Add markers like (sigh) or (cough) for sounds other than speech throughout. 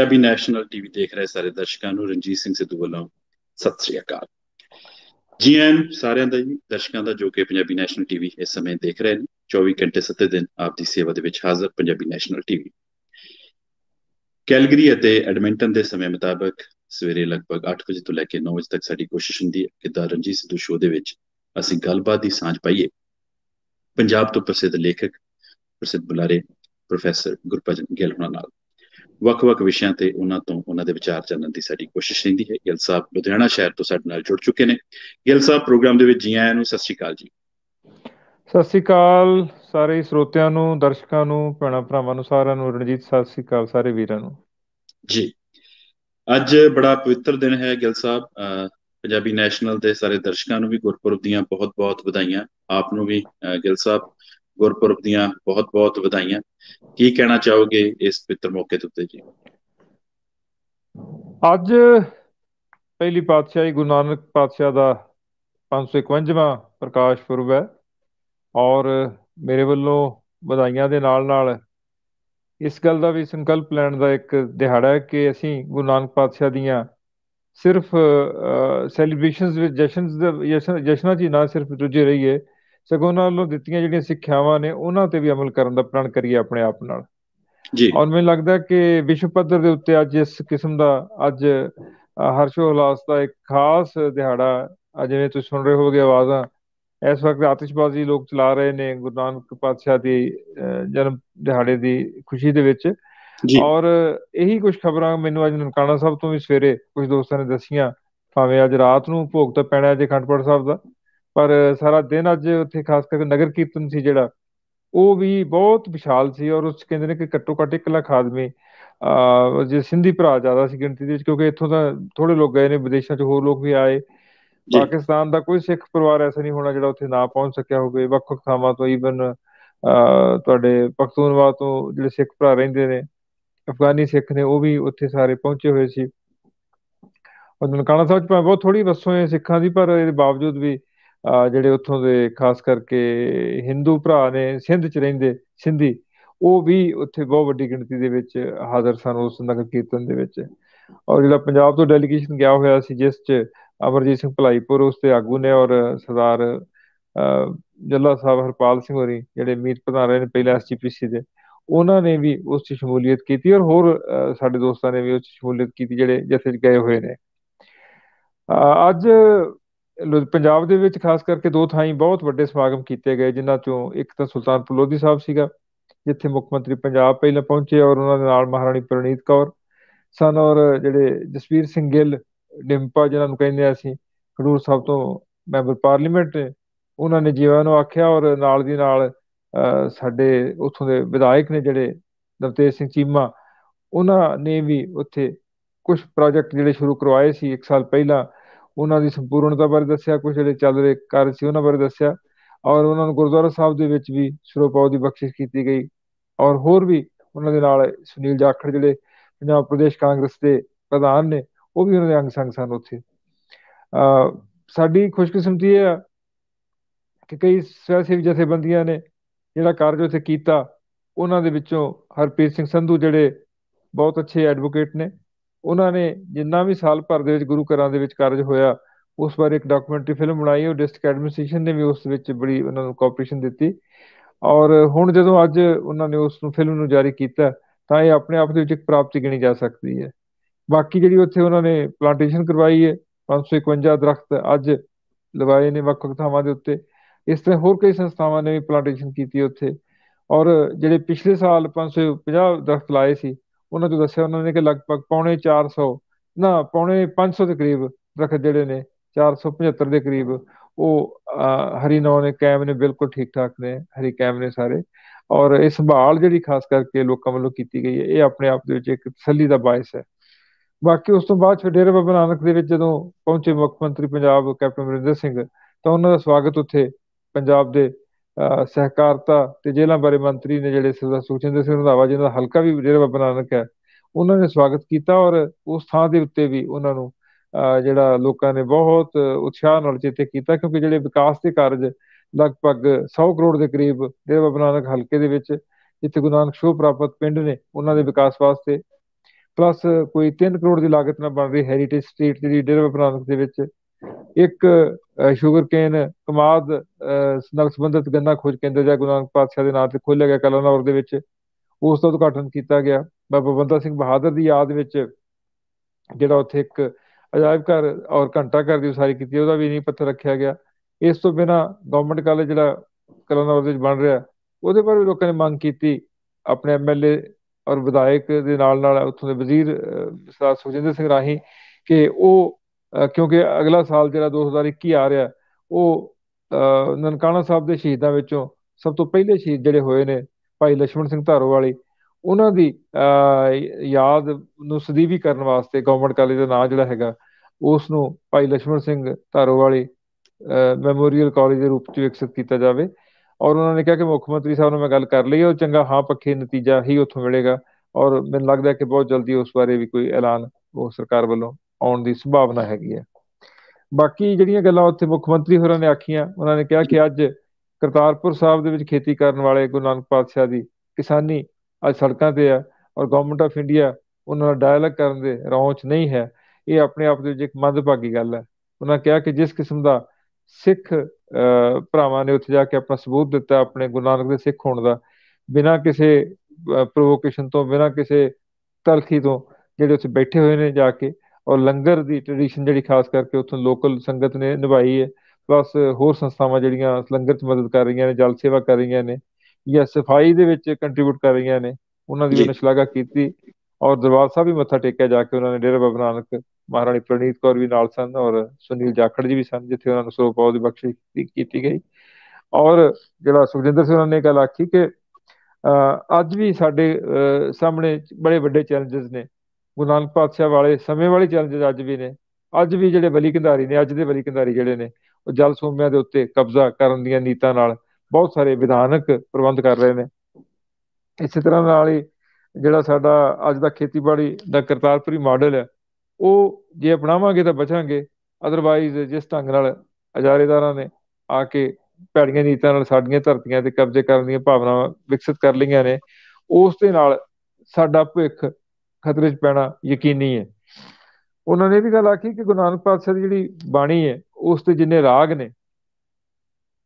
Punjabi national TV ਦੇਖ ਰਹੇ ਸਾਰੇ ਦਰਸ਼ਕਾਂ ਨੂੰ ਰਣਜੀਤ ਸਿੰਘ ਸਿੱਧੂ ਵੱਲੋਂ ਸਤਿ ਸ੍ਰੀ ਅਕਾਲ ਜੀ ਐਨ ਸਾਰਿਆਂ ਦਾ ਜੀ ਦਰਸ਼ਕਾਂ ਦਾ ਜੋ ਕਿ ਪੰਜਾਬੀ ਨੈਸ਼ਨਲ ਟੀਵੀ ਇਸ ਸਮੇਂ ਦੇਖ ਰਹੇ ਨੇ 24 ਘੰਟੇ 7 ਦਿਨ ਆਪ ਦੀ ਸੇਵਾ ਦੇ ਵਿੱਚ ਹਾਜ਼ਰ ਪੰਜਾਬੀ ਨੈਸ਼ਨਲ ਟੀਵੀ ਕੈਲਗਰੀ ਅਤੇ ਐਡਮਿੰਟਨ ਦੇ ਸਮੇਂ ਮੁਤਾਬਕ ਸਵੇਰੇ ਲਗਭਗ 8 ਵਜੇ ਤੋਂ ਲੈ ਕੇ 9 ਵਜੇ ਤੱਕ ਸਾਡੀ ਕੋਸ਼ਿਸ਼ ਹੁੰਦੀ ਹੈ ਕਿ ਦਾ ਰਣਜੀਤ ਸਿੱਧੂ ਸ਼ੋਅ ਦੇ ਵਿੱਚ ਅਸੀਂ ਗੱਲਬਾਤ ਦੀ ਸਾਂਝ ਪਾਈਏ ਪੰਜਾਬ ਤੋਂ ਪ੍ਰਸਿੱਧ ਲੇਖਕ ਪ੍ਰਸਿੱਧ ਬੁਲਾਰੇ ਪ੍ਰੋਫੈਸਰ ਗੁਰਪਜਨ ਗਿੱਲ ਹੁਣਾਂ ਨਾਲ ਵੱਖ-ਵੱਖ ਵਿਸ਼ਿਆਂ ਤੇ ਉਹਨਾਂ ਤੋਂ ਉਹਨਾਂ ਦੇ ਵਿਚਾਰ ਜਾਣਨ ਦੀ ਸਾਡੀ ਕੋਸ਼ਿਸ਼ ਰਹਿੰਦੀ ਹੈ ਗਿੱਲ ਸਾਹਿਬ ਲੁਧਿਆਣਾ ਸ਼ਹਿਰ ਤੋਂ ਸਾਡੇ ਨਾਲ ਜੁੜ ਚੁੱਕੇ ਨੇ ਗਿੱਲ ਸਾਹਿਬ ਪ੍ਰੋਗਰਾਮ ਦੇ ਵਿੱਚ ਜੀ ਆਇਆਂ ਨੂੰ ਸਤਿ ਸ਼੍ਰੀ ਅਕਾਲ ਜੀ ਸਤਿ ਸ਼੍ਰੀ ਅਕਾਲ ਸਾਰੇ ਸਰੋਤਿਆਂ ਨੂੰ ਦਰਸ਼ਕਾਂ ਨੂੰ ਭੈਣਾ ਭਰਾਵਾਂ ਨੂੰ ਸਾਰਿਆਂ ਨੂੰ ਰਣਜੀਤ ਸਤਿ ਸ਼੍ਰੀ ਅਕਾਲ ਸਾਰੇ ਵੀਰਾਂ ਨੂੰ ਜੀ ਅੱਜ ਬੜਾ ਪਵਿੱਤਰ ਦਿਨ ਹੈ ਗਿੱਲ ਸਾਹਿਬ ਪੰਜਾਬੀ ਨੈਸ਼ਨਲ ਦੇ ਸਾਰੇ ਦਰਸ਼ਕਾਂ ਨੂੰ ਵੀ ਗੁਰਪੁਰਬ ਦੀਆਂ ਬਹੁਤ-ਬਹੁਤ ਵਧਾਈਆਂ ਆਪ ਨੂੰ ਵੀ ਗਿੱਲ ਸਾਹਿਬ ਗੁਰਪੁਰਬ ਦੀਆਂ ਬਹੁਤ-ਬਹੁਤ ਵਧਾਈਆਂ ਕੀ ਕਹਿਣਾ ਚਾਹੋਗੇ ਇਸ ਪਿੱਤਰ ਮੌਕੇ ਤੇ ਉੱਤੇ ਜੀ ਅੱਜ ਪਹਿਲੀ ਪਾਤਸ਼ਾਹੀ ਗੁਰੂ ਨਾਨਕ ਪਾਤਸ਼ਾਹ ਦਾ 551ਵਾਂ ਪ੍ਰਕਾਸ਼ ਪੁਰਬ ਹੈ ਔਰ ਮੇਰੇ ਵੱਲੋਂ ਵਧਾਈਆਂ ਦੇ ਨਾਲ-ਨਾਲ ਇਸ ਗੱਲ ਦਾ ਵੀ ਸੰਕਲਪ ਲੈਣ ਦਾ ਇੱਕ ਦਿਹਾੜਾ ਹੈ ਕਿ ਅਸੀਂ ਗੁਰੂ ਨਾਨਕ ਪਾਤਸ਼ਾਹ ਦੀਆਂ ਸਿਰਫ ਸੈਲੀਬ੍ਰੇਸ਼ਨਸ ਵਿਦ ਜਸ਼ਨਸ ਦਾ ਜਸ਼ਨਾਂ ਜੀ ਨਾ ਸਿਰਫ ਰੁੱਝੇ ਰਹੀਏ ਸਗੋਂ ਉਹਨਾਂ ਵੱਲੋਂ ਦਿੱਤੀਆਂ ਜਿਹੜੀਆਂ ਸਿੱਖਿਆਵਾਂ ਨੇ ਉਹਨਾਂ ਤੇ ਵੀ ਅਮਲ ਕਰਨ ਦਾ ਪ੍ਰਣ ਕਰੀਏ ਆਪਣੇ ਆਪ ਨਾਲ ਜੀ ਔਰ ਮੈਨੂੰ ਲੱਗਦਾ ਕਿ ਵਿਸ਼ਵ ਪੱਧਰ ਦੇ ਉੱਤੇ ਅੱਜ ਇਸ ਕਿਸਮ ਦਾ ਅੱਜ ਹਰਸ਼ੋ ਹਲਾਸ ਦਾ ਇੱਕ ਖਾਸ ਦਿਹਾੜਾ ਜਿਵੇਂ ਤੁਸੀਂ ਸੁਣ ਰਹੇ ਹੋਗੇ ਆਵਾਜ਼ਾਂ ਇਸ ਵਕਤ ਆਤਿਸ਼ਬਾਜ਼ੀ ਲੋਕ ਚਲਾ ਰਹੇ ਨੇ ਗੁਰੂ ਨਾਨਕ ਪਾਤਸ਼ਾਹ ਦੀ ਜਨਮ ਦਿਹਾੜੇ ਦੀ ਖੁਸ਼ੀ ਦੇ ਵਿੱਚ ਔਰ ਇਹੀ ਕੁਝ ਖਬਰਾਂ ਮੈਨੂੰ ਅੱਜ ਨਨਕਾਣਾ ਸਾਹਿਬ ਤੋਂ ਵੀ ਸਵੇਰੇ ਕੁਝ ਦੋਸਤਾਂ ਨੇ ਦਸੀਆਂ ਭਾਵੇਂ ਅੱਜ ਰਾਤ ਨੂੰ ਭੋਗ ਤਾਂ ਪੈਣਾ ਜੇ ਖੰਡਪੜ ਸਾਹਿਬ ਦਾ ਪਰ ਸਾਰਾ ਦਿਨ ਅੱਜ ਉੱਥੇ ਖਾਸ ਕਰਕੇ ਨਗਰ ਕੀਰਤਨ ਸੀ ਜਿਹੜਾ ਉਹ ਵੀ ਬਹੁਤ ਵਿਸ਼ਾਲ ਸੀ ਔਰ ਉਸ ਕਹਿੰਦੇ ਨੇ ਕਿ ਘੱਟੋ ਘੱਟ 1 ਲੱਖ ਆਦਮੀ ਜੇ ਸਿੰਧੀ ਭਰਾ ਜ਼ਿਆਦਾ ਸੀ ਗਿਣਤੀ ਦੇ ਵਿੱਚ ਕਿਉਂਕਿ ਇੱਥੋਂ ਤਾਂ ਥੋੜੇ ਲੋਕ ਗਏ ਨੇ ਵਿਦੇਸ਼ਾਂ 'ਚ ਹੋਰ ਲੋਕ ਵੀ ਆਏ ਪਾਕਿਸਤਾਨ ਦਾ ਕੋਈ ਸਿੱਖ ਪਰਿਵਾਰ ਐਸਾ ਨਹੀਂ ਹੋਣਾ ਜਿਹੜਾ ਉੱਥੇ ਨਾ ਪਹੁੰਚ ਸਕਿਆ ਹੋਵੇ ਵੱਖ ਵੱਖ ਥਾਵਾਂ ਤੋਂ ਈਵਨ ਤੁਹਾਡੇ ਪਖਤੂਨਵਾ ਤੋਂ ਜਿਹੜੇ ਸਿੱਖ ਭਰਾ ਰਹਿੰਦੇ ਨੇ ਅਫਗਾਨੀ ਸਿੱਖ ਨੇ ਉਹ ਵੀ ਉੱਥੇ ਸਾਰੇ ਪਹੁੰਚੇ ਹੋਏ ਸੀ ਉਹਨਾਂ ਨਨਕਾਣਾ ਸਾਹਿਬ 'ਚ ਬਹੁਤ ਥੋੜੀ ਵਸੋਂ ਹੈ ਸਿੱਖਾਂ ਦੀ ਪਰ ਇਹਦੇ ਬਾਵਜੂਦ ਵੀ ਜਿਹੜੇ ਉੱਥੋਂ ਦੇ ਖਾਸ ਕਰਕੇ ਹਿੰਦੂ ਭਰਾ ਨੇ ਸਿੰਧ 'ਚ ਰਹਿੰਦੇ ਸਿੰਧੀ ਉਹ ਵੀ ਉੱਥੇ ਬਹੁਤ ਵੱਡੀ ਗਿਣਤੀ ਦੇ ਵਿੱਚ ਹਾਜ਼ਰ ਸਨ ਉਸ ਨਗਰ ਕੀਰਤਨ ਦੇ ਵਿੱਚ ਔਰ ਜਿਹੜਾ ਪੰਜਾਬ ਤੋਂ ਡੈਲੀਗੇਸ਼ਨ ਗਿਆ ਹੋਇਆ ਸੀ ਜਿਸ 'ਚ ਅਮਰਜੀਤ ਸਿੰਘ ਭਲਾਈਪੁਰ ਉਸ ਤੇ ਆਗੂ ਨੇ ਔਰ ਸਰਦਾਰ ਜੱਲਾ ਸਾਹਿਬ ਹਰਪਾਲ ਸਿੰਘ ਹੋਰੀ ਜਿਹੜੇ ਮੀਤ ਪ੍ਰਧਾਨ ਰਹੇ ਨੇ ਪਹਿਲਾਂ ਐਸਜੀਪੀਸੀ ਦੇ ਉਹਨਾਂ ਨੇ ਵੀ ਉਸ ਦੀ ਸ਼ਮੂਲੀਅਤ ਕੀਤੀ ਔਰ ਹੋਰ ਸਾਡੇ ਦੋਸਤਾਂ ਨੇ ਵੀ ਉਸ ਦੀ ਸ਼ਮੂਲੀਅਤ ਕੀਤੀ ਜਿਹੜੇ ਜਿੱਥੇ ਗਏ ਹੋਏ ਨੇ ਅੱਜ ਪੰਜਾਬ ਦੇ ਵਿੱਚ ਖਾਸ ਕਰਕੇ ਦੋ ਥਾਈਂ ਬਹੁਤ ਵੱਡੇ ਸਮਾਗਮ ਕੀਤੇ ਗਏ ਜਿਨ੍ਹਾਂ ਚੋਂ ਇੱਕ ਤਾਂ ਸੁਲਤਾਨਪੁਰ ਲੋਧੀ ਸਾਹਿਬ ਸੀਗਾ ਜਿੱਥੇ ਮੁੱਖ ਮੰਤਰੀ ਪੰਜਾਬ ਪਹਿਲਾਂ ਪਹੁੰਚੇ ਔਰ ਉਹਨਾਂ ਦੇ ਨਾਲ ਮਹਾਰਾਣੀ ਪ੍ਰਣੀਤ ਕੌਰ ਸਨ ਔਰ ਜਿਹੜੇ ਜਸਵੀਰ ਸਿੰਘ ਗਿੱਲ ਡਿੰਪਾ ਜਿਹਨਾਂ ਨੂੰ ਕਹਿੰਦੇ ਅਸੀਂ ਖਡੂਰ ਸਾਹਿਬ ਤੋਂ ਮੈਂਬਰ ਪਾਰਲੀਮੈਂਟ ਉਹਨਾਂ ਨੇ ਜੀਵਨ ਨੂੰ ਆਖਿਆ ਔਰ ਨਾਲ ਦੀ ਨਾਲ ਸਾਡੇ ਉੱਥੋਂ ਦੇ ਵਿਧਾਇਕ ਨੇ ਜਿਹੜੇ ਦਵਤੇਜ ਸਿੰਘ ਚੀਮਾ ਉਹਨਾਂ ਨੇ ਵੀ ਉੱਥੇ ਕੁਝ ਪ੍ਰੋਜੈਕਟ ਜਿਹੜੇ ਸ਼ੁਰੂ ਕਰਵਾਏ ਸੀ 1 ਸਾਲ ਪਹਿਲਾਂ ਉਹਨਾਂ ਦੀ ਸੰਪੂਰਨਤਾ ਬਾਰੇ ਦੱਸਿਆ ਕੁਝ ਜਿਹੜੇ ਚੱਲ ਰਹੇ ਕਾਰਜ ਸੀ ਉਹਨਾਂ ਬਾਰੇ ਦੱਸਿਆ ਔਰ ਉਹਨਾਂ ਨੂੰ ਗੁਰਦੁਆਰਾ ਸਾਹਿਬ ਦੇ ਵਿੱਚ ਵੀ ਸ਼ਰੋਪਾਉ ਦੀ ਬਖਸ਼ਿਸ਼ ਕੀਤੀ ਗਈ ਔਰ ਹੋਰ ਵੀ ਉਹਨਾਂ ਦੇ ਨਾਲ ਸੁਨੀਲ ਜਾਖੜ ਜਿਹੜੇ ਪੰਜਾਬ ਪ੍ਰਦੇਸ਼ ਕਾਂਗਰਸ ਦੇ ਪ੍ਰਧਾਨ ਨੇ ਉਹ ਵੀ ਉਹਨਾਂ ਦੇ ਅੰਗ ਸੰਗ ਸਨ ਉੱਥੇ ਅ ਸਾਡੀ ਖੁਸ਼ਕਿਸਮਤੀ ਇਹ ਆ ਕਿ ਕਈ ਸਵੈ ਸੇਵੀ ਜਥੇਬੰਦੀਆਂ ਨੇ ਜਿਹੜਾ ਕਾਰਜ ਉੱਥੇ ਕੀਤਾ ਉਹਨਾਂ ਦੇ ਵਿੱਚੋਂ ਹਰਪ੍ਰੀਤ ਸਿੰਘ ਸੰਧੂ ਜਿਹੜੇ ਬਹੁਤ ਅੱਛੇ ਐਡਵੋਕੇਟ ਨੇ ਉਹਨਾਂ ਨੇ ਜਿੰਨਾ ਵੀ ਸਾਲ ਭਰ ਦੇ ਵਿੱਚ ਗੁਰੂ ਘਰਾਂ ਦੇ ਵਿੱਚ ਕਾਰਜ ਹੋਇਆ ਉਸ ਬਾਰੇ ਇੱਕ ਡਾਕੂਮੈਂਟਰੀ ਫਿਲਮ ਬਣਾਈ ਉਹ ਡਿਸਟ੍ਰਿਕਟ ਐਡਮਿਨਿਸਟ੍ਰੇਸ਼ਨ ਨੇ ਵੀ ਉਸ ਵਿੱਚ ਬੜੀ ਉਹਨਾਂ ਨੂੰ ਕੋਆਪਰੇਸ਼ਨ ਦਿੱਤੀ ਔਰ ਹੁਣ ਜਦੋਂ ਅੱਜ ਉਹਨਾਂ ਨੇ ਉਸ ਨੂੰ ਫਿਲਮ ਨੂੰ ਜਾਰੀ ਕੀਤਾ ਤਾਂ ਇਹ ਆਪਣੇ ਆਪ ਦੇ ਵਿੱਚ ਇੱਕ ਪ੍ਰਾਪਤੀ ਗਿਣੀ ਜਾ ਸਕਦੀ ਹੈ ਬਾਕੀ ਜਿਹੜੀ ਉੱਥੇ ਉਹਨਾਂ ਨੇ ਪਲਾਂਟੇਸ਼ਨ ਕਰਵਾਈ ਹੈ 551 ਦਰਖਤ ਅੱਜ ਲਵਾਏ ਨੇ ਵੱਖ ਵੱਖ ਥਾਵਾਂ ਦੇ ਉੱਤੇ ਇਸ ਤਰ੍ਹਾਂ ਹੋਰ ਕਈ ਸੰਸਥਾਵਾਂ ਨੇ ਵੀ ਪਲਾਂਟੇਸ਼ਨ ਕੀਤੀ ਉੱਥੇ ਔਰ ਜਿਹੜੇ ਪਿਛਲੇ ਸਾਲ 550 ਦਰਖਤ ਲਾਏ ਸੀ ਉਹਨਾਂ ਤੋਂ ਦੱਸਿਆ ਉਹਨਾਂ ਨੇ ਕਿ ਲਗਭਗ ਪੌਣੇ 400 ਨਾ ਪੌਣੇ 500 ਦੇ ਕਰੀਬ ਰਖ ਜਿਹੜੇ ਨੇ 475 ਦੇ ਕਰੀਬ ਉਹ ਹਰੀ ਨੌ ਨੇ ਕੈਮ ਨੇ ਬਿਲਕੁਲ ਠੀਕ ਠਾਕ ਨੇ ਹਰੀ ਕੈਮ ਨੇ ਸਾਰੇ ਔਰ ਇਹ ਸੰਭਾਲ ਜਿਹੜੀ ਖਾਸ ਕਰਕੇ ਲੋਕਾਂ ਵੱਲੋਂ ਕੀਤੀ ਗਈ ਹੈ ਇਹ ਆਪਣੇ ਆਪ ਦੇ ਵਿੱਚ ਇੱਕ ਤਸੱਲੀ ਦਾ ਬਾਇਸ ਹੈ ਬਾਕੀ ਉਸ ਤੋਂ ਬਾਅਦ ਫਿਰ ਡੇਰੇ ਬਾਬਾ ਨਾਨਕ ਦੇ ਵਿੱਚ ਜਦੋਂ ਪਹੁੰਚੇ ਮੁੱਖ ਮੰਤਰੀ ਪੰਜਾਬ ਕੈਪਟਨ ਅਮਰਿੰਦਰ ਸਿੰਘ ਤਾਂ ਉਹਨਾਂ ਦਾ ਸਵਾਗਤ ਉੱਥੇ ਪੰਜਾਬ ਦੇ ਸਹਿਕਾਰਤਾ ਤੇ ਜੇਲਾਂ ਬਾਰੇ ਮੰਤਰੀ ਨੇ ਜਿਹੜੇ ਸਰਦਾਰ ਸੁਖਜਿੰਦਰ ਸਿੰਘ ਰੰਧਾਵਾ ਜੀ ਦਾ ਹਲਕਾ ਵੀ ਜਿਹੜਾ ਬਾਬਾ ਨਾਨਕ ਹੈ ਉਹਨਾਂ ਨੇ ਸਵਾਗਤ ਕੀਤਾ ਔਰ ਉਸ ਥਾਂ ਦੇ ਉੱਤੇ ਵੀ ਉਹਨਾਂ ਨੂੰ ਜਿਹੜਾ ਲੋਕਾਂ ਨੇ ਬਹੁਤ ਉਤਸ਼ਾਹ ਨਾਲ ਚੇਤੇ ਕੀਤਾ ਕਿਉਂਕਿ ਜਿਹੜੇ ਵਿਕਾਸ ਦੇ ਕਾਰਜ ਲਗਭਗ 100 ਕਰੋੜ ਦੇ ਕਰੀਬ ਦੇ ਬਾਬਾ ਨਾਨਕ ਹਲਕੇ ਦੇ ਵਿੱਚ ਜਿੱਥੇ ਗੁਰੂ ਨਾਨਕ ਪ੍ਰਾਪਤ ਪਿੰਡ ਨੇ ਉਹਨਾਂ ਦੇ ਵਿਕਾਸ ਵਾਸਤੇ ਪਲੱਸ ਕੋਈ 3 ਕਰੋੜ ਦੀ ਲਾਗਤ ਨਾਲ ਬਣ ਰਹੀ ਹੈਰੀਟੇਜ ਸਟਰੀਟ ਜਿਹੜੀ ਡੇਰਾ ਬਾਬਾ ਨਾਨਕ ਦੇ ਵਿੱਚ ਇੱਕ ਸ਼ੂਗਰ ਕੇਨ ਕਮਾਦ ਨਾਲ ਸੰਬੰਧਿਤ ਗੰਨਾ ਖੋਜ ਕੇਂਦਰ ਜਾਂ ਗੁਰੂ ਨਾਨਕ ਪਾਤਸ਼ਾਹ ਦੇ ਨਾਂ ਤੇ ਖੋਲ੍ਹਿਆ ਗਿਆ ਕਲਨੌਰ ਦੇ ਵਿੱਚ ਉਸ ਦਾ ਉਦਘਾਟਨ ਕੀਤਾ ਗਿਆ ਬਾਬਾ ਬੰਦਾ ਸਿੰਘ ਬਹਾਦਰ ਦੀ ਯਾਦ ਵਿੱਚ ਜਿਹੜਾ ਉੱਥੇ ਇੱਕ ਅਜਾਇਬ ਘਰ ਔਰ ਘੰਟਾ ਘਰ ਦੀ ਉਸਾਰੀ ਕੀਤੀ ਉਹਦਾ ਵੀ ਨਹੀਂ ਪੱਥਰ ਰੱਖਿਆ ਗਿਆ ਇਸ ਤੋਂ ਬਿਨਾ ਗਵਰਨਮੈਂਟ ਕਾਲਜ ਜਿਹੜਾ ਕਲਨੌਰ ਦੇ ਵਿੱਚ ਬਣ ਰਿਹਾ ਉਹਦੇ ਪਰ ਵੀ ਲੋਕਾਂ ਨੇ ਮੰਗ ਕੀਤੀ ਆਪਣੇ ਐਮਐਲਏ ਔਰ ਵਿਧਾਇਕ ਦੇ ਨਾਲ ਨਾਲ ਉੱਥੋਂ ਦੇ ਵਜ਼ੀਰ ਸਰਦਾਰ ਸੁਖਜਿੰਦਰ ਸਿੰਘ ਰਾਹੀ ਕਿ ਉਹ ਕਿਉਂਕਿ ਅਗਲਾ ਸਾਲ ਜਿਹੜਾ 2021 ਆ ਰਿਹਾ ਉਹ ਨਨਕਾਣਾ ਸਾਹਿਬ ਦੇ ਸ਼ਹੀਦਾਂ ਵਿੱਚੋਂ ਸਭ ਤੋਂ ਪਹਿਲੇ ਸ਼ਹੀਦ ਜਿਹੜੇ ਹੋਏ ਨੇ ਭਾਈ ਲక్ష్మణ ਸਿੰਘ ਧਾਰੋਵਾਲੀ ਉਹਨਾਂ ਦੀ ਯਾਦ ਨੂੰ ਸਦੀਵੀ ਕਰਨ ਵਾਸਤੇ ਗਵਰਨਮੈਂਟ ਕਾਲਜ ਦਾ ਨਾਮ ਜਿਹੜਾ ਹੈਗਾ ਉਸ ਨੂੰ ਭਾਈ ਲక్ష్మణ ਸਿੰਘ ਧਾਰੋਵਾਲੀ ਮੈਮੋਰੀਅਲ ਕਾਲਜ ਦੇ ਰੂਪ ਵਿੱਚ ਵਿਕਸਿਤ ਕੀਤਾ ਜਾਵੇ ਔਰ ਉਹਨਾਂ ਨੇ ਕਿਹਾ ਕਿ ਮੁੱਖ ਮੰਤਰੀ ਸਾਹਿਬ ਨਾਲ ਮੈਂ ਗੱਲ ਕਰ ਲਈ ਉਹ ਚੰਗਾ ਹਾਂ ਪੱਖੇ ਨਤੀਜਾ ਹੀ ਉੱਥੋਂ ਮਿਲੇਗਾ ਔਰ ਮੈਨੂੰ ਲੱਗਦਾ ਕਿ ਬਹੁਤ ਜਲਦੀ ਉਸ ਬਾਰੇ ਵੀ ਕੋਈ ਐਲਾਨ ਉਹ ਸਰਕਾਰ ਵੱਲੋਂ ਆਉਣ ਦੀ ਸੰਭਾਵਨਾ ਹੈਗੀ ਹੈ ਬਾਕੀ ਜਿਹੜੀਆਂ ਗੱਲਾਂ ਉੱਥੇ ਮੁੱਖ ਮੰਤਰੀ ਹੋਰਾਂ ਨੇ ਆਖੀਆਂ ਉਹਨਾਂ ਨੇ ਕਿਹਾ ਕਿ ਅੱਜ ਕਰਤਾਰਪੁਰ ਸਾਹਿਬ ਦੇ ਵਿੱਚ ਖੇਤੀ ਕਰਨ ਵਾਲੇ ਗੁਰੂ ਨਾਨਕ ਪਾਤਸ਼ਾਹ ਦੀ ਕਿਸਾਨੀ ਅੱਜ ਸੜਕਾਂ ਤੇ ਆ ਔਰ ਗਵਰਨਮੈਂਟ ਆਫ ਇੰਡੀਆ ਉਹਨਾਂ ਨਾਲ ਡਾਇਲੌਗ ਕਰਨ ਦੇ ਰੌਂਚ ਨਹੀਂ ਹੈ ਇਹ ਆਪਣੇ ਆਪ ਦੇ ਵਿੱਚ ਇੱਕ ਮੰਦਭਾਗੀ ਗੱਲ ਹੈ ਉਹਨਾਂ ਕਿਹਾ ਕਿ ਜਿਸ ਕਿਸਮ ਦਾ ਸਿੱਖ ਭਰਾਵਾਂ ਨੇ ਉੱਥੇ ਜਾ ਕੇ ਆਪਣਾ ਸਬੂਤ ਦਿੱਤਾ ਆਪਣੇ ਗੁਰੂ ਨਾਨਕ ਦੇ ਸਿੱਖ ਹੋਣ ਦਾ ਬਿਨਾਂ ਕਿਸੇ ਪ੍ਰੋਵੋਕੇਸ਼ਨ ਤੋਂ ਬਿਨਾਂ ਕਿਸੇ ਤਲਖੀ ਤੋਂ ਜਿਹੜੇ ਉੱਥੇ ਬੈਠੇ ਹੋਏ ਨੇ ਜਾ ਕੇ ਔਰ ਲੰਗਰ ਦੀ ਟ੍ਰੈਡੀਸ਼ਨ ਜਿਹੜੀ ਖਾਸ ਕਰਕੇ ਉੱਥੋਂ ਲੋਕਲ ਸੰਗਤ ਨੇ ਨਿਭਾਈ ਹੈ ਪਲੱਸ ਹੋਰ ਸੰਸਥਾਵਾਂ ਜਿਹੜੀਆਂ ਲੰਗਰ 'ਚ ਮਦਦ ਕਰ ਰਹੀਆਂ ਨੇ ਜਲ ਸੇਵਾ ਕਰ ਰਹੀਆਂ ਨੇ ਜਾਂ ਸਫਾਈ ਦੇ ਵਿੱਚ ਕੰਟਰੀਬਿਊਟ ਕਰ ਰਹੀਆਂ ਨੇ ਉਹਨਾਂ ਦੀ ਵੀ ਸ਼ਲਾਘਾ ਕੀਤੀ ਔਰ ਦਰਬਾਰ ਸਾਹਿਬ ਵੀ ਮੱਥਾ ਟੇਕਿਆ ਜਾ ਕੇ ਉਹਨਾਂ ਨੇ ਡੇਰਾ ਬਾਬਾ ਨਾਨਕ ਮਹਾਰਾਣੀ ਪ੍ਰਨੀਤ ਕੌਰ ਵੀ ਨਾਲ ਸਨ ਔਰ ਸੁਨੀਲ ਜਾਖੜ ਜੀ ਵੀ ਸਨ ਜਿੱਥੇ ਉਹਨਾਂ ਨੂੰ ਸਰੋਪਾਉ ਦੀ ਬਖਸ਼ਿਸ਼ ਕੀਤੀ ਗਈ ਔਰ ਜਿਹੜਾ ਸੁਖਜਿੰਦਰ ਸਿੰਘ ਉਹਨਾਂ ਨੇ ਗੱਲ ਲਾਖੀ ਕਿ ਅੱਜ ਵੀ ਸਾਡੇ ਸਾਹਮਣੇ ਬੜੇ ਵੱਡੇ ਚੈਲੰਜਸ ਨੇ ਗੁਰੂ ਪਾਤਸ਼ਾਹ ਵਾਲੇ ਸਮੇਂ ਵਾਲੇ ਚੈਲੰਜ ਅੱਜ ਵੀ ਨੇ ਅੱਜ ਵੀ ਜਿਹੜੇ ਬਲੀ ਕੰਧਾਰੀ ਨੇ ਅੱਜ ਦੇ ਬਲੀ ਕੰਧਾਰੀ ਜਿਹੜੇ ਨੇ ਉਹ ਜਲ ਸੋਮਿਆਂ ਦੇ ਉੱਤੇ ਕਬਜ਼ਾ ਕਰਨ ਦੀਆਂ ਨੀਤਾਂ ਨਾਲ ਬਹੁਤ ਸਾਰੇ ਵਿਧਾਨਕ ਪ੍ਰਬੰਧ ਕਰ ਰਹੇ ਨੇ ਇਸੇ ਤਰ੍ਹਾਂ ਨਾਲ ਹੀ ਜਿਹੜਾ ਸਾਡਾ ਅੱਜ ਦਾ ਖੇਤੀਬਾੜੀ ਦਾ ਕਰਤਾਰਪੁਰੀ ਮਾਡਲ ਹੈ ਉਹ ਜੇ ਅਪਣਾਵਾਂਗੇ ਤਾਂ ਬਚਾਂਗੇ ਅਦਰਵਾਈਜ਼ ਜਿਸ ਢੰਗ ਨਾਲ ਅਜਾਰੇਦਾਰਾਂ ਨੇ ਆ ਕੇ ਭੈੜੀਆਂ ਨੀਤਾਂ ਨਾਲ ਸਾਡੀਆਂ ਧਰਤੀਆਂ ਤੇ ਕਬਜ਼ੇ ਕਰਨ ਦੀਆਂ ਭਾਵਨਾਵਾਂ ਵਿਕਸਿਤ ਕਰ ਲਈਆਂ ਨੇ ਉਸ ਦੇ ਨਾਲ ਸਾਡਾ ਭਵਿੱਖ ਖਤਰੇ 'ਚ ਪੈਣਾ ਯਕੀਨੀ ਹੈ ਉਹਨਾਂ ਨੇ ਵੀ ਗੱਲ ਆਖੀ ਕਿ ਗੁਰੂ ਨਾਨਕ ਪਾਤਸ਼ਾਹ ਦੀ ਜਿਹੜੀ ਬਾਣੀ ਹੈ ਉਸ ਤੇ ਜਿੰਨੇ ਰਾਗ ਨੇ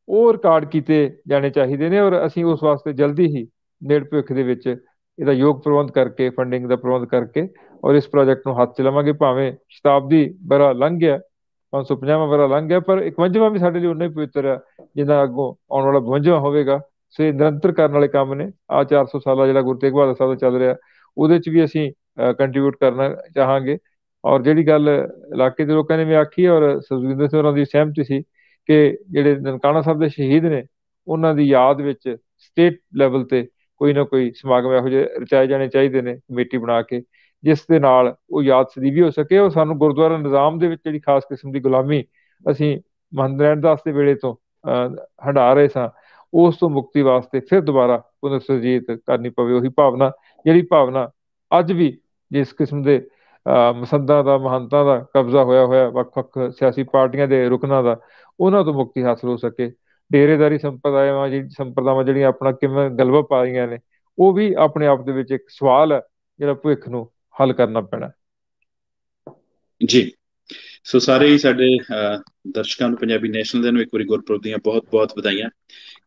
ਉਹ ਰਿਕਾਰਡ ਕੀਤੇ ਜਾਣੇ ਚਾਹੀਦੇ ਨੇ ਔਰ ਅਸੀਂ ਉਸ ਵਾਸਤੇ ਜਲਦੀ ਹੀ ਨੇੜ ਭਵਿੱਖ ਦੇ ਵਿੱਚ ਇਹਦਾ ਯੋਗ ਪ੍ਰਬੰਧ ਕਰਕੇ ਫੰਡਿੰਗ ਦਾ ਪ੍ਰਬੰਧ ਕਰਕੇ ਔਰ ਇਸ ਪ੍ਰੋਜੈਕਟ ਨੂੰ ਹੱਥ 'ਚ ਲਵਾਂਗੇ ਭਾਵੇਂ ਸ਼ਤਾਬਦੀ ਬਰਾ ਲੰਘ ਗਿਆ 550ਵਾਂ ਬਰਾ ਲੰਘ ਗਿਆ ਪਰ 51ਵਾਂ ਵੀ ਸਾਡੇ ਲਈ ਉਨਾ ਹੀ ਪਵਿੱਤਰ ਹੈ ਜਿੰਨਾ ਅੱਗੋਂ ਆਉਣ ਵਾਲਾ 52ਵਾਂ ਹੋਵੇਗਾ ਸੋ ਇਹ ਨਿਰੰਤਰ ਕਰਨ ਵਾਲੇ ਕੰਮ ਨੇ ਆ 400 ਸਾਲਾ ਜਿਹੜਾ ਗੁਰਤੇਗ ਬਹਾਦਰ ਸਾਹਿਬ ਦਾ ਚੱਲ ਰਿਹਾ ਉਹਦੇ 'ਚ ਵੀ ਅਸੀਂ ਕੰਟਰੀਬਿਊਟ ਕਰਨਾ ਚਾਹਾਂਗੇ ਔਰ ਜਿਹੜੀ ਗੱਲ ਇਲਾਕੇ ਦੇ ਲੋਕਾਂ ਨੇ ਵੀ ਆਖੀ ਔਰ ਸਰਜਿੰਦਰ ਸਿੰਘ ਹੋਰਾਂ ਦੀ ਸਹਿਮਤੀ ਸੀ ਕਿ ਜਿਹੜੇ ਨਨਕਾਣਾ ਸਾਹਿਬ ਦੇ ਸ਼ਹੀਦ ਨੇ ਉਹਨਾਂ ਦੀ ਯਾਦ ਵਿੱਚ ਸਟੇਟ ਲੈਵਲ ਤੇ ਕੋਈ ਨਾ ਕੋਈ ਸਮਾਗਮ ਇਹੋ ਜਿਹੇ ਰਚਾਏ ਜਾਣੇ ਚਾਹੀਦੇ ਨੇ ਕਮੇਟੀ ਬਣਾ ਕੇ ਜਿਸ ਦੇ ਨਾਲ ਉਹ ਯਾਦ ਸਦੀਵੀ ਹੋ ਸਕੇ ਉਹ ਸਾਨੂੰ ਗੁਰਦੁਆਰਾ ਨਿਜ਼ਾਮ ਦੇ ਵਿੱਚ ਜਿਹੜੀ ਖਾਸ ਕਿਸਮ ਦੀ ਗੁਲਾਮੀ ਅਸੀਂ ਮਹੰਦਰੈਣ ਦਾਸ ਦੇ ਵੇਲੇ ਤੋਂ ਹੰਡਾ ਰਹੇ ਸਾਂ ਉਸ ਤੋਂ ਮੁਕਤੀ ਵਾਸਤੇ ਫਿਰ ਦੁਬਾਰਾ ਪੁਨਰ ਸੁਰਜੀਤ ਕਰਨੀ ਪਵੇ ਉਹੀ ਭਾਵਨਾ ਜਿਹੜੀ ਭਾਵਨਾ ਅੱਜ ਵੀ ਜਿਸ ਕਿਸਮ ਦੇ ਮਸੱਦਾ ਦਾ ਮਹੰਤਾਂ ਦਾ ਕਬਜ਼ਾ ਹੋਇਆ ਹੋਇਆ ਵੱਖ-ਵੱਖ ਸਿਆਸੀ ਪਾਰਟੀਆਂ ਦੇ ਰੁਕਨਾਂ ਦਾ ਉਹਨਾਂ ਤੋਂ ਮੁਕਤੀ ਹਾਸਲ ਹੋ ਸਕੇ ਡੇਰੇਦਾਰੀ ਸੰਪਰਦਾਇਆਂ ਜੀ ਸੰਪਰਦਾਵਾਂ ਜਿਹੜੀਆਂ ਆਪਣਾ ਕਿਵੇਂ ਗਲਬਾ ਪਾ ਰਹੀਆਂ ਨੇ ਉਹ ਵੀ ਆਪਣੇ ਆਪ ਦੇ ਵਿੱਚ ਇੱਕ ਸਵਾਲ ਹੈ ਜਿਹੜਾ ਭਵਿੱਖ ਨੂੰ ਹੱਲ ਕਰਨਾ ਪੈਣਾ ਜੀ ਸੋ ਸਾਰੇ ਹੀ ਸਾਡੇ ਦਰਸ਼ਕਾਂ ਨੂੰ ਪੰਜਾਬੀ ਨੈਸ਼ਨਲ ਦੇ ਨੂੰ ਇੱਕ ਵਾਰੀ ਗੁਰਪੁਰਬ ਦੀਆਂ ਬਹੁਤ-ਬਹੁਤ ਵਧਾਈਆਂ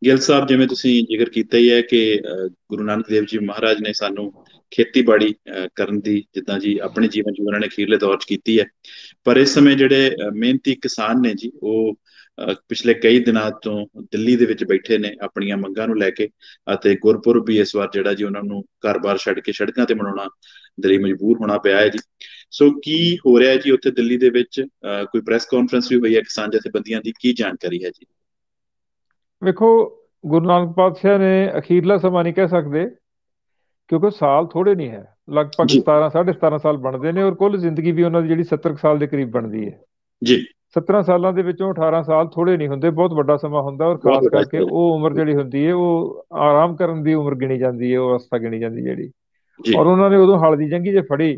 ਗਿੱਲ ਸਾਹਿਬ ਜਿਵੇਂ ਤੁਸੀਂ ਜ਼ਿਕਰ ਕੀਤਾ ਹੀ ਹੈ ਕਿ ਗੁਰੂ ਨਾਨਕ ਦੇਵ ਜੀ ਮਹਾਰਾਜ ਨੇ ਸਾਨੂੰ ਖੇਤੀਬਾੜੀ ਕਰਨ ਦੀ ਜਿੱਦਾਂ ਜੀ ਆਪਣੇ ਜੀਵਨ ਜੀ ਉਹਨਾਂ ਨੇ ਅਖੀਰਲੇ ਦੌਰ 'ਚ ਕੀਤੀ ਹੈ ਪਰ ਇਸ ਸਮੇਂ ਜਿਹੜੇ ਮਿਹਨਤੀ ਕਿਸਾਨ ਨੇ ਜੀ ਉਹ ਪਿਛਲੇ ਕਈ ਦਿਨਾਂ ਤੋਂ ਦਿੱਲੀ ਦੇ ਵਿੱਚ ਬੈਠੇ ਨੇ ਆਪਣੀਆਂ ਮੰਗਾਂ ਨੂੰ ਲੈ ਕੇ ਅਤੇ ਗੁਰਪੁਰਬ ਵੀ ਇਸ ਵਾਰ ਜਿਹੜਾ ਜੀ ਉਹਨਾਂ ਨੂੰ ਘਰ-ਬਾਰ ਛੱਡ ਕੇ ਸੜਕਾਂ ਤੇ ਮਨਾਉਣਾ ਦਿੱਲੀ ਮਜਬੂਰ ਹੋਣਾ ਪਿਆ ਹੈ ਜੀ ਸੋ ਕੀ ਹੋ ਰਿਹਾ ਹੈ ਜੀ ਉੱਥੇ ਦਿੱਲੀ ਦੇ ਵਿੱਚ ਕੋਈ ਪ੍ਰੈਸ ਕਾਨਫਰੰਸ ਵੀ ਹੋਈ ਹੈ ਕਿਸਾਨ ਜਥੇਬੰਦੀਆਂ ਦੀ ਕੀ ਜਾਣਕਾਰੀ ਹੈ ਜੀ ਵੇਖੋ ਗੁਰੂ ਨਾਨਕ ਪਾਤਸ਼ਾਹ ਨੇ ਅਖੀਰਲਾ ਸਮਾਂ ਨਹੀਂ ਕਹਿ ਸਕਦੇ ਕਿਉਂਕਿ ਸਾਲ ਥੋੜੇ ਨਹੀਂ ਹੈ ਲਗਭਗ 17 17.5 ਸਾਲ ਬਣਦੇ ਨੇ ਔਰ ਕੁੱਲ ਜ਼ਿੰਦਗੀ ਵੀ ਉਹਨਾਂ ਦੀ ਜਿਹੜੀ 70 ਸਾਲ ਦੇ ਕਰੀਬ ਬਣਦੀ ਹੈ ਜੀ 17 ਸਾਲਾਂ ਦੇ ਵਿੱਚੋਂ 18 ਸਾਲ ਥੋੜੇ ਨਹੀਂ ਹੁੰਦੇ ਬਹੁਤ ਵੱਡਾ ਸਮਾਂ ਹੁੰਦਾ ਔਰ ਖਾਸ ਕਰਕੇ ਉਹ ਉਮਰ ਜਿਹੜੀ ਹੁੰਦੀ ਹੈ ਉਹ ਆਰਾਮ ਕਰਨ ਦੀ ਉਮਰ ਗਿਣੀ ਜਾਂਦੀ ਹੈ ਉਹ ਅਵਸਥਾ ਗਿਣੀ ਜਾਂਦੀ ਜਿਹੜੀ ਔਰ ਉਹਨਾਂ ਨੇ ਉਦੋਂ ਹਲ ਦੀ ਜੰਗੀ ਜੇ ਫੜੀ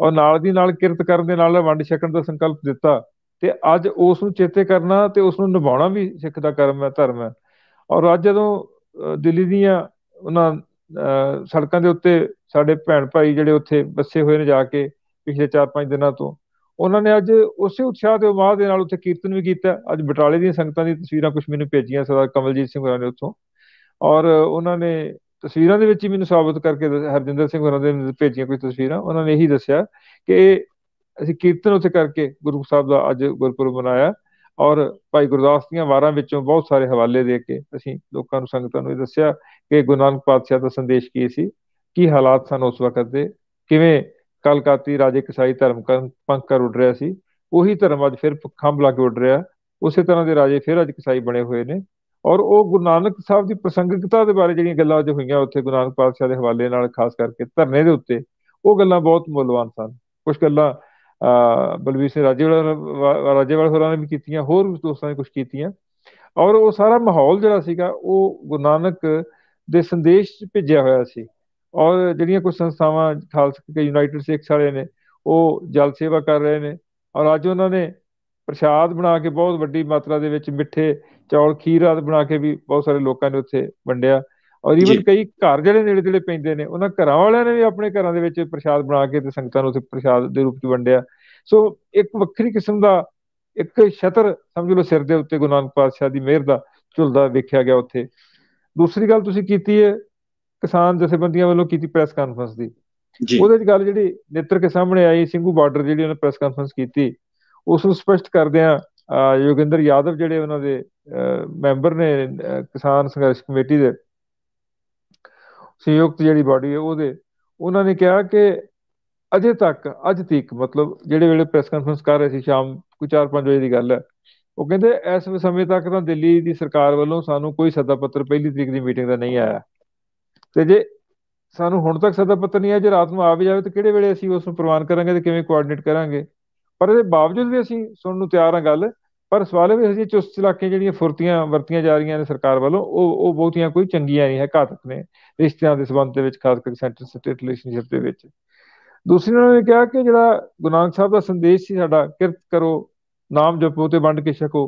ਔਰ ਨਾਲ ਦੀ ਨਾਲ ਕਿਰਤ ਕਰਨ ਦੇ ਨਾਲ ਵੰਡ ਛਕਣ ਦਾ ਸੰਕਲਪ ਦਿੱਤਾ ਤੇ ਅੱਜ ਉਸ ਨੂੰ ਚੇਤੇ ਕਰਨਾ ਤੇ ਉਸ ਨੂੰ ਨਿਭਾਉਣਾ ਵੀ ਸਿੱਖ ਦਾ ਕਰਮ ਹੈ ਧਰਮ ਹੈ ਔਰ ਅੱਜ ਜਦੋਂ ਦਿੱਲੀ ਦੀਆਂ ਉਹਨਾਂ ਸੜਕਾਂ ਦੇ ਉੱਤੇ ਸਾਡੇ ਭੈਣ ਭਾਈ ਜਿਹੜੇ ਉੱਥੇ ਬੱਸੇ ਹੋਏ ਨੇ ਜਾ ਕੇ ਪਿਛਲੇ 4-5 ਦਿਨਾਂ ਤੋਂ ਉਹਨਾਂ ਨੇ ਅੱਜ ਉਸੇ ਉਤਸ਼ਾਹ ਤੇ ਉਮਾਦ ਦੇ ਨਾਲ ਉੱਥੇ ਕੀਰਤਨ ਵੀ ਕੀਤਾ ਅੱਜ ਬਟਾਲੇ ਦੀਆਂ ਸੰਗਤਾਂ ਦੀ ਤਸਵੀਰਾਂ ਕੁਝ ਮੈਨੂੰ ਭੇਜੀਆਂ ਸਰਦਾਰ ਕਮਲਜੀਤ ਸਿੰਘ ਹੋਰਾਂ ਨੇ ਉੱਥੋਂ ਔਰ ਉਹਨਾਂ ਨੇ ਤਸਵੀਰਾਂ ਦੇ ਵਿੱਚ ਹੀ ਮੈਨੂੰ ਸਾਬਤ ਕਰਕੇ ਹਰਜਿੰਦਰ ਸਿੰਘ ਹੋਰਾਂ ਦੇ ਭੇਜੀਆਂ ਕੁਝ ਤਸਵੀਰਾਂ ਉਹਨਾਂ ਨੇ ਇਹੀ ਦੱਸਿਆ ਕਿ ਅਸੀਂ ਕੀਰਤਨ ਉੱਥੇ ਕਰਕੇ ਗੁਰੂ ਸਾਹਿਬ ਦਾ ਅੱਜ ਗੁਰਪੁਰਬ ਮਨਾਇਆ ਔਰ ਭਾਈ ਗੁਰਦਾਸ ਦੀਆਂ ਵਾਰਾਂ ਵਿੱਚੋਂ ਬਹੁਤ ਸਾਰੇ ਹਵਾਲੇ ਦੇ ਕੇ ਅਸੀਂ ਲੋਕਾਂ ਨੂੰ ਸੰਗਤਾਂ ਨੂੰ ਇਹ ਦੱਸਿਆ ਕਿ ਗੁਰਨਾਨਕ ਪਾਤਸ਼ਾਹ ਦਾ ਸੰਦੇਸ਼ ਕੀ ਸੀ ਕੀ ਹਾਲਾਤ ਸਨ ਉਸ ਵਕਤ ਦੇ ਕਿਵੇਂ ਕਲਕਾਤੀ ਰਾਜੇ ਕਸਾਈ ਧਰਮ ਪੰਖ ਕਰ ਉੱਡ ਰਿਹਾ ਸੀ ਉਹੀ ਧਰਮ ਅੱਜ ਫਿਰ ਖੰਭ ਲਾ ਕੇ ਉੱਡ ਰਿਹਾ ਉਸੇ ਤਰ੍ਹਾਂ ਦੇ ਰਾਜੇ ਫਿਰ ਅੱਜ ਕਸਾਈ ਬਣੇ ਹੋਏ ਨੇ ਔਰ ਉਹ ਗੁਰਨਾਨਕ ਸਾਹਿਬ ਦੀ ਪ੍ਰਸੰਗਿਕਤਾ ਦੇ ਬਾਰੇ ਜਿਹੜੀਆਂ ਗੱਲਾਂ ਅੱਜ ਹੋਈਆਂ ਉੱਥੇ ਗੁਰਨਾਨਕ ਪਾਤਸ਼ਾਹ ਦੇ ਹਵਾਲੇ ਨਾਲ ਖਾਸ ਕਰਕੇ ਧਰਨੇ ਦੇ ਉੱਤੇ ਉਹ ਗੱਲਾਂ ਬਹੁਤ ਮੁੱਲਵਾਨ ਸਨ ਕੁਝ ਗੱਲਾਂ ਬਲਵੀਰ ਸਿੰਘ ਰਾਜੇਵਾਲ ਰਾਜੇਵਾਲ ਹੋਰਾਂ ਨੇ ਵੀ ਕੀਤੀਆਂ ਹੋਰ ਵੀ ਦੋਸਤਾਂ ਨੇ ਕੁਝ ਕੀਤੀਆਂ ਔਰ ਉਹ ਸਾਰਾ ਮਾਹੌਲ ਜਿਹੜਾ ਸੀਗਾ ਉਹ ਗੁਰੂ ਨਾਨਕ ਦੇ ਸੰਦੇਸ਼ ਭੇਜਿਆ ਹੋਇਆ ਸੀ ਔਰ ਜਿਹੜੀਆਂ ਕੁਝ ਸੰਸਥਾਵਾਂ ਖਾਲਸਾ ਯੂਨਾਈਟਿਡ ਸਿੱਖ ਵਾਲੇ ਨੇ ਉਹ ਜਲ ਸੇਵਾ ਕਰ ਰਹੇ ਨੇ ਔਰ ਅੱਜ ਉਹਨਾਂ ਨੇ ਪ੍ਰਸ਼ਾਦ ਬਣਾ ਕੇ ਬਹੁਤ ਵੱਡੀ ਮਾਤਰਾ ਦੇ ਵਿੱਚ ਮਿੱਠੇ ਚੌਲ ਖੀਰ ਆਦ ਬਣਾ ਕੇ ਵੀ ਬਹੁਤ ਸਾਰੇ ਲੋਕਾਂ ਨੇ ਉੱਥੇ ਵੰਡਿਆ ਔਰ ਈਵਨ ਕਈ ਘਰ ਜਿਹੜੇ ਨੇੜੇ ਤੇੜੇ ਪੈਂਦੇ ਨੇ ਉਹਨਾਂ ਘਰਾਂ ਵਾਲਿਆਂ ਨੇ ਵੀ ਆਪਣੇ ਘਰਾਂ ਦੇ ਵਿੱਚ ਪ੍ਰਸ਼ਾਦ ਬਣਾ ਕੇ ਤੇ ਸੰਗਤਾਂ ਨੂੰ ਉੱਥੇ ਪ੍ਰਸ਼ਾਦ ਦੇ ਰੂਪ ਚ ਵੰਡਿਆ ਸੋ ਇੱਕ ਵੱਖਰੀ ਕਿਸਮ ਦਾ ਇੱਕ ਛਤਰ ਸਮਝ ਲਓ ਸਿਰ ਦੇ ਉੱਤੇ ਗੁਨਾਨ ਪਾਤਸ਼ਾਹ ਦੀ ਮਿਹਰ ਦਾ ਝੁਲਦਾ ਵੇਖਿਆ ਗਿਆ ਉੱਥੇ ਦੂਸਰੀ ਗੱਲ ਤੁਸੀਂ ਕੀਤੀ ਹੈ ਕਿਸਾਨ ਜਥੇਬੰਦੀਆਂ ਵੱਲੋਂ ਕੀਤੀ ਪ੍ਰੈਸ ਕਾਨਫਰੰਸ ਦੀ ਜੀ ਉਹਦੇ ਵਿੱਚ ਗੱਲ ਜਿਹੜੀ ਨੇਤਰ ਕੇ ਸਾਹਮਣੇ ਆਈ ਸਿੰਘੂ ਬਾਰਡਰ ਜਿਹੜੀ ਉਹਨੇ ਪ੍ਰੈਸ ਕਾਨਫਰੰਸ ਕੀਤੀ ਉਸ ਨੂੰ ਸਪਸ਼ਟ ਕਰਦੇ ਆ ਯੋਗਿੰਦਰ ਯਾਦਵ ਜਿਹੜੇ ਉਹਨਾਂ ਦੇ ਮੈਂਬਰ ਨੇ ਕਿਸਾਨ ਸੰਘਰਸ਼ ਕਮੇਟੀ ਦੇ ਸੰਯੁਕਤ ਜਿਹੜੀ ਬਾਡੀ ਹੈ ਉਹਦੇ ਉਹਨਾਂ ਨੇ ਕਿਹਾ ਕਿ ਅਜੇ ਤੱਕ ਅੱਜ ਤੱਕ ਮਤਲਬ ਜਿਹੜੇ ਵੇਲੇ ਪ੍ਰੈਸ ਕਾਨਫਰੰਸ ਕਰ ਰਹੇ ਸੀ ਸ਼ਾਮ ਕੋਈ 4-5 ਵਜੇ ਦੀ ਗੱਲ ਹੈ ਉਹ ਕਹਿੰਦੇ ਇਸ ਸਮੇਂ ਤੱਕ ਤਾਂ ਦਿੱਲੀ ਦੀ ਸਰਕਾਰ ਵੱਲੋਂ ਸਾਨੂੰ ਕੋਈ ਸੱਦਾ ਪੱਤਰ ਪਹਿਲੀ ਤਰੀਕ ਦੀ ਮੀਟਿੰਗ ਦਾ ਨਹੀਂ ਆਇਆ ਤੇ ਜੇ ਸਾਨੂੰ ਹੁਣ ਤੱਕ ਸੱਦਾ ਪੱਤਰ ਨਹੀਂ ਆਇਆ ਜੇ ਰਾਤ ਨੂੰ ਆ ਵੀ ਜਾਵੇ ਤਾਂ ਕਿਹੜੇ ਵੇਲੇ ਅਸੀਂ ਉਸ ਨੂੰ ਪ੍ਰਵਾਨ ਕਰਾਂਗੇ ਤੇ ਕਿਵੇਂ ਕੋਆਰਡੀਨੇਟ ਕਰਾਂਗੇ ਪਰ ਇਹਦੇ ਬਾਵਜੂਦ ਵੀ ਅਸੀਂ ਸੁਣਨ ਨੂੰ ਤਿਆਰ ਹਾਂ ਗੱਲ ਪਰ ਸਵਾਲ ਇਹ ਹੈ ਚੁਸਤ ਇਲਾਕੇ ਜਿਹੜੀਆਂ ਫੁਰਤੀਆਂ ਵਰਤੀਆਂ ਜਾ ਰਹੀਆਂ ਨੇ ਸਰਕਾਰ ਵੱਲੋਂ ਉਹ ਉਹ ਬਹੁਤੀਆਂ ਕੋਈ ਚੰਗੀਆਂ ਨਹੀਂ ਹੈ ਘਾਤਕ ਨੇ ਰਿਸ਼ਤਿਆਂ ਦੇ ਸਬੰਧ ਦੇ ਵਿੱਚ ਖਾਸ ਕਰਕੇ ਸੈਂਟਰ ਸਟੇਟ ਰਿਲੇਸ਼ਨਸ਼ਿਪ ਦੇ ਵਿੱਚ ਦੂਸਰੀ ਉਹਨਾਂ ਨੇ ਕਿਹਾ ਕਿ ਜਿਹੜਾ ਗੁਨਾਨਕ ਸਾਹਿਬ ਦਾ ਸੰਦੇਸ਼ ਸੀ ਸਾਡਾ ਕਿਰਤ ਕਰੋ ਨਾਮ ਜਪੋ ਤੇ ਵੰਡ ਕੇ ਛਕੋ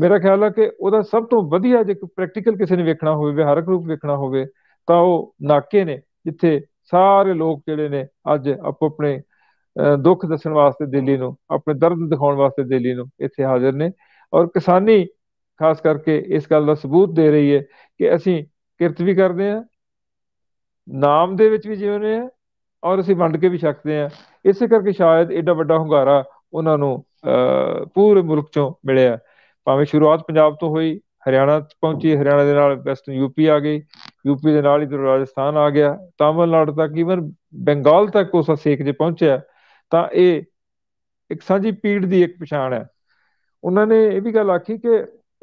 ਮੇਰਾ ਖਿਆਲ ਹੈ ਕਿ ਉਹਦਾ ਸਭ ਤੋਂ ਵਧੀਆ ਜੇ ਕੋਈ ਪ੍ਰੈਕਟੀਕਲ ਕਿਸੇ ਨੇ ਵੇਖਣਾ ਹੋਵੇ ਵਿਹਾਰਕ ਰੂਪ ਵੇਖਣਾ ਹੋਵੇ ਤਾਂ ਉਹ ਨਾਕੇ ਨੇ ਜਿੱਥੇ ਸਾਰੇ ਲੋਕ ਜਿਹੜੇ ਨੇ ਅੱਜ ਆਪੋ ਆਪਣੇ ਦੁੱਖ ਦੱਸਣ ਵਾਸਤੇ ਦਿੱਲੀ ਨੂੰ ਆਪਣੇ ਦਰਦ ਦਿਖਾਉਣ ਵਾਸਤੇ ਦਿੱਲੀ ਨੂੰ ਇੱਥੇ ਹਾਜ਼ਰ ਨੇ ਔਰ ਕਿਸਾਨੀ ਖਾਸ ਕਰਕੇ ਇਸ ਗੱਲ ਦਾ ਸਬੂਤ ਦੇ ਰਹੀ ਹੈ ਕਿ ਅਸੀਂ ਕਿਰਤ ਵੀ ਕਰਦੇ ਆ ਨਾਮ ਦੇ ਵਿੱਚ ਵੀ ਜਿਵੇਂ ਨੇ ਔਰ ਅਸੀਂ ਵੰਡ ਕੇ ਵੀ ਛਕਦੇ ਆ ਇਸੇ ਕਰਕੇ ਸ਼ਾਇਦ ਐਡਾ ਵੱਡਾ ਹੰਗਾਰਾ ਉਹਨਾਂ ਨੂੰ ਪੂਰੇ ਮੁਲਕ ਚੋਂ ਮਿਲਿਆ ਭਾਵੇਂ ਸ਼ੁਰੂਆਤ ਪੰਜਾਬ ਤੋਂ ਹੋਈ ਹਰਿਆਣਾ ਪਹੁੰਚੀ ਹਰਿਆਣਾ ਦੇ ਨਾਲ ਵੈਸਟ ਯੂਪੀ ਆ ਗਈ ਯੂਪੀ ਦੇ ਨਾਲ ਹੀ ਰਾਜਸਥਾਨ ਆ ਗਿਆ ਤਾਮਿਲਨਾਡੂ ਤੱਕ ਈਵਨ ਬੰਗਾਲ ਤੱਕ ਉਸ ਸੇਕ ਜੇ ਪਹੁੰਚਿਆ ਤਾਂ ਇਹ ਇੱਕ ਸਾਂਝੀ ਪੀੜ ਦੀ ਇੱਕ ਪਛਾਣ ਹੈ ਉਹਨਾਂ ਨੇ ਇਹ ਵੀ ਗੱਲ ਆਖੀ ਕਿ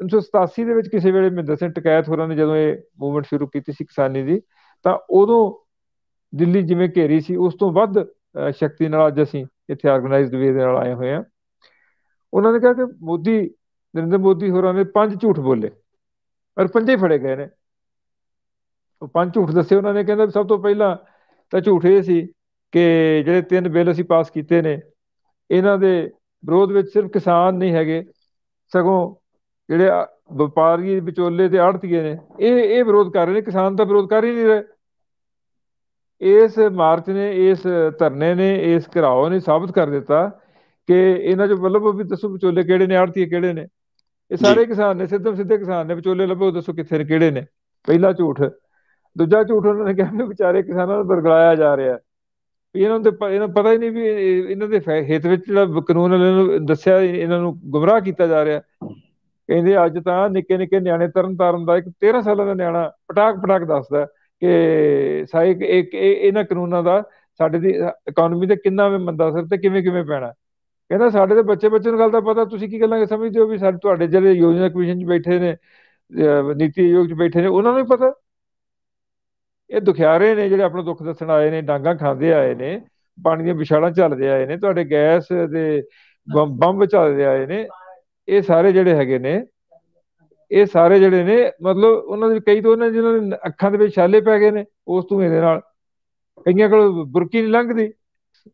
1987 ਦੇ ਵਿੱਚ ਕਿਸੇ ਵੇਲੇ ਮਹਿੰਦਰ ਸਿੰਘ ਟਕੈਤ ਹੋਰਾਂ ਨੇ ਜਦੋਂ ਇਹ ਮੂਵਮੈਂਟ ਸ਼ੁਰੂ ਕੀਤੀ ਸੀ ਕਿਸਾਨੀ ਦੀ ਤਾਂ ਉਦੋਂ ਦਿੱਲੀ ਜਿਵੇਂ ਘੇਰੀ ਸੀ ਉਸ ਤੋਂ ਵੱਧ ਸ਼ਕਤੀ ਨਾਲ ਅੱਜ ਅਸੀਂ ਇੱਥੇ ਆਰਗੇਨਾਈਜ਼ਡ ਵੇ ਦੇ ਨਾਲ ਆਏ ਹੋਏ ਆ ਉਹਨਾਂ ਨੇ ਕਿਹਾ ਕਿ ਮੋਦੀ ਨਰਿੰਦਰ ਮੋਦੀ ਹੋਰਾਂ ਨੇ ਪੰਜ ਝੂਠ ਬੋਲੇ ਪਰ ਪੰਜੇ ਫੜੇ ਗਏ ਨੇ ਉਹ ਪੰਜ ਝੂਠ ਦੱਸੇ ਉਹਨਾਂ ਨੇ ਕਹਿੰਦਾ ਸਭ ਤੋਂ ਪਹਿਲਾਂ ਤਾਂ ਝੂਠੇ ਸੀ ਕਿ ਜਿਹੜੇ ਤਿੰਨ ਬਿੱਲ ਅਸੀਂ ਪਾਸ ਕੀਤੇ ਨੇ ਇਹਨਾਂ ਦੇ ਵਿਰੋਧ ਵਿੱਚ ਸਿਰਫ ਕਿਸਾਨ ਨਹੀਂ ਹੈਗੇ ਸਗੋਂ ਜਿਹੜੇ ਵਪਾਰੀ ਵਿਚੋਲੇ ਤੇ ਆੜਤੀਏ ਨੇ ਇਹ ਇਹ ਵਿਰੋਧ ਕਰ ਰਹੇ ਨੇ ਕਿਸਾਨ ਤਾਂ ਵਿਰੋਧ ਕਰ ਹੀ ਨਹੀਂ ਰਹੇ ਇਸ ਮਾਰਚ ਨੇ ਇਸ ਧਰਨੇ ਨੇ ਇਸ ਘਰਾਓ ਨੇ ਸਾਬਤ ਕਰ ਦਿੱਤਾ ਕਿ ਇਹਨਾਂ ਚ ਮਤਲਬ ਵੀ ਦੱਸੋ ਵਿਚੋਲੇ ਕਿਹੜੇ ਨੇ ਆੜਤੀਏ ਕਿਹੜੇ ਨੇ ਇਹ ਸਾਰੇ ਕਿਸਾਨ ਨੇ ਸਿੱਧੇ ਸਿੱਧੇ ਕਿਸਾਨ ਨੇ ਵਿਚੋਲੇ ਲੱਭੋ ਦੱਸੋ ਕਿੱਥੇ ਨੇ ਕਿਹੜੇ ਨੇ ਪਹਿਲਾ ਝੂਠ ਦੂਜਾ ਝੂਠ ਉਹਨਾਂ ਨੇ ਕਿਹਾ ਵੀ ਵਿਚਾਰੇ ਕਿਸਾਨਾਂ ਨੂੰ ਬਰਗਲਾਇਆ ਜਾ ਰਿਹਾ ਹੈ ਇਹਨਾਂ ਨੂੰ ਇਹਨਾਂ ਪਤਾ ਹੀ ਨਹੀਂ ਵੀ ਇਹਨਾਂ ਦੇ ਹਿੱਤ ਵਿੱਚ ਜਿਹੜਾ ਕਾਨੂੰਨ ਵਾਲਿਆਂ ਨੂੰ ਦੱਸਿਆ ਇਹਨਾਂ ਨੂੰ ਗੁੰਮਰਾਹ ਕੀਤਾ ਜਾ ਰਿਹਾ ਕਹਿੰਦੇ ਅੱਜ ਤਾਂ ਨਿੱਕੇ ਨਿੱਕੇ ਨਿਆਣੇ ਤਰਨ ਤਾਰਨ ਦਾ ਇੱਕ 13 ਸਾਲਾਂ ਦਾ ਨਿਆਣਾ ਪਟਾਕ ਪਟਾਕ ਦੱਸਦਾ ਕਿ ਸਾਇਕ ਇੱਕ ਇਹਨਾਂ ਕਾਨੂੰਨਾਂ ਦਾ ਸਾਡੇ ਦੀ ਇਕਨੋਮੀ ਤੇ ਕਿੰਨਾ ਮੰਦਾ ਸਰ ਤੇ ਕਿਵੇਂ ਕਿਵੇਂ ਪੈਣਾ ਕਹਿੰਦਾ ਸਾਡੇ ਦੇ ਬੱਚੇ ਬੱਚੇ ਨੂੰ ਗੱਲ ਦਾ ਪਤਾ ਤੁਸੀਂ ਕੀ ਗੱਲਾਂ ਸਮਝਦੇ ਹੋ ਵੀ ਸਾਡੇ ਤੁਹਾਡੇ ਜਿਹੜੇ ਯੋਜਨਾ ਕਮਿਸ਼ਨ 'ਚ ਬੈਠੇ ਨੇ ਨੀਤੀ ਆਯੋਗ 'ਚ ਬੈਠੇ ਨੇ ਉਹਨਾਂ ਨੂੰ ਪਤਾ ਇਹ ਦੁਖਿਆਰੇ ਨੇ ਜਿਹੜੇ ਆਪਣਾ ਦੁੱਖ ਦੱਸਣ ਆਏ ਨੇ ਡਾਂਗਾ ਖਾਂਦੇ ਆਏ ਨੇ ਪਾਣੀ ਦੀਆਂ ਵਿਛਾੜਾਂ ਚੱਲਦੇ ਆਏ ਨੇ ਤੁਹਾਡੇ ਗੈਸ ਦੇ ਬੰਬ ਚੱਲਦੇ ਆਏ ਨੇ ਇਹ ਸਾਰੇ ਜਿਹੜੇ ਹੈਗੇ ਨੇ ਇਹ ਸਾਰੇ ਜਿਹੜੇ ਨੇ ਮਤਲਬ ਉਹਨਾਂ ਦੇ ਕਈ ਤੋਂ ਉਹਨਾਂ ਜਿਨ੍ਹਾਂ ਦੇ ਅੱਖਾਂ ਦੇ ਵਿੱਚ ਛਾਲੇ ਪੈ ਗਏ ਨੇ ਉਸ ਧੂਏ ਦੇ ਨਾਲ ਕਈਆਂ ਕੋਲ ਬੁਰਕੀ ਨਹੀਂ ਲੰਘਦੀ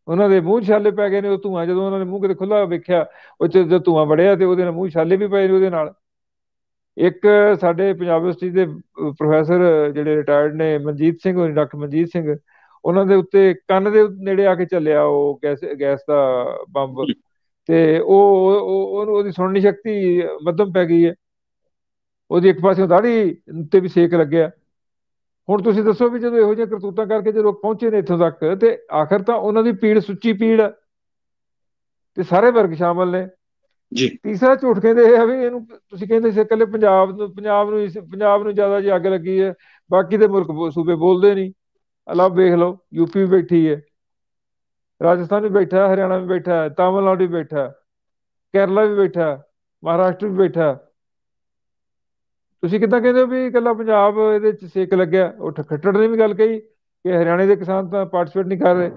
ਉਹਨਾਂ ਦੇ ਮੂੰਹ ਛਾਲੇ ਪੈ ਗਏ ਨੇ ਉਹ ਧੂਆਂ ਜਦੋਂ ਉਹਨਾਂ ਨੇ ਮੂੰਹ ਕਿਤੇ ਖੁੱਲਾ ਵੇਖਿਆ ਉਹ ਚ ਜਦ ਧੂਆਂ ਵੜਿਆ ਤੇ ਉਹਦੇ ਨਾਲ ਮੂੰਹ ਛਾਲੇ ਵੀ ਪਏ ਨੇ ਉਹਦੇ ਨਾਲ ਇੱਕ ਸਾਡੇ ਪੰਜਾਬ ਯੂਨੀਵਰਸਿਟੀ ਦੇ ਪ੍ਰੋਫੈਸਰ ਜਿਹੜੇ ਰਿਟਾਇਰਡ ਨੇ ਮਨਜੀਤ ਸਿੰਘ ਹੋਣੀ ਡਾਕਟਰ ਮਨਜੀਤ ਸਿੰਘ ਉਹਨਾਂ ਦੇ ਉੱਤੇ ਕੰਨ ਦੇ ਨੇੜੇ ਆ ਕੇ ਚੱਲਿਆ ਉਹ ਗੈਸ ਦਾ ਬੰਬ ਤੇ ਉਹ ਉਹਨੂੰ ਉਹਦੀ ਸੁਣਨੀ ਸ਼ਕਤੀ ਮੱਧਮ ਪੈ ਗਈ ਹੈ ਉਹਦੀ ਇੱਕ ਪਾਸੇ ਦਾੜੀ ਤੇ ਵੀ ਸੇਕ ਲੱਗਿਆ ਹੁਣ ਤੁਸੀਂ ਦੱਸੋ ਵੀ ਜਦੋਂ ਇਹੋ ਜਿਹੇ ਕਰਤੂਤਾਂ ਕਰਕੇ ਜੇ ਲੋਕ ਪਹੁੰਚੇ ਨੇ ਇੱਥੋਂ ਤੱਕ ਤੇ ਆਖਰ ਤਾਂ ਉਹਨਾਂ ਦੀ ਪੀੜ ਸੁੱਚੀ ਪੀੜ ਤੇ ਸਾਰੇ ਵਰਗ ਸ਼ਾਮਲ ਨੇ ਜੀ ਤੀਸਰਾ ਝੂਠ ਕਹਿੰਦੇ ਇਹ ਆ ਵੀ ਇਹਨੂੰ ਤੁਸੀਂ ਕਹਿੰਦੇ ਸੀ ਇਕੱਲੇ ਪੰਜਾਬ ਨੂੰ ਪੰਜਾਬ ਨੂੰ ਪੰਜਾਬ ਨੂੰ ਜ਼ਿਆਦਾ ਜੀ ਅੱਗ ਲੱਗੀ ਹੈ ਬਾਕੀ ਦੇ ਮੁਲਕ ਸੂਬੇ ਬੋਲਦੇ ਨਹੀਂ ਅਲਾ ਵੇਖ ਲਓ ਯੂਪੀ ਵੀ ਬੈਠੀ ਹੈ ਰਾਜਸਥਾਨ ਵੀ ਬੈਠਾ ਹਰਿਆਣਾ ਵੀ ਬੈਠਾ ਤਾਮਿਲਨਾਡੂ ਵੀ ਬੈਠਾ ਕੇਰਲਾ ਵੀ ਬੈਠਾ ਮਹਾਰਾਸ਼ਟਰ ਵੀ ਬੈਠਾ ਤੁਸੀਂ ਕਿਦਾਂ ਕਹਿੰਦੇ ਹੋ ਵੀ ਇਕੱਲਾ ਪੰਜਾਬ ਇਹਦੇ ਚ ਸੇਕ ਲੱਗਿਆ ਉਹ ਖੱਟੜ ਨੇ ਵੀ ਗੱਲ ਕਹੀ ਕਿ ਹਰਿਆਣੇ ਦੇ ਕਿਸਾਨ ਤਾਂ ਪਾਰਟਿਸਿਪੇਟ ਨਹੀਂ ਕਰ ਰਹੇ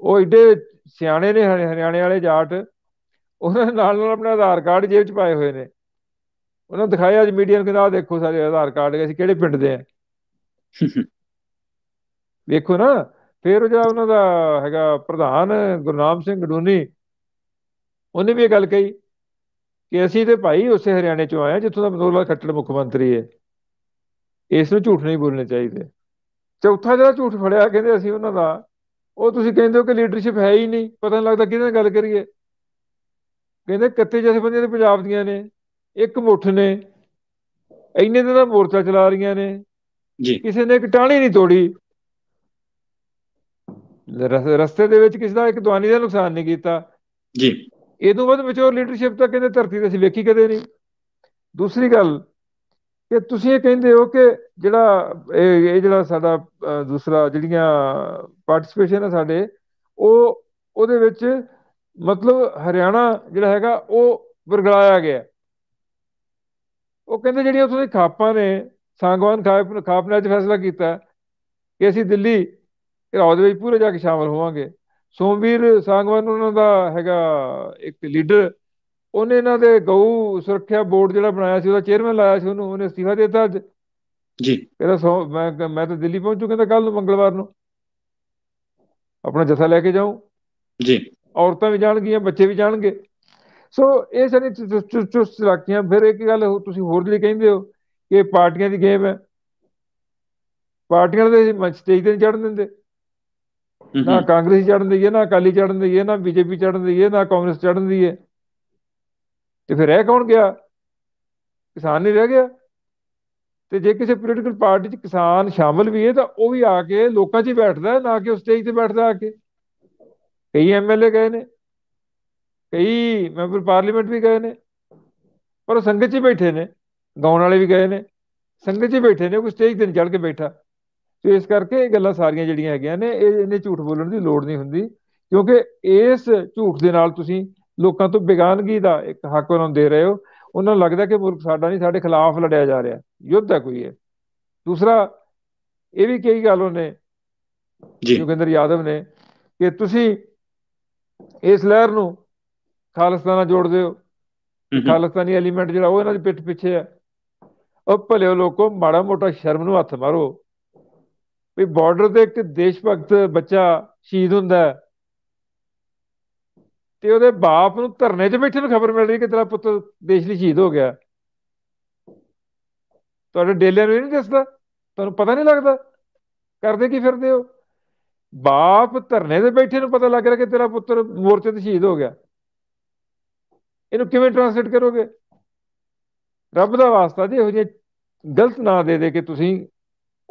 ਉਹ ਏਡੇ ਸਿਆਣੇ ਨੇ ਹਰਿਆਣੇ ਵਾਲੇ ਜਾਟ ਉਹਨਾਂ ਦੇ ਨਾਲ ਨਾਲ ਆਪਣੇ ਆਧਾਰ ਕਾਰਡ ਜੇਬ 'ਚ ਪਾਏ ਹੋਏ ਨੇ ਉਹਨਾਂ ਦਿਖਾਇਆ ਅੱਜ ਮੀਡੀਆ ਨੂੰ ਕਿਹਾ ਦੇਖੋ ਸਾਰੇ ਆਧਾਰ ਕਾਰਡ ਅਸੀਂ ਕਿਹੜੇ ਪਿੰਡ ਦੇ ਆ (laughs) ਵੇਖੋ ਨਾ ਫਿਰ ਉਹ ਜਿਹੜਾ ਉਹਨਾਂ ਦਾ ਹੈਗਾ ਪ੍ਰਧਾਨ ਗੁਰਨਾਮ ਸਿੰਘ ਡੂਨੀ ਉਹਨੇ ਵੀ ਇਹ ਗੱਲ ਕਹੀ ਕਿ ਅਸੀਂ ਤੇ ਭਾਈ ਉਸੇ ਹਰਿਆਣੇ ਚੋਂ ਆਏ ਜਿੱਥੋਂ ਦਾ ਬਦੋਲਾ ਖੱਟੜ ਮੁੱਖ ਮੰਤਰੀ ਹੈ ਇਸ ਨੂੰ ਝੂਠ ਨਹੀਂ ਬੋਲਣੇ ਚਾਹੀਦੇ ਚੌਥਾ ਜਿਹੜਾ ਝੂਠ ਫੜਿਆ ਕਹਿੰਦੇ ਅਸੀਂ ਉਹਨਾਂ ਦਾ ਉਹ ਤੁਸੀਂ ਕਹਿੰਦੇ ਹੋ ਕਿ ਲੀਡਰਸ਼ਿਪ ਹੈ ਹੀ ਨਹੀਂ ਪਤਾ ਨਹੀਂ ਲੱਗਦਾ ਕਿਹਦੇ ਨਾਲ ਗੱਲ ਕਰੀਏ ਕਹਿੰਦੇ 31 ਜਥੇਬੰਦੀਆਂ ਤੇ ਪੰਜਾਬ ਦੀਆਂ ਨੇ ਇੱਕ ਮੁੱਠ ਨੇ ਇੰਨੇ ਦਿਨ ਦਾ ਮੋਰਚਾ ਚਲਾ ਰਹੀਆਂ ਨੇ ਜੀ ਕਿਸੇ ਨੇ ਇੱਕ ਟਾਣੀ ਨਹੀਂ ਤੋੜੀ ਰਸਤੇ ਦੇ ਵਿੱਚ ਕਿਸੇ ਦਾ ਇੱਕ ਦਵਾਨੀ ਦਾ ਨੁਕਸਾਨ ਨਹੀਂ ਕੀਤਾ ਜੀ ਇਹ ਤੋਂ ਬਾਅਦ ਵਿਚੋਰ ਲੀਡਰਸ਼ਿਪ ਤਾਂ ਕਹਿੰਦੇ ਧਰਤੀ ਤੇ ਅਸੀਂ ਵੇਖੀ ਕਦੇ ਨਹੀਂ ਦੂਸਰੀ ਗੱਲ ਕਿ ਤੁਸੀਂ ਇਹ ਕਹਿੰਦੇ ਹੋ ਕਿ ਜਿਹੜਾ ਇਹ ਜਿਹੜਾ ਸਾਡਾ ਦੂਸਰਾ ਜਿਹੜੀਆਂ ਪਾਰਟਿਸਪੇਸ਼ਨ ਹੈ ਸਾਡੇ ਉਹ ਉਹਦੇ ਵਿੱਚ ਮਤਲਬ ਹਰਿਆਣਾ ਜਿਹੜਾ ਹੈਗਾ ਉਹ ਵਰਗਲਾਇਆ ਗਿਆ ਉਹ ਕਹਿੰਦੇ ਜਿਹੜੀਆਂ ਉੱਥੋਂ ਦੇ ਖਾਪਾਂ ਨੇ ਸੰਗਵਾਨ ਖਾਪ ਖਾਪ ਨੇ ਅੱਜ ਫੈਸਲਾ ਕੀਤਾ ਕਿ ਅਸੀਂ ਦਿੱਲੀ ਰਾਜ ਵਿੱਚ ਪੂਰੇ ਜਾ ਕੇ ਸ਼ਾਮਲ ਹੋਵਾਂਗੇ ਸੋਮਵੀਰ ਸੰਗਵਾਨ ਉਹਨਾਂ ਦਾ ਹੈਗਾ ਇੱਕ ਲੀਡਰ ਉਹਨੇ ਇਹਨਾਂ ਦੇ ਗਊ ਸੁਰੱਖਿਆ ਬੋਰਡ ਜਿਹੜਾ ਬਣਾਇਆ ਸੀ ਉਹਦਾ ਚੇਅਰਮੈਨ ਲਾਇਆ ਸੀ ਉਹਨੂੰ ਉਹਨੇ ਅਸਤੀਫਾ ਦਿੱਤਾ ਅੱਜ ਜੀ ਕਹਿੰਦਾ ਮੈਂ ਮੈਂ ਤਾਂ ਦਿੱਲੀ ਪਹੁੰਚੂ ਕਹਿੰਦਾ ਕੱਲ ਨੂੰ ਮੰਗਲਵਾਰ ਨੂੰ ਆਪਣਾ ਜਥਾ ਲੈ ਕੇ ਜਾਉ ਜੀ ਔਰਤਾਂ ਵੀ ਜਾਣਗੀਆਂ ਬੱਚੇ ਵੀ ਜਾਣਗੇ ਸੋ ਇਹ ਸਾਰੇ ਚੁਸਤ ਚਲਾਕੀਆਂ ਫਿਰ ਇੱਕ ਗੱਲ ਤੁਸੀਂ ਹੋਰ ਲਈ ਕਹਿੰਦੇ ਹੋ ਕਿ ਪਾਰਟੀਆਂ ਦੀ ਗੇਮ ਹੈ ਪਾਰਟੀਆਂ ਦੇ ਸਟੇਜ ਤੇ ਚੜਨ ਦਿੰਦੇ ਨਾ ਕਾਂਗਰਸ ਚੜਨ ਦੀ ਹੈ ਨਾ ਅਕਾਲੀ ਚੜਨ ਦੀ ਹੈ ਨਾ ਬੀਜੇਪੀ ਚੜਨ ਦੀ ਹੈ ਨਾ ਕਾਂਗਰਸ ਚੜਨ ਦੀ ਹੈ ਤੇ ਫਿਰ ਇਹ ਕੌਣ ਗਿਆ ਕਿਸਾਨ ਨਹੀਂ ਰਹਿ ਗਿਆ ਤੇ ਜੇ ਕਿਸੇ ਪੋਲੀਟੀਕਲ ਪਾਰਟੀ 'ਚ ਕਿਸਾਨ ਸ਼ਾਮਲ ਵੀ ਹੈ ਤਾਂ ਉਹ ਵੀ ਆ ਕੇ ਲੋਕਾਂ 'ਚ ਹੀ ਬੈਠਦਾ ਨਾ ਕਿ ਉਸ ਸਟੇਜ ਤੇ ਬੈਠਦਾ ਆ ਕੇ ਕਈ ਐਮਐਲਏ ਗਏ ਨੇ ਕਈ ਮੈਂਬਰ ਪਾਰਲੀਮੈਂਟ ਵੀ ਗਏ ਨੇ ਪਰ ਸੰਗਤ 'ਚ ਬੈਠੇ ਨੇ ਗਾਉਣ ਵਾਲੇ ਵੀ ਗਏ ਨੇ ਸੰਗਤ 'ਚ ਬੈਠੇ ਨੇ ਕੋਈ ਸਟੇਜ ਤੇ ਚੜ ਕੇ ਬੈਠਾ ਤੇ ਇਸ ਕਰਕੇ ਇਹ ਗੱਲਾਂ ਸਾਰੀਆਂ ਜਿਹੜੀਆਂ ਹੈਗੀਆਂ ਨੇ ਇਹ ਇਹਨੇ ਝੂਠ ਬੋਲਣ ਦੀ ਲੋੜ ਨਹੀਂ ਹੁੰਦੀ ਕਿਉਂਕਿ ਇਸ ਝੂਠ ਦੇ ਨਾਲ ਤੁਸੀਂ ਲੋਕਾਂ ਤੋਂ ਬੇਗਾਨਗੀ ਦਾ ਇੱਕ ਹੱਕ ਉਹਨਾਂ ਨੂੰ ਦੇ ਰਹੇ ਹੋ ਉਹਨਾਂ ਨੂੰ ਲੱਗਦਾ ਕਿ ਮੁਰਖ ਸਾਡਾ ਨਹੀਂ ਸਾਡੇ ਖਿਲਾਫ ਲੜਿਆ ਜਾ ਰਿਹਾ ਯੁੱਧ ਹੈ ਕੋਈ ਹੈ ਦੂਸਰਾ ਇਹ ਵੀ ਕਈ ਗੱਲ ਉਹਨੇ ਜੀ ਯੋਗਿੰਦਰ ਯਾਦਵ ਨੇ ਕਿ ਤੁਸੀਂ ਇਸ ਲਹਿਰ ਨੂੰ ਖਾਲਸਾ ਨਾਲ ਜੋੜ ਦਿਓ ਖਾਲਸਤਾਨੀ ਐਲੀਮੈਂਟ ਜਿਹੜਾ ਉਹ ਇਹਨਾਂ ਦੀ ਪਿੱਠ ਪਿੱਛੇ ਆ ਉਹ ਭਲੇ ਲੋਕੋ ਮਾੜਾ ਮੋਟਾ ਸ਼ਰਮ ਨੂੰ ਹੱਥ ਮਾਰੋ ਵੀ ਬਾਰਡਰ ਤੇ ਇੱਕ ਦੇਸ਼ ਭਗਤ ਬੱਚਾ ਸ਼ਹੀਦ ਹੁੰਦਾ ਤੇ ਉਹਦੇ ਬਾਪ ਨੂੰ ਧਰਨੇ 'ਚ ਬੈਠੇ ਨੂੰ ਖਬਰ ਮਿਲ ਰਹੀ ਕਿ ਤੇਰਾ ਪੁੱਤ ਦੇਸ਼ ਲਈ ਸ਼ਹੀਦ ਹੋ ਗਿਆ ਤੁਹਾਡੇ ਡੇਲਿਆਂ ਨੂੰ ਨਹੀਂ ਦੱਸਦਾ ਤੁਹਾਨੂੰ ਪਤਾ ਨਹੀਂ ਲੱਗਦਾ ਕਰਦੇ ਕੀ ਫਿਰਦੇ ਹੋ ਬਾਪ ਧਰਨੇ ਤੇ ਬੈਠੇ ਨੂੰ ਪਤਾ ਲੱਗ ਰਿਹਾ ਕਿ ਤੇਰਾ ਪੁੱਤਰ ਮੋਰਚੇ ਤੇ ਸ਼ਹੀਦ ਹੋ ਗਿਆ ਇਹਨੂੰ ਕਿਵੇਂ ਟ੍ਰਾਂਸਲੇਟ ਕਰੋਗੇ ਰੱਬ ਦਾ ਵਾਸਤਾ ਜੇ ਇਹੋ ਜਿਹੇ ਗਲਤ ਨਾ ਦੇ ਦੇ ਕਿ ਤੁਸੀਂ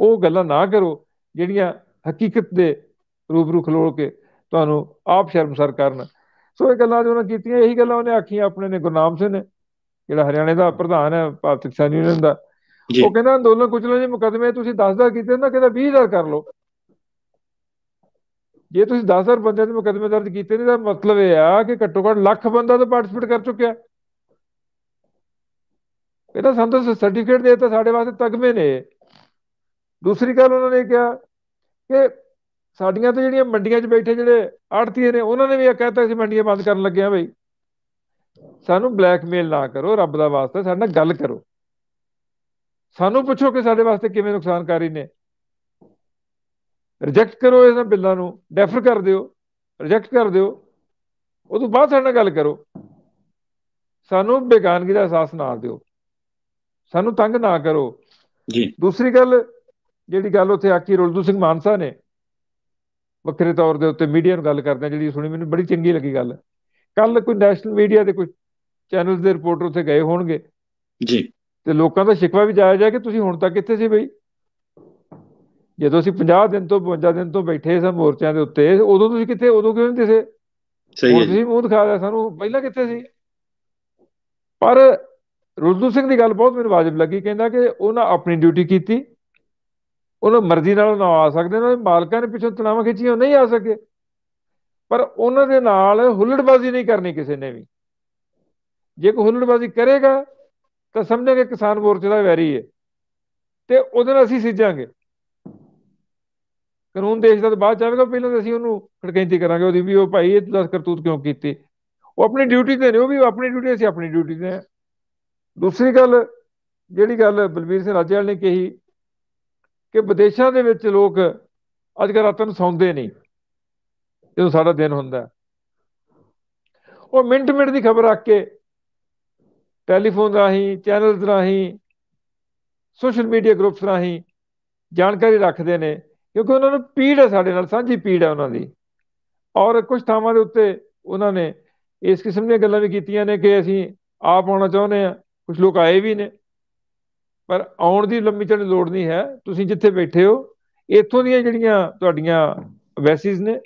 ਉਹ ਗੱਲਾਂ ਨਾ ਕਰੋ ਜਿਹੜੀਆਂ ਹਕੀਕਤ ਦੇ ਰੂਬਰੂ ਖਲੋਲ ਕੇ ਤੁਹਾਨੂੰ ਆਪ ਸ਼ਰਮਸਾਰ ਕਰਨ ਸੋ ਇਹ ਗੱਲਾਂ ਜਿਹੜਾ ਕੀਤੀਆਂ ਇਹੀ ਗੱਲਾਂ ਉਹਨੇ ਆਖੀਆਂ ਆਪਣੇ ਨੇ ਗੁਰਨਾਮ ਸਿੰਘ ਨੇ ਜਿਹੜਾ ਹਰਿਆਣੇ ਦਾ ਪ੍ਰਧਾਨ ਹੈ ਭਾਰਤ ਕਿਸਾਨ ਯੂਨੀਅਨ ਦਾ ਉਹ ਕਹਿੰਦਾ ਅੰਦੋਲਨ ਕੁਚਲਣ ਦੇ ਮੁਕਦਮੇ ਤੁਸੀਂ 10000 ਕੀਤੇ ਨਾ ਕਹਿੰਦਾ 20000 ਕਰ ਲਓ ਜੇ ਤੁਸੀਂ 10000 ਬੰਦੇ ਦੇ ਮੁਕਦਮੇ ਦਰਜ ਕੀਤੇ ਨੇ ਤਾਂ ਮਤਲਬ ਇਹ ਆ ਕਿ ਘੱਟੋ ਘੱਟ ਲੱਖ ਬੰਦਾ ਤਾਂ ਪਾਰਟਿਸਿਪੇਟ ਕਰ ਚੁੱਕਿਆ ਇਹ ਤਾਂ ਸੰਤੋਸ ਸਰਟੀਫਿਕੇਟ ਦੇ ਤਾਂ ਸਾਡੇ ਵਾਸਤੇ ਤਗਮੇ ਨੇ ਦੂਸਰੀ ਗੱਲ ਉਹਨਾਂ ਨੇ ਕਿਹਾ ਕਿ ਸਾਡੀਆਂ ਤਾਂ ਜਿਹੜੀਆਂ ਮੰਡੀਆਂ 'ਚ ਬੈਠੇ ਜਿਹੜੇ ਆੜਤੀਏ ਨੇ ਉਹਨਾਂ ਨੇ ਵੀ ਇਹ ਕਹਿਤਾ ਸੀ ਮੰਡੀਆਂ ਬੰਦ ਕਰਨ ਲੱਗੇ ਆ ਬਈ ਸਾਨੂੰ ਬਲੈਕਮੇਲ ਨਾ ਕਰੋ ਰੱਬ ਦਾ ਵਾਸਤਾ ਸਾਡੇ ਨਾਲ ਗੱਲ ਕਰੋ ਸਾਨੂੰ ਪੁੱਛੋ ਕਿ ਸਾਡੇ ਵਾਸਤੇ ਕਿਵੇਂ ਨੁਕਸਾਨਕਾਰੀ ਨੇ ਰਿਜੈਕਟ ਕਰੋ ਇਹਨਾਂ ਬਿੱਲਾਂ ਨੂੰ ਡੈਫਰ ਕਰ ਦਿਓ ਰਿਜੈਕਟ ਕਰ ਦਿਓ ਉਹ ਤੋਂ ਬਾਅਦ ਸਾਡੇ ਨਾਲ ਗੱਲ ਕਰੋ ਸਾਨੂੰ ਬੇਗਾਨਗੀ ਦਾ ਅਹਿਸਾਸ ਨਾ ਦਿਓ ਸਾਨੂੰ ਤੰਗ ਨਾ ਕਰੋ ਜੀ ਦੂਸਰੀ ਗੱਲ ਜਿਹੜੀ ਗੱਲ ਉੱਥੇ ਆਕੀ ਰੁਲਦੂ ਸਿੰਘ ਮਾਨਸਾ ਨੇ ਵੱਖਰੇ ਤੌਰ ਦੇ ਉੱਤੇ ਮੀਡੀਆ ਨੂੰ ਗੱਲ ਕਰਦੇ ਜਿਹੜੀ ਸੁਣੀ ਮੈਨੂੰ ਬੜੀ ਚੰਗੀ ਲੱਗੀ ਗੱਲ ਕੱਲ ਕੋਈ ਨੈਸ਼ਨਲ ਮੀਡੀਆ ਦੇ ਕੋਈ ਚੈਨਲਸ ਦੇ ਰਿਪੋਰਟਰ ਉੱਥੇ ਗਏ ਹੋਣਗੇ ਜੀ ਤੇ ਲੋਕਾਂ ਦਾ ਸ਼ਿਕਵਾ ਵੀ ਜਾਇਆ ਜਾ ਕਿ ਤੁਸੀਂ ਹੁਣ ਤੱਕ ਕਿੱਥੇ ਸੀ ਬਈ ਜਦੋਂ ਅਸੀਂ 50 ਦਿਨ ਤੋਂ 52 ਦਿਨ ਤੋਂ ਬੈਠੇ ਸਾਂ ਮੋਰਚਿਆਂ ਦੇ ਉੱਤੇ ਉਦੋਂ ਤੁਸੀਂ ਕਿੱਥੇ ਉਦੋਂ ਕਿਉਂ ਨਹੀਂ ਸੀ ਸਹੀ ਹੈ ਤੁਸੀਂ ਮੂੰਹ ਦਿਖਾ ਰਿਹਾ ਸਾਨੂੰ ਪਹਿਲਾਂ ਕਿੱਥੇ ਸੀ ਪਰ ਰੁਲਦੂ ਸਿੰਘ ਦੀ ਗੱਲ ਬਹੁਤ ਮੈਨੂੰ ਵਾਜਬ ਲੱਗੀ ਕਹਿੰਦਾ ਕਿ ਉਹਨਾਂ ਆਪਣੀ ਡਿਊਟੀ ਕੀਤੀ ਉਹਨਾਂ ਮਰਜ਼ੀ ਨਾਲ ਨਾ ਆ ਸਕਦੇ ਉਹਨਾਂ ਦੇ ਮਾਲਕਾਂ ਨੇ ਪਿੱਛੋਂ ਤਣਾਵਾ ਖਿੱਚੀਆਂ ਨਹੀਂ ਆ ਸਕੇ ਪਰ ਉਹਨਾਂ ਦੇ ਨਾਲ ਹੁੱਲੜਬਾਜ਼ੀ ਨਹੀਂ ਕਰਨੀ ਕਿਸੇ ਨੇ ਵੀ ਜੇ ਕੋਈ ਹੁੱਲੜਬਾਜ਼ੀ ਕਰੇਗਾ ਤਾਂ ਸਮਝਾਂਗੇ ਕਿਸਾਨ ਮੋਰਚੇ ਦਾ ਵੈਰੀ ਹੈ ਤੇ ਉਹਦੇ ਨਾਲ ਅਸੀਂ ਸਿੱਝਾਂਗੇ ਕਾਨੂੰਨ ਦੇਸ਼ ਦਾ ਤਾਂ ਬਾਅਦ ਜਾਵੇਗਾ ਪਹਿਲਾਂ ਤਾਂ ਅਸੀਂ ਉਹਨੂੰ ਖੜਕੈਂਤੀ ਕਰਾਂਗੇ ਉਹਦੀ ਵੀ ਉਹ ਭਾਈ ਇਹ ਦਸ ਕਰਤੂਤ ਕਿਉਂ ਕੀਤੀ ਉਹ ਆਪਣੀ ਡਿਊਟੀ ਤੇ ਨੇ ਉਹ ਵੀ ਆਪਣੀ ਡਿਊਟੀ ਅਸੀਂ ਆਪਣੀ ਡਿਊਟੀ ਤੇ ਦੂਸਰੀ ਗੱਲ ਜਿਹੜੀ ਗੱਲ ਬਲਬੀਰ ਸਿੰਘ ਰਾਜੇਵਾਲ ਨੇ ਕਹੀ ਕਿ ਵਿਦੇਸ਼ਾਂ ਦੇ ਵਿੱਚ ਲੋਕ ਅੱਜ ਕੱਲ ਰਾਤ ਨੂੰ ਸੌਂਦੇ ਨਹੀਂ ਜਦੋਂ ਸਾਡਾ ਦਿਨ ਹੁੰਦਾ ਉਹ ਮਿੰਟ ਮਿੰਟ ਦੀ ਖਬਰ ਰੱਖ ਕੇ ਟੈਲੀਫੋਨ ਰਾਹੀਂ ਚੈਨਲਸ ਰਾਹੀਂ ਸੋਸ਼ਲ ਮੀਡੀਆ ਗਰੁੱਪਸ ਰਾਹੀਂ ਜਾਣਕਾਰੀ ਰੱਖਦੇ ਨੇ ਕਿਉਂਕਿ ਉਹਨਾਂ ਨੂੰ ਪੀੜ ਹੈ ਸਾਡੇ ਨਾਲ ਸਾਂਝੀ ਪੀੜ ਹੈ ਉਹਨਾਂ ਦੀ ਔਰ ਕੁਝ ਥਾਵਾਂ ਦੇ ਉੱਤੇ ਉਹਨਾਂ ਨੇ ਇਸ ਕਿਸਮ ਦੀਆਂ ਗੱਲਾਂ ਵੀ ਕੀਤੀਆਂ ਨੇ ਕਿ ਅਸੀਂ ਆਪ ਆਉਣਾ ਚਾਹੁੰਦੇ ਆ ਕੁਝ ਲੋਕ ਆਏ ਵੀ ਨੇ ਪਰ ਆਉਣ ਦੀ ਲੰਮੀ ਚੜੀ ਲੋੜ ਨਹੀਂ ਹੈ ਤੁਸੀਂ ਜਿੱਥੇ ਬੈਠੇ ਹੋ ਇੱਥੋਂ ਦੀਆਂ ਜਿਹੜੀਆਂ ਤੁਹਾਡੀਆਂ ਵੈਸਿਸ ਨੇ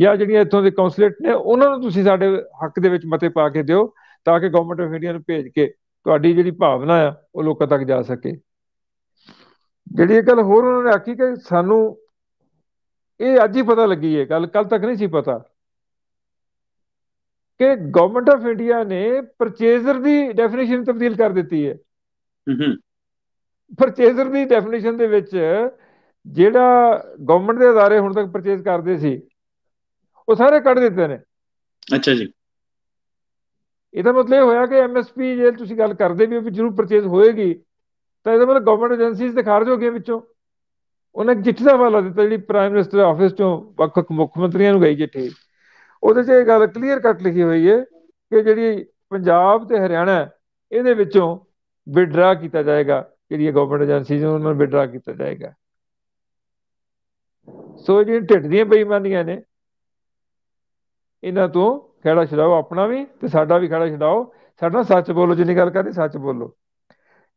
ਜਾਂ ਜਿਹੜੀਆਂ ਇੱਥੋਂ ਦੇ ਕਾਉਂਸਲਰਟ ਨੇ ਉਹਨਾਂ ਨੂੰ ਤੁਸੀਂ ਸਾਡੇ ਹੱਕ ਦੇ ਵਿੱਚ ਮਤੇ ਪਾ ਕੇ ਦਿਓ ਤਾਂ ਕਿ ਗਵਰਨਮੈਂਟ ਆਫ ਇੰਡੀਆ ਨੂੰ ਭੇਜ ਕੇ ਤੁਹਾਡੀ ਜਿਹੜੀ ਭਾਵਨਾ ਆ ਉਹ ਲੋਕਾਂ ਤੱਕ ਜਾ ਸਕੇ ਜਿਹੜੀ ਇਹ ਗੱਲ ਹੋਰ ਉਹਨਾਂ ਨੇ ਆਖੀ ਕਿ ਸਾਨੂੰ ਇਹ ਅੱਜ ਹੀ ਪਤਾ ਲੱਗੀ ਹੈ ਗੱਲ ਕੱਲ ਤੱਕ ਨਹੀਂ ਸੀ ਪਤਾ ਕਿ ਗਵਰਨਮੈਂਟ ਆਫ ਇੰਡੀਆ ਨੇ ਪਰਚੇਜ਼ਰ ਦੀ ਡੈਫੀਨੇਸ਼ਨ ਤਬਦੀਲ ਕਰ ਦਿੱਤੀ ਹੈ ਹਮਮ ਪਰਚੇਜ਼ਰ ਦੀ ਡੈਫੀਨੇਸ਼ਨ ਦੇ ਵਿੱਚ ਜਿਹੜਾ ਗਵਰਨਮੈਂਟ ਦੇ ادارے ਹੁਣ ਤੱਕ ਪਰਚੇਜ਼ ਕਰਦੇ ਸੀ ਉਹ ਸਾਰੇ ਕੱਢ ਦਿੱਤੇ ਨੇ ਅੱਛਾ ਜੀ ਇਹਦਾ ਮਤਲਬ ਇਹ ਹੋਇਆ ਕਿ ਐਮਐਸਪੀ ਜੇ ਤੁਸੀਂ ਗੱਲ ਕਰਦੇ ਵੀ ਜ਼ਰੂਰ ਪਰਚੇਜ਼ ਹੋਏਗੀ ਤਾਂ ਇਹਦਾ ਮਤਲਬ ਗਵਰਨਮੈਂਟ ਏਜੰਸੀਜ਼ ਦੇ ਖਾਰਜ ਹੋ ਗਏ ਵਿੱਚੋਂ ਉਹਨੇ ਚਿੱਠੀ ਦਾ ਹਵਾਲਾ ਦਿੱਤਾ ਜਿਹੜੀ ਪ੍ਰਾਈਮ ਮਿਨਿਸਟਰ ਆਫਿਸ ਤੋਂ ਵੱਖ ਮੁੱਖ ਮੰਤਰੀਆਂ ਨੂੰ ਗਈ ਚਿੱਠੀ ਉਹਦੇ 'ਚ ਇਹ ਗੱਲ ਕਲੀਅਰ ਕੱਟ ਲਿਖੀ ਹੋਈ ਹੈ ਕਿ ਜਿਹੜੀ ਪੰਜਾਬ ਤੇ ਹਰਿਆਣਾ ਇਹਦੇ ਵਿੱਚੋਂ ਵਿਡਰਾ ਕੀਤਾ ਜਾਏਗਾ ਜਿਹੜੀ ਗਵਰਨਮੈਂਟ ਏਜੰਸੀਜ਼ ਉਹਨਾਂ ਨੂੰ ਵਿਡਰਾ ਕੀਤਾ ਜਾਏਗਾ ਸੋ ਜਿਹੜੀਆਂ ਢਿੱਡ ਦੀਆਂ ਬੇਈਮਾਨੀਆਂ ਨੇ ਇਹਨਾਂ ਤੋਂ ਖੜਾ ਛਡਾਓ ਆਪਣਾ ਵੀ ਤੇ ਸਾਡਾ ਵੀ ਖੜਾ ਛਡਾਓ ਸਾਡਾ ਸੱਚ ਬੋਲੋ ਜਿੰਨੀ ਗੱਲ ਕਰਦੇ ਸੱਚ ਬੋਲੋ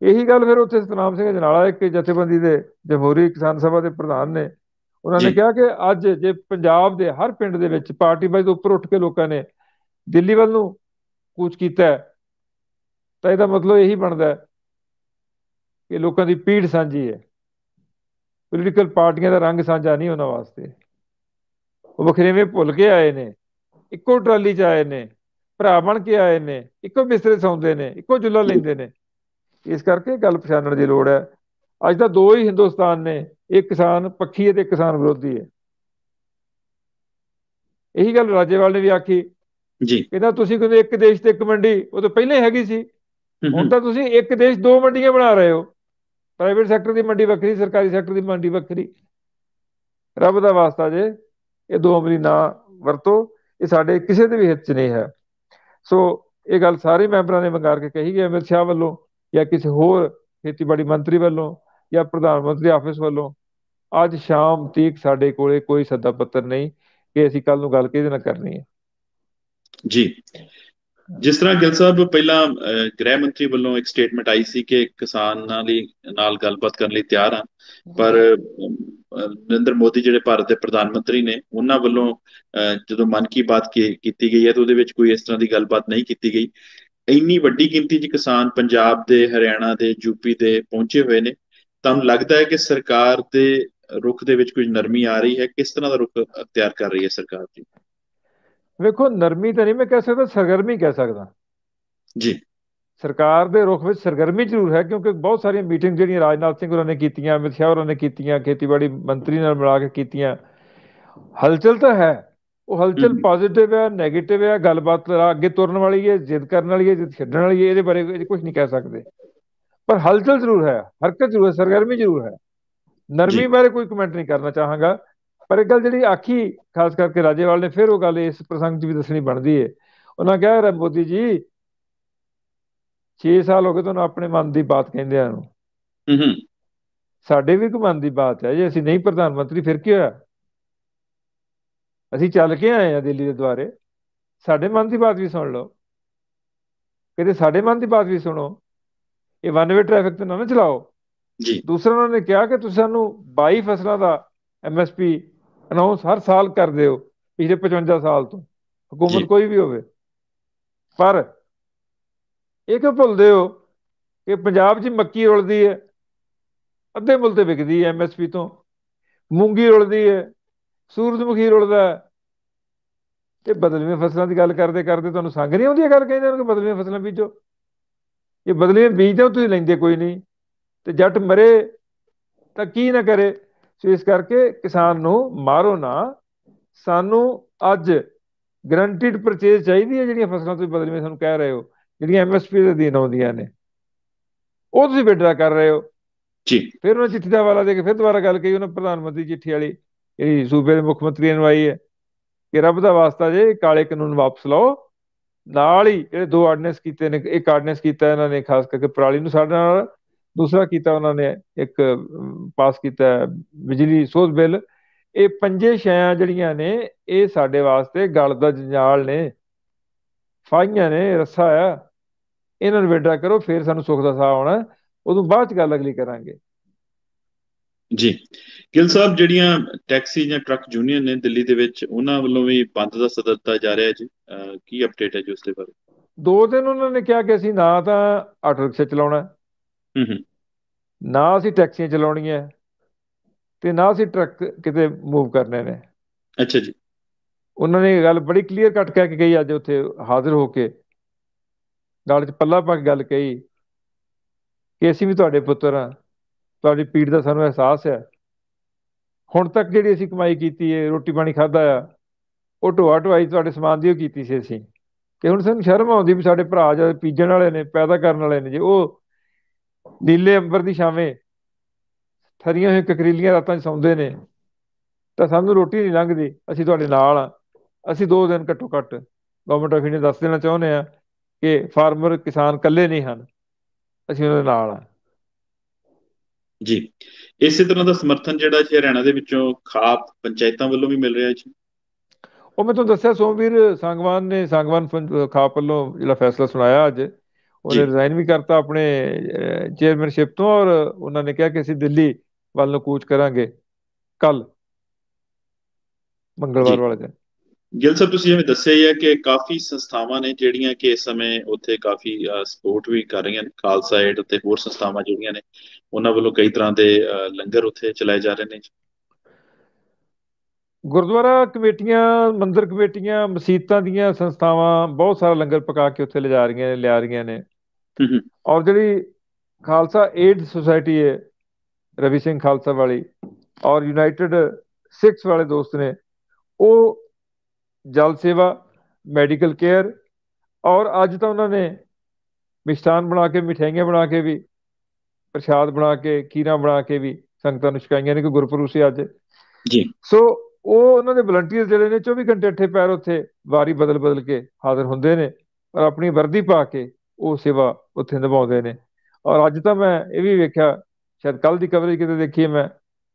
ਇਹੀ ਗੱਲ ਫਿਰ ਉੱਥੇ ਸਤਨਾਮ ਸਿੰਘ ਜਨਾਲਾ ਇੱਕ ਜਥੇਬੰਦੀ ਦੇ ਜਮਹੂਰੀ ਕਿਸਾਨ ਸਭਾ ਦੇ ਪ੍ਰਧਾਨ ਨੇ ਉਹਨਾਂ ਨੇ ਕਿਹਾ ਕਿ ਅੱਜ ਜੇ ਪੰਜਾਬ ਦੇ ਹਰ ਪਿੰਡ ਦੇ ਵਿੱਚ ਪਾਰਟੀ ਬਾਈ ਉੱਪਰ ਉੱਠ ਕੇ ਲੋਕਾਂ ਨੇ ਦਿੱਲੀ ਵੱਲ ਨੂੰ ਕੂਚ ਕੀਤਾ ਤਾਂ ਇਹਦਾ ਮਤਲਬ ਇਹੀ ਬਣਦਾ ਕਿ ਲੋਕਾਂ ਦੀ ਪੀੜ ਸਾਂਝੀ ਹੈ ਪੋਲੀਟੀਕਲ ਪਾਰਟੀਆਂ ਦਾ ਰੰਗ ਸਾਂਝਾ ਨਹੀਂ ਉਹਨਾਂ ਵਾਸਤੇ ਉਹ ਵਖਰੇਵੇਂ ਭੁੱਲ ਕੇ ਆਏ ਨੇ ਇੱਕੋ ਟਰਾਲੀ 'ਚ ਆਏ ਨੇ ਭਰਾ ਬਣ ਕੇ ਆਏ ਨੇ ਇੱਕੋ ਬਿਸਤਰੇ ਸੌਂਦੇ ਨੇ ਇੱਕੋ ਜੁੱਲਾ ਲੈਂਦੇ ਨੇ ਇਸ ਕਰਕੇ ਗੱਲ ਪਛਾਣਨ ਦੀ ਲੋੜ ਹੈ ਅੱਜ ਤਾਂ ਦੋ ਹੀ ਹਿੰਦੁਸਤਾਨ ਨੇ ਇੱਕ ਕਿਸਾਨ ਪੱਖੀ ਹੈ ਤੇ ਕਿਸਾਨ ਵਿਰੋਧੀ ਹੈ ਇਹੀ ਗੱਲ ਰਾਜੇਵਾਲ ਨੇ ਵੀ ਆਖੀ ਜੀ ਕਹਿੰਦਾ ਤੁਸੀਂ ਕਹਿੰਦੇ ਇੱਕ ਦੇਸ਼ ਤੇ ਇੱਕ ਮੰਡੀ ਉਹ ਤਾਂ ਪਹਿਲਾਂ ਹੀ ਹੈਗੀ ਸੀ ਹੁਣ ਤਾਂ ਤੁਸੀਂ ਇੱਕ ਦੇਸ਼ ਦੋ ਮੰਡੀਆਂ ਬਣਾ ਰਹੇ ਹੋ ਪ੍ਰਾਈਵੇਟ ਸੈਕਟਰ ਦੀ ਮੰਡੀ ਵੱਖਰੀ ਸਰਕਾਰੀ ਸੈਕਟਰ ਦੀ ਮੰਡੀ ਵੱਖਰੀ ਰੱਬ ਦਾ ਵਾਸਤਾ ਜੇ ਇਹ ਦੋ ਅਮਰੀ ਨਾ ਵਰਤੋ ਇਹ ਸਾਡੇ ਕਿਸੇ ਦੇ ਵੀ ਹਿੱਤ 'ਚ ਨਹੀਂ ਹੈ ਸੋ ਇਹ ਗੱਲ ਸਾਰੇ ਮੈਂਬਰਾਂ ਨੇ ਵੰਗਾਰ ਕੇ ਕਹੀ ਗਿਆ ਅਮਿਤ ਸ਼ਾਹ ਵੱਲੋਂ ਜਾਂ ਕਿਸੇ ਹੋਰ ਖੇਤੀਬਾੜੀ ਮੰਤਰੀ ਵੱਲੋਂ ਜਾਂ ਪ੍ਰਧਾਨ ਮੰਤਰੀ ਆਫਿਸ ਵੱਲੋਂ ਅੱਜ ਸ਼ਾਮ ਤੀਕ ਸਾਡੇ ਕੋਲੇ ਕੋਈ ਸੱਦਾ ਪੱਤਰ ਨਹੀਂ ਕਿ ਅਸੀਂ ਕੱਲ ਨੂੰ ਗੱਲ ਕਿਹਦੇ ਨਾਲ ਕਰਨੀ ਹੈ ਜੀ ਜਿਸ ਤਰ੍ਹਾਂ ਗਿਲ ਸਾਹਿਬ ਪਹਿਲਾਂ ਗ੍ਰਹਿ ਮੰਤਰੀ ਵੱਲੋਂ ਇੱਕ ਸਟੇਟਮੈਂਟ ਆਈ ਸੀ ਕਿ ਕਿਸਾਨ ਨਾਲ ਹੀ ਨਾਲ ਗੱਲਬਾਤ ਕਰਨ ਲਈ ਤਿਆਰ ਹਾਂ ਪਰ ਨਰਿੰਦਰ ਮੋਦੀ ਜਿਹੜੇ ਭਾਰਤ ਦੇ ਪ੍ਰਧਾਨ ਮੰਤਰੀ ਨੇ ਉਹਨਾਂ ਵੱਲੋਂ ਜਦੋਂ ਮਨ ਕੀ ਬਾਤ ਕੀਤੀ ਗਈ ਹੈ ਤਾਂ ਉਹਦੇ ਵਿੱਚ ਕੋਈ ਇਸ ਤਰ੍ਹਾਂ ਦੀ ਗੱਲਬਾਤ ਨਹੀਂ ਕੀਤੀ ਗਈ ਇੰਨੀ ਵੱਡੀ ਗਿਣਤੀ 'ਚ ਕਿਸਾਨ ਪੰਜਾਬ ਦੇ ਹਰਿਆਣਾ ਦੇ ਯੂਪੀ ਦੇ ਪਹੁੰਚੇ ਹੋਏ ਨੇ ਤੁਹਾਨੂੰ ਲੱਗਦਾ ਹੈ ਕਿ ਸਰਕਾਰ ਦੇ ਰੁਖ ਦੇ ਵਿੱਚ ਕੁਝ ਨਰਮੀ ਆ ਰਹੀ ਹੈ ਕਿਸ ਤਰ੍ਹਾਂ ਦਾ ਰੁਖ ਤਿਆਰ ਕਰ ਰਹੀ ਹੈ ਸਰਕਾਰ ਜੀ ਵੇਖੋ ਨਰਮੀ ਤਾਂ ਨਹੀਂ ਮੈਂ ਕਹਿ ਸਕਦਾ ਸਰਗਰਮੀ ਕਹਿ ਸਕਦਾ ਜੀ ਸਰਕਾਰ ਦੇ ਰੁਖ ਵਿੱਚ ਸਰਗਰਮੀ ਜ਼ਰੂਰ ਹੈ ਕਿਉਂਕਿ ਬਹੁਤ ਸਾਰੀਆਂ ਮੀਟਿੰਗ ਜਿਹੜੀਆਂ ਰਾਜਨਾਥ ਸਿੰਘ ਉਹਨਾਂ ਨੇ ਕੀਤੀਆਂ ਅਮਿਤ ਸ਼ਾਹ ਉਹਨਾਂ ਨੇ ਕੀਤੀਆਂ ਖੇਤੀਬਾੜੀ ਮੰਤਰੀ ਨਾਲ ਮਿਲਾ ਕੇ ਕੀਤੀਆਂ ਹਲਚਲ ਤਾਂ ਹੈ ਉਹ ਹਲਚਲ ਪੋਜ਼ਿਟਿਵ ਹੈ 네ਗੇਟਿਵ ਹੈ ਗੱਲਬਾਤ ਅੱਗੇ ਤੁਰਨ ਵਾਲੀ ਹੈ ਜਿੱਦ ਕਰਨ ਵਾਲੀ ਹੈ ਜਿੱਦ ਛੱਡਣ ਵਾਲੀ ਹੈ ਇਹਦੇ ਬਾਰੇ ਕੁਝ ਨਹੀਂ ਕਹਿ ਸਕਦੇ ਪਰ ਹਲਚਲ ਜ਼ਰੂਰ ਹੈ ਹਰਕਤ ਜ਼ਰੂਰ ਹੈ ਸਰਗਰਮੀ ਜ਼ਰੂਰ ਹੈ ਨਰਮੀ ਬਾਰੇ ਕੋਈ ਕਮੈਂਟ ਨਹੀਂ ਕਰਨਾ ਚਾਹਾਂਗਾ ਪਰ ਇੱਕ ਗੱਲ ਜਿਹੜੀ ਆਖੀ ਖਾਸ ਕਰਕੇ ਰਾਜੇਵਾਲ ਨੇ ਫਿਰ ਉਹ ਗੱਲ ਇਸ ਪ੍ਰਸੰਗ 'ਚ ਵੀ ਦੱਸਣੀ ਬਣਦੀ ਹੈ ਉਹਨਾਂ ਕਹਿ ਰਿਹਾ ਮੋਦੀ ਜੀ 6 ਸਾਲ ਹੋ ਗਏ ਤੁਹਾਨੂੰ ਆਪਣੇ ਮਨ ਦੀ ਬਾਤ ਕਹਿੰਦੇ ਆ ਨੂੰ ਹੂੰ ਹੂੰ ਸਾਡੇ ਵੀ ਇੱਕ ਮਨ ਦੀ ਬਾਤ ਹੈ ਜੇ ਅਸੀਂ ਨਹੀਂ ਪ੍ਰਧਾਨ ਮੰਤਰੀ ਫਿਰ ਕੀ ਹੋਇਆ ਅਸੀਂ ਚੱਲ ਕੇ ਆਏ ਆ ਦਿੱਲੀ ਦੇ ਦੁਆਰੇ ਸਾਡੇ ਮਨ ਦੀ ਬਾਤ ਵੀ ਸੁਣ ਲਓ ਕਿਤੇ ਸਾਡੇ ਮਨ ਦੀ ਬਾਤ ਵੀ ਸੁਣੋ ਇਹ ਵਨ ਵੇ ਟ੍ਰੈਫਿਕ ਤੇ ਨਾ ਚਲਾਓ ਜੀ ਦੂਸਰਾ ਉਹਨਾਂ ਨੇ ਕਿਹਾ ਕਿ ਤੁਸੀਂ ਸਾਨੂੰ 22 ਫਸਲਾਂ ਦਾ ਐਮਐਸਪੀ ਅਨਾਉਂਸ ਹਰ ਸਾਲ ਕਰਦੇ ਹੋ ਪਿਛਲੇ 55 ਸਾਲ ਤੋਂ ਹਕੂਮਤ ਕੋਈ ਵੀ ਹੋਵੇ ਪਰ ਇਹ ਕਿਉਂ ਭੁੱਲਦੇ ਹੋ ਕਿ ਪੰਜਾਬ 'ਚ ਮੱਕੀ ਰੁਲਦੀ ਹੈ ਅੱਧੇ ਮੁੱਲ ਤੇ ਵਿਕਦੀ ਹੈ ਐਮਐਸਪੀ ਤੋਂ ਮੂੰਗੀ ਰੁਲਦੀ ਹੈ ਸੂਰਜਮੁਖੀ ਰੁੱਲਦਾ ਤੇ ਬਦਲਵੇਂ ਫਸਲਾਂ ਦੀ ਗੱਲ ਕਰਦੇ ਕਰਦੇ ਤੁਹਾਨੂੰ ਸੰਗ ਨਹੀਂ ਆਉਂਦੀ ਗੱਲ ਕਹਿੰਦੇ ਨੇ ਕਿ ਬਦਲਵੇਂ ਫਸਲਾਂ ਬੀਜੋ ਇਹ ਬਦਲਵੇਂ ਬੀਜ ਤਾਂ ਤੁਸੀਂ ਲੈਂਦੇ ਕੋਈ ਨਹੀਂ ਤੇ ਜੱਟ ਮਰੇ ਤਾਂ ਕੀ ਨਾ ਕਰੇ ਸੋ ਇਸ ਕਰਕੇ ਕਿਸਾਨ ਨੂੰ ਮਾਰੋ ਨਾ ਸਾਨੂੰ ਅੱਜ ਗਰੰਟਿਡ ਪਰਚੇਸ ਚਾਹੀਦੀ ਹੈ ਜਿਹੜੀਆਂ ਫਸਲਾਂ ਤੁਸੀਂ ਬਦਲਵੇਂ ਸਾਨੂੰ ਕਹਿ ਰਹੇ ਹੋ ਜਿਹੜੀਆਂ ਐਮਐਸਪੀ ਦੇ ਦੀਨ ਆਉਂਦੀਆਂ ਨੇ ਉਹ ਤੁਸੀਂ ਵਿਡਰਾ ਕਰ ਰਹੇ ਹੋ ਜੀ ਫਿਰ ਉਹਨਾਂ ਚਿੱਠੀ ਦਾ ਵਾਲਾ ਦੇ ਕੇ ਫਿਰ ਦੁਬਾਰਾ ਗੱਲ ਕਹੀ ਉਹਨਾਂ ਪ੍ਰਧਾਨ ਮੰਤਰੀ ਚਿੱਠੀ ਵਾਲੀ ਜਿਹੜੀ ਸੂਬੇ ਦੇ ਮੁੱਖ ਮੰਤਰੀ ਨੂੰ ਆਈ ਹੈ ਕਿ ਰੱਬ ਦਾ ਵਾਸਤਾ ਜੇ ਕਾਲੇ ਕਾਨੂੰਨ ਵਾਪਸ ਲਾਓ ਨਾਲ ਹੀ ਜਿਹੜੇ ਦੋ ਆਰਡੀਨੈਂਸ ਕੀਤੇ ਨੇ ਇੱਕ ਆਰਡੀਨੈਂਸ ਕੀਤਾ ਇਹਨਾਂ ਨੇ ਖਾਸ ਕਰਕੇ ਪ੍ਰਾਲੀ ਨੂੰ ਸਾੜਨ ਨਾਲ ਦੂਸਰਾ ਕੀਤਾ ਉਹਨਾਂ ਨੇ ਇੱਕ ਪਾਸ ਕੀਤਾ ਬਿਜਲੀ ਸੋਧ ਬਿੱਲ ਇਹ ਪੰਜੇ ਸ਼ਾਇਆ ਜਿਹੜੀਆਂ ਨੇ ਇਹ ਸਾਡੇ ਵਾਸਤੇ ਗਲ ਦਾ ਜੰਜਾਲ ਨੇ ਫਾਈਆਂ ਨੇ ਰਸਾ ਆ ਇਹਨਾਂ ਨੂੰ ਵੇਡਾ ਕਰੋ ਫਿਰ ਸਾਨੂੰ ਸੁਖ ਦਾ ਸਾਹ ਆਉਣਾ ਉਦੋਂ ਬਾਅਦ ਚ ਗੱਲ ਅਗਲੀ ਕਰਾਂਗੇ ਜੀ ਗਿੱਲ ਸਾਹਿਬ ਜਿਹੜੀਆਂ ਟੈਕਸੀ ਜਾਂ ਟਰੱਕ ਯੂਨੀਅਨ ਨੇ ਦਿੱਲੀ ਦੇ ਵਿੱਚ ਉਹਨਾਂ ਵੱਲੋਂ ਵੀ ਬੰਦ ਦਾ ਸਦਰਤਾ ਜਾ ਰਿਹਾ ਜੀ ਕੀ ਅਪਡੇਟ ਹੈ ਜੀ ਉਸ ਦੇ ਬਾਰੇ ਦੋ ਦਿਨ ਉਹਨਾਂ ਨੇ ਕਿਹਾ ਕਿ ਅਸੀਂ ਨਾ ਤਾਂ ਆਟੋ ਰਿਕਸ਼ਾ ਚਲਾਉਣਾ ਹੂੰ ਹੂੰ ਨਾ ਅਸੀਂ ਟੈਕਸੀਆਂ ਚਲਾਉਣੀਆਂ ਤੇ ਨਾ ਅਸੀਂ ਟਰੱਕ ਕਿਤੇ ਮੂਵ ਕਰਨੇ ਨੇ ਅੱਛਾ ਜੀ ਉਹਨਾਂ ਨੇ ਇਹ ਗੱਲ ਬੜੀ ਕਲੀਅਰ ਕੱਟ ਕੇ ਕਹੀ ਅੱਜ ਉੱਥੇ ਹਾਜ਼ਰ ਹੋ ਕੇ ਗੱਲ 'ਚ ਪੱਲਾ ਪਾ ਕੇ ਗੱਲ ਕਹੀ ਕਿ ਅਸੀਂ ਵੀ ਤੁਹਾਡੇ ਪੁੱਤਰ ਆ ਤੁਹਾਡੀ ਪੀੜ ਦਾ ਸਾਨੂੰ ਅਹਿਸਾਸ ਹੈ ਹੁਣ ਤੱਕ ਜਿਹੜੀ ਅਸੀਂ ਕਮਾਈ ਕੀਤੀ ਹੈ ਰੋਟੀ ਪਾਣੀ ਖਾਦਾ ਆ ਉਹ ਢੋਆ ਢਵਾਈ ਤੁਹਾਡੇ ਸਮਾਨ ਦੀ ਕੀਤੀ ਸੀ ਅਸੀਂ ਕਿ ਹੁਣ ਸਾਨੂੰ ਸ਼ਰਮ ਆਉਂਦੀ ਵੀ ਸਾਡੇ ਭਰਾ ਜਿਹੜੇ ਪੀਜਣ ਵਾਲੇ ਨੇ ਪੈਦਾ ਕਰਨ ਵਾਲੇ ਨੇ ਜੇ ਉਹ ਨੀਲੇ ਅੰਬਰ ਦੀ ਛਾਵੇਂ ਥਰੀਆਂ ਹੋਏ ਕਕਰੀਲੀਆਂ ਰਾਤਾਂ 'ਚ ਸੌਂਦੇ ਨੇ ਤਾਂ ਸਾਨੂੰ ਰੋਟੀ ਨਹੀਂ ਲੰਘਦੀ ਅਸੀਂ ਤੁਹਾਡੇ ਨਾਲ ਆ ਅਸੀਂ 2 ਦਿਨ ਘੱਟੋ ਘੱਟ ਗਵਰਨਮੈਂਟ ਆਫ ਇੰਡੀਆ ਦੱਸ ਦੇਣਾ ਚਾਹੁੰਦੇ ਆ ਕਿ ਫਾਰਮਰ ਕਿਸਾਨ ਇਕੱਲੇ ਨਹੀਂ ਹਨ ਅਸੀਂ ਉਹਨਾਂ ਨਾਲ ਆ ਜੀ ਇਸੇ ਤਰ੍ਹਾਂ ਦਾ ਸਮਰਥਨ ਜਿਹੜਾ ਜੀ ਹਰਿਆਣਾ ਦੇ ਵਿੱਚੋਂ ਖਾਪ ਪੰਚਾਇਤਾਂ ਵੱਲੋਂ ਵੀ ਮਿਲ ਰਿਹਾ ਜੀ ਉਹ ਮੈਂ ਤੁਹਾਨੂੰ ਦੱਸਿਆ ਸੋਮਵੀਰ ਸੰਗਵਾਨ ਨੇ ਸੰਗਵਾਨ ਖਾਪ ਵੱਲੋਂ ਜਿਹੜਾ ਫੈਸਲਾ ਸੁਣਾਇਆ ਅੱਜ ਉਹਨੇ ਰਿਜ਼ਾਈਨ ਵੀ ਕਰਤਾ ਆਪਣੇ ਚੇਅਰਮੈਨਸ਼ਿਪ ਤੋਂ ਔਰ ਉਹਨਾਂ ਨੇ ਕਿਹਾ ਕਿ ਅਸੀਂ ਦਿੱਲੀ ਵੱਲ ਨੂੰ ਕੂਚ ਕਰਾਂਗੇ ਕੱਲ ਮੰਗਲਵਾਰ ਵਾਲੇ ਦਿਨ ਗਿਲ ਸਰ ਤੁਸੀਂ ਇਹ ਵੀ ਦੱਸਿਆ ਹੀ ਹੈ ਕਿ ਕਾਫੀ ਸੰਸਥਾਵਾਂ ਨੇ ਜਿਹੜੀਆਂ ਕਿ ਇਸ ਸਮੇਂ ਉੱਥੇ ਕਾਫੀ ਸਪੋਰਟ ਵੀ ਕਰ ਰਹੀਆਂ ਨੇ ਖਾਲਸਾ ਏਡ ਤੇ ਹੋਰ ਸੰਸਥਾਵਾਂ ਜਿਹੜੀਆਂ ਨੇ ਉਹਨਾਂ ਵੱਲੋਂ ਕਈ ਤਰ੍ਹਾਂ ਦੇ ਲੰਗਰ ਉੱਥੇ ਚਲਾਏ ਜਾ ਰਹੇ ਨੇ ਗੁਰਦੁਆਰਾ ਕਮੇਟੀਆਂ ਮੰਦਿਰ ਕਮੇਟੀਆਂ ਮਸੀਤਾਂ ਦੀਆਂ ਸੰਸਥਾਵਾਂ ਬਹੁਤ ਸਾਰਾ ਲੰਗਰ ਪਕਾ ਕੇ ਉੱਥੇ ਲਿਜਾ ਰਹੀਆਂ ਨੇ ਲਿਆ ਰਹੀਆਂ ਨੇ ਔਰ ਜਿਹੜੀ ਖਾਲਸਾ ਏਡ ਸੁਸਾਇਟੀ ਹੈ ਰਵੀ ਸਿੰਘ ਖਾਲਸਾ ਵਾਲੀ ਔਰ ਯੂਨਾਈਟਿਡ ਸਿਕਸ ਵਾਲੇ ਦੋਸਤ ਨੇ ਉਹ ਜਲ ਸੇਵਾ ਮੈਡੀਕਲ ਕੇਅਰ ਔਰ ਅੱਜ ਤਾਂ ਉਹਨਾਂ ਨੇ ਮਿਸ਼ਤਾਨ ਬਣਾ ਕੇ ਮਿਠਾਈਆਂ ਬਣਾ ਕੇ ਵੀ ਪ੍ਰਸ਼ਾਦ ਬਣਾ ਕੇ ਕੀਰਾ ਬਣਾ ਕੇ ਵੀ ਸੰਗਤਾਂ ਨੂੰ ਛਕਾਈਆਂ ਨੇ ਕਿ ਗੁਰਪੁਰੂ ਸੀ ਅੱਜ ਜੀ ਸੋ ਉਹ ਉਹਨਾਂ ਦੇ ਵਲੰਟੀਅਰ ਜਿਹੜੇ ਨੇ 24 ਘੰਟੇ ਇੱਥੇ ਪੈਰ ਉੱਥੇ ਵਾਰੀ ਬਦਲ ਬਦਲ ਕੇ ਹਾਜ਼ਰ ਹੁੰਦੇ ਨੇ ਔਰ ਆਪਣੀ ਵਰਦੀ ਪਾ ਕੇ ਉਹ ਸੇਵਾ ਉੱਥੇ ਨਿਭਾਉਂਦੇ ਨੇ ਔਰ ਅੱਜ ਤਾਂ ਮੈਂ ਇਹ ਵੀ ਵੇਖਿਆ ਸ਼ਾਇਦ ਕੱਲ ਦੀ ਕਵਰੇਜ ਕਿਤੇ ਦੇਖੀ ਮੈਂ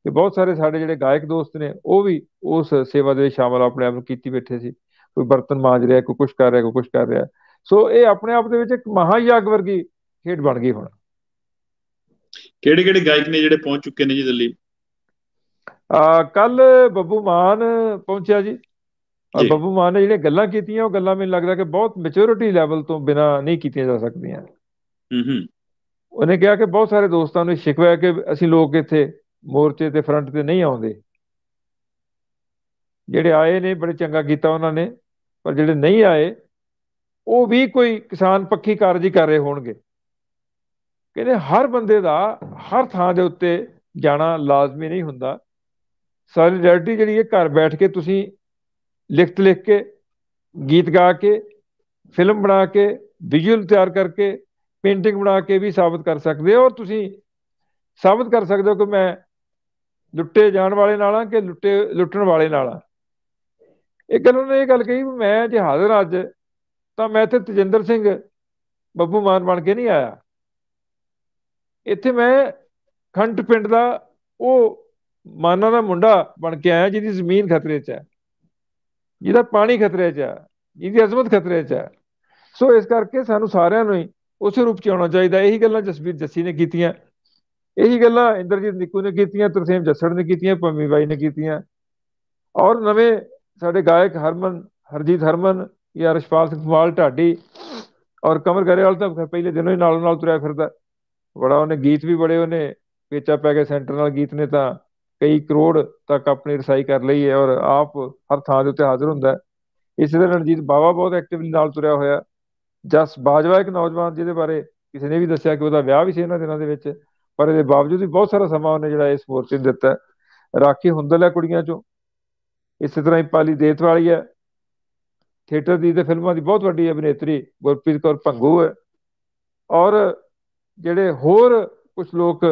ਕਿ ਬਹੁਤ ਸਾਰੇ ਸਾਡੇ ਜਿਹੜੇ ਗਾਇਕ ਦੋਸਤ ਨੇ ਉਹ ਵੀ ਉਸ ਸੇਵਾ ਦੇ ਸ਼ਾਮਲ ਆਪਣੇ ਆਪ ਨੂੰ ਕੀਤੀ ਬੈਠੇ ਸੀ ਕੋਈ ਬਰਤਨ ਮਾਜ ਰਿਹਾ ਕੋਈ ਕੁਝ ਕਰ ਰਿਹਾ ਕੋਈ ਕੁਝ ਕਰ ਰਿਹਾ ਸੋ ਇਹ ਆਪਣੇ ਆਪ ਦੇ ਵਿੱਚ ਇੱਕ ਮਹਾਯਾਗ ਵਰਗੀ ਖੇਡ ਬਣ ਗਈ ਹੁਣ ਕਿਹੜੇ ਕਿਹੜੇ ਗਾਇਕ ਨੇ ਜਿਹੜੇ ਪਹੁੰਚ ਚੁੱਕੇ ਨੇ ਜੀ ਦਿੱਲੀ ਆ ਕੱਲ ਬੱਬੂ ਮਾਨ ਪਹੁੰਚਿਆ ਜੀ ਔਰ ਬੱਬੂ ਮਾਨ ਨੇ ਜਿਹੜੇ ਗੱਲਾਂ ਕੀਤੀਆਂ ਉਹ ਗੱਲਾਂ ਮੈਨੂੰ ਲੱਗਦਾ ਕਿ ਬਹੁਤ ਮੈਚੁਰਿਟੀ ਲੈਵਲ ਤੋਂ ਬਿਨਾ ਨਹੀਂ ਕੀਤੀਆਂ ਜਾ ਸਕਦੀਆਂ ਹੂੰ ਹੂੰ ਉਹਨੇ ਕਿਹਾ ਕਿ ਬਹੁਤ ਸਾਰੇ ਦੋਸਤਾਂ ਨੂੰ ਸ਼ਿਕਵਾ ਹੈ ਕਿ ਅਸੀਂ ਲੋਕ ਇੱਥੇ ਮੋਰਚੇ ਤੇ ਫਰੰਟ ਤੇ ਨਹੀਂ ਆਉਂਦੇ ਜਿਹੜੇ ਆਏ ਨੇ ਬੜੇ ਚੰਗਾ ਕੀਤਾ ਉਹਨਾਂ ਨੇ ਪਰ ਜਿਹੜੇ ਨਹੀਂ ਆਏ ਉਹ ਵੀ ਕੋਈ ਕਿਸਾਨ ਪੱਖੀ ਕਾਰਜ ਹੀ ਕਰ ਰਹੇ ਹੋਣਗੇ ਕਹਿੰਦੇ ਹਰ ਬੰਦੇ ਦਾ ਹਰ ਥਾਂ ਦੇ ਉੱਤੇ ਜਾਣਾ ਲਾਜ਼ਮੀ ਨਹੀਂ ਹੁੰਦਾ ਸੋਲਿਡੈਰਿਟੀ ਜਿਹੜੀ ਹੈ ਘਰ ਬੈਠ ਕੇ ਤੁਸੀਂ ਲਿਖਤ ਲਿਖ ਕੇ ਗੀਤ ਗਾ ਕੇ ਫਿਲਮ ਬਣਾ ਕੇ ਵਿਜ਼ੂਅਲ ਤਿਆਰ ਕਰਕੇ ਪੇਂਟਿੰਗ ਬਣਾ ਕੇ ਵੀ ਸਾਬਤ ਕਰ ਸਕਦੇ ਹੋ ਔਰ ਤੁਸੀਂ ਸਾਬਤ ਕਰ ਸਕਦੇ ਹੋ ਕਿ ਮੈਂ ਲੁੱਟੇ ਜਾਣ ਵਾਲੇ ਨਾਲ ਆ ਕਿ ਲੁੱਟੇ ਲੁੱਟਣ ਵਾਲੇ ਨਾਲ ਆ ਇਹ ਗੱਲ ਉਹਨੇ ਇਹ ਗੱਲ ਕਹੀ ਮੈਂ ਜੇ ਹਾਜ਼ਰ ਅੱਜ ਤਾਂ ਮੈਂ ਤੇ ਤਜਿੰਦਰ ਸਿੰਘ ਬੱਬੂ ਮਾਨ ਬਣ ਕੇ ਨਹੀਂ ਆਇਆ ਇੱਥੇ ਮੈਂ ਖੰਡ ਪਿੰਡ ਦਾ ਉਹ ਮਾਨਾ ਦਾ ਮੁੰਡਾ ਬਣ ਕੇ ਆਇਆ ਜਿਹਦੀ ਜ਼ਮੀਨ ਖਤਰੇ 'ਚ ਹੈ ਜਿਹਦਾ ਪਾਣੀ ਖਤਰੇ 'ਚ ਹੈ ਜਿਹਦੀ ਅਜ਼ਮਤ ਖਤਰੇ 'ਚ ਹੈ ਸੋ ਇਸ ਕਰਕੇ ਸਾਨੂੰ ਸਾਰਿਆਂ ਨੂੰ ਹੀ ਉਸੇ ਰੂਪ 'ਚ ਆਉਣਾ ਚਾਹੀਦਾ ਇਹੀ ਗੱਲਾਂ ਜਸਵੀਰ ਜੱਸੀ ਨੇ ਕੀਤੀਆਂ ਇਹੀ ਗੱਲਾਂ ਇੰਦਰਜੀਤ ਨਿੱਕੂ ਨੇ ਕੀਤੀਆਂ ਤਰਸੇਮ ਜੱਸੜ ਨੇ ਕੀਤੀਆਂ ਪੰਮੀ ਬਾਈ ਨੇ ਕੀਤੀਆਂ ਔਰ ਨਵੇਂ ਸਾਡੇ ਗਾਇਕ ਹਰਮਨ ਹਰਜੀਤ ਹਰਮਨ ਜਾਂ ਸਿੰਘ ਵਾਲ ਢਾਡੀ ਔਰ ਕਮਰ ਗਰੇਵਾਲ ਤਾਂ ਪਹਿਲੇ ਦਿਨੋਂ ਹੀ ਨਾਲ ਨਾਲ ਤੁਰਿਆ ਫਿਰਦਾ ਬੜਾ ਉਹਨੇ ਗੀਤ ਵੀ ਬੜੇ ਉਹਨੇ ਪੇਚਾ ਪੈ ਕੇ ਸੈਂਟਰ ਨਾਲ ਗੀਤ ਨੇ ਤਾਂ ਕਈ ਕਰੋੜ ਤੱਕ ਆਪਣੀ ਰਸਾਈ ਕਰ ਲਈ ਹੈ ਔਰ ਆਪ ਹਰ ਥਾਂ ਦੇ ਉੱਤੇ ਹਾਜ਼ਰ ਹੁੰਦਾ ਹੈ ਇਸੇ ਤਰ੍ਹਾਂ ਰਣਜੀਤ ਬਾਵਾ ਬਹੁਤ ਐਕਟਿਵਲੀ ਨਾਲ ਤੁਰਿਆ ਹੋਇਆ ਜਸ ਬਾਜਵਾ ਇੱਕ ਨੌਜਵਾਨ ਜਿਹਦੇ ਬਾਰੇ ਕਿਸੇ ਨੇ ਵੀ ਦੱਸਿਆ ਕਿ ਉਹਦਾ ਵਿਆਹ ਵੀ ਸੀ ਇਹਨਾਂ ਦਿਨਾਂ ਦੇ ਵਿੱਚ ਪਰ ਇਹਦੇ ਬਾਵਜੂਦ ਵੀ ਬਹੁਤ ਸਾਰਾ ਸਮਾਂ ਉਹਨੇ ਜਿਹੜਾ ਇਸ ਮੋਰਚੇ ਨੂੰ ਦਿੱਤਾ ਰਾਖੀ ਹੁੰਦਲ ਹੈ ਕੁੜੀਆਂ ਚੋਂ ਇਸੇ ਤਰ੍ਹਾਂ ਹੀ ਪਾਲੀ ਦੇਤ ਵਾਲੀ ਹੈ ਥੀਏਟਰ ਦੀ ਤੇ ਫਿਲਮਾਂ ਦੀ ਬਹੁਤ ਵੱਡੀ ਅਭਿਨੇਤਰੀ ਗੁਰਪ੍ਰੀਤ ਕੌਰ ਭੰਗੂ ਹੈ ਔਰ ਜਿਹੜੇ ਹੋਰ ਕੁਝ ਲੋਕ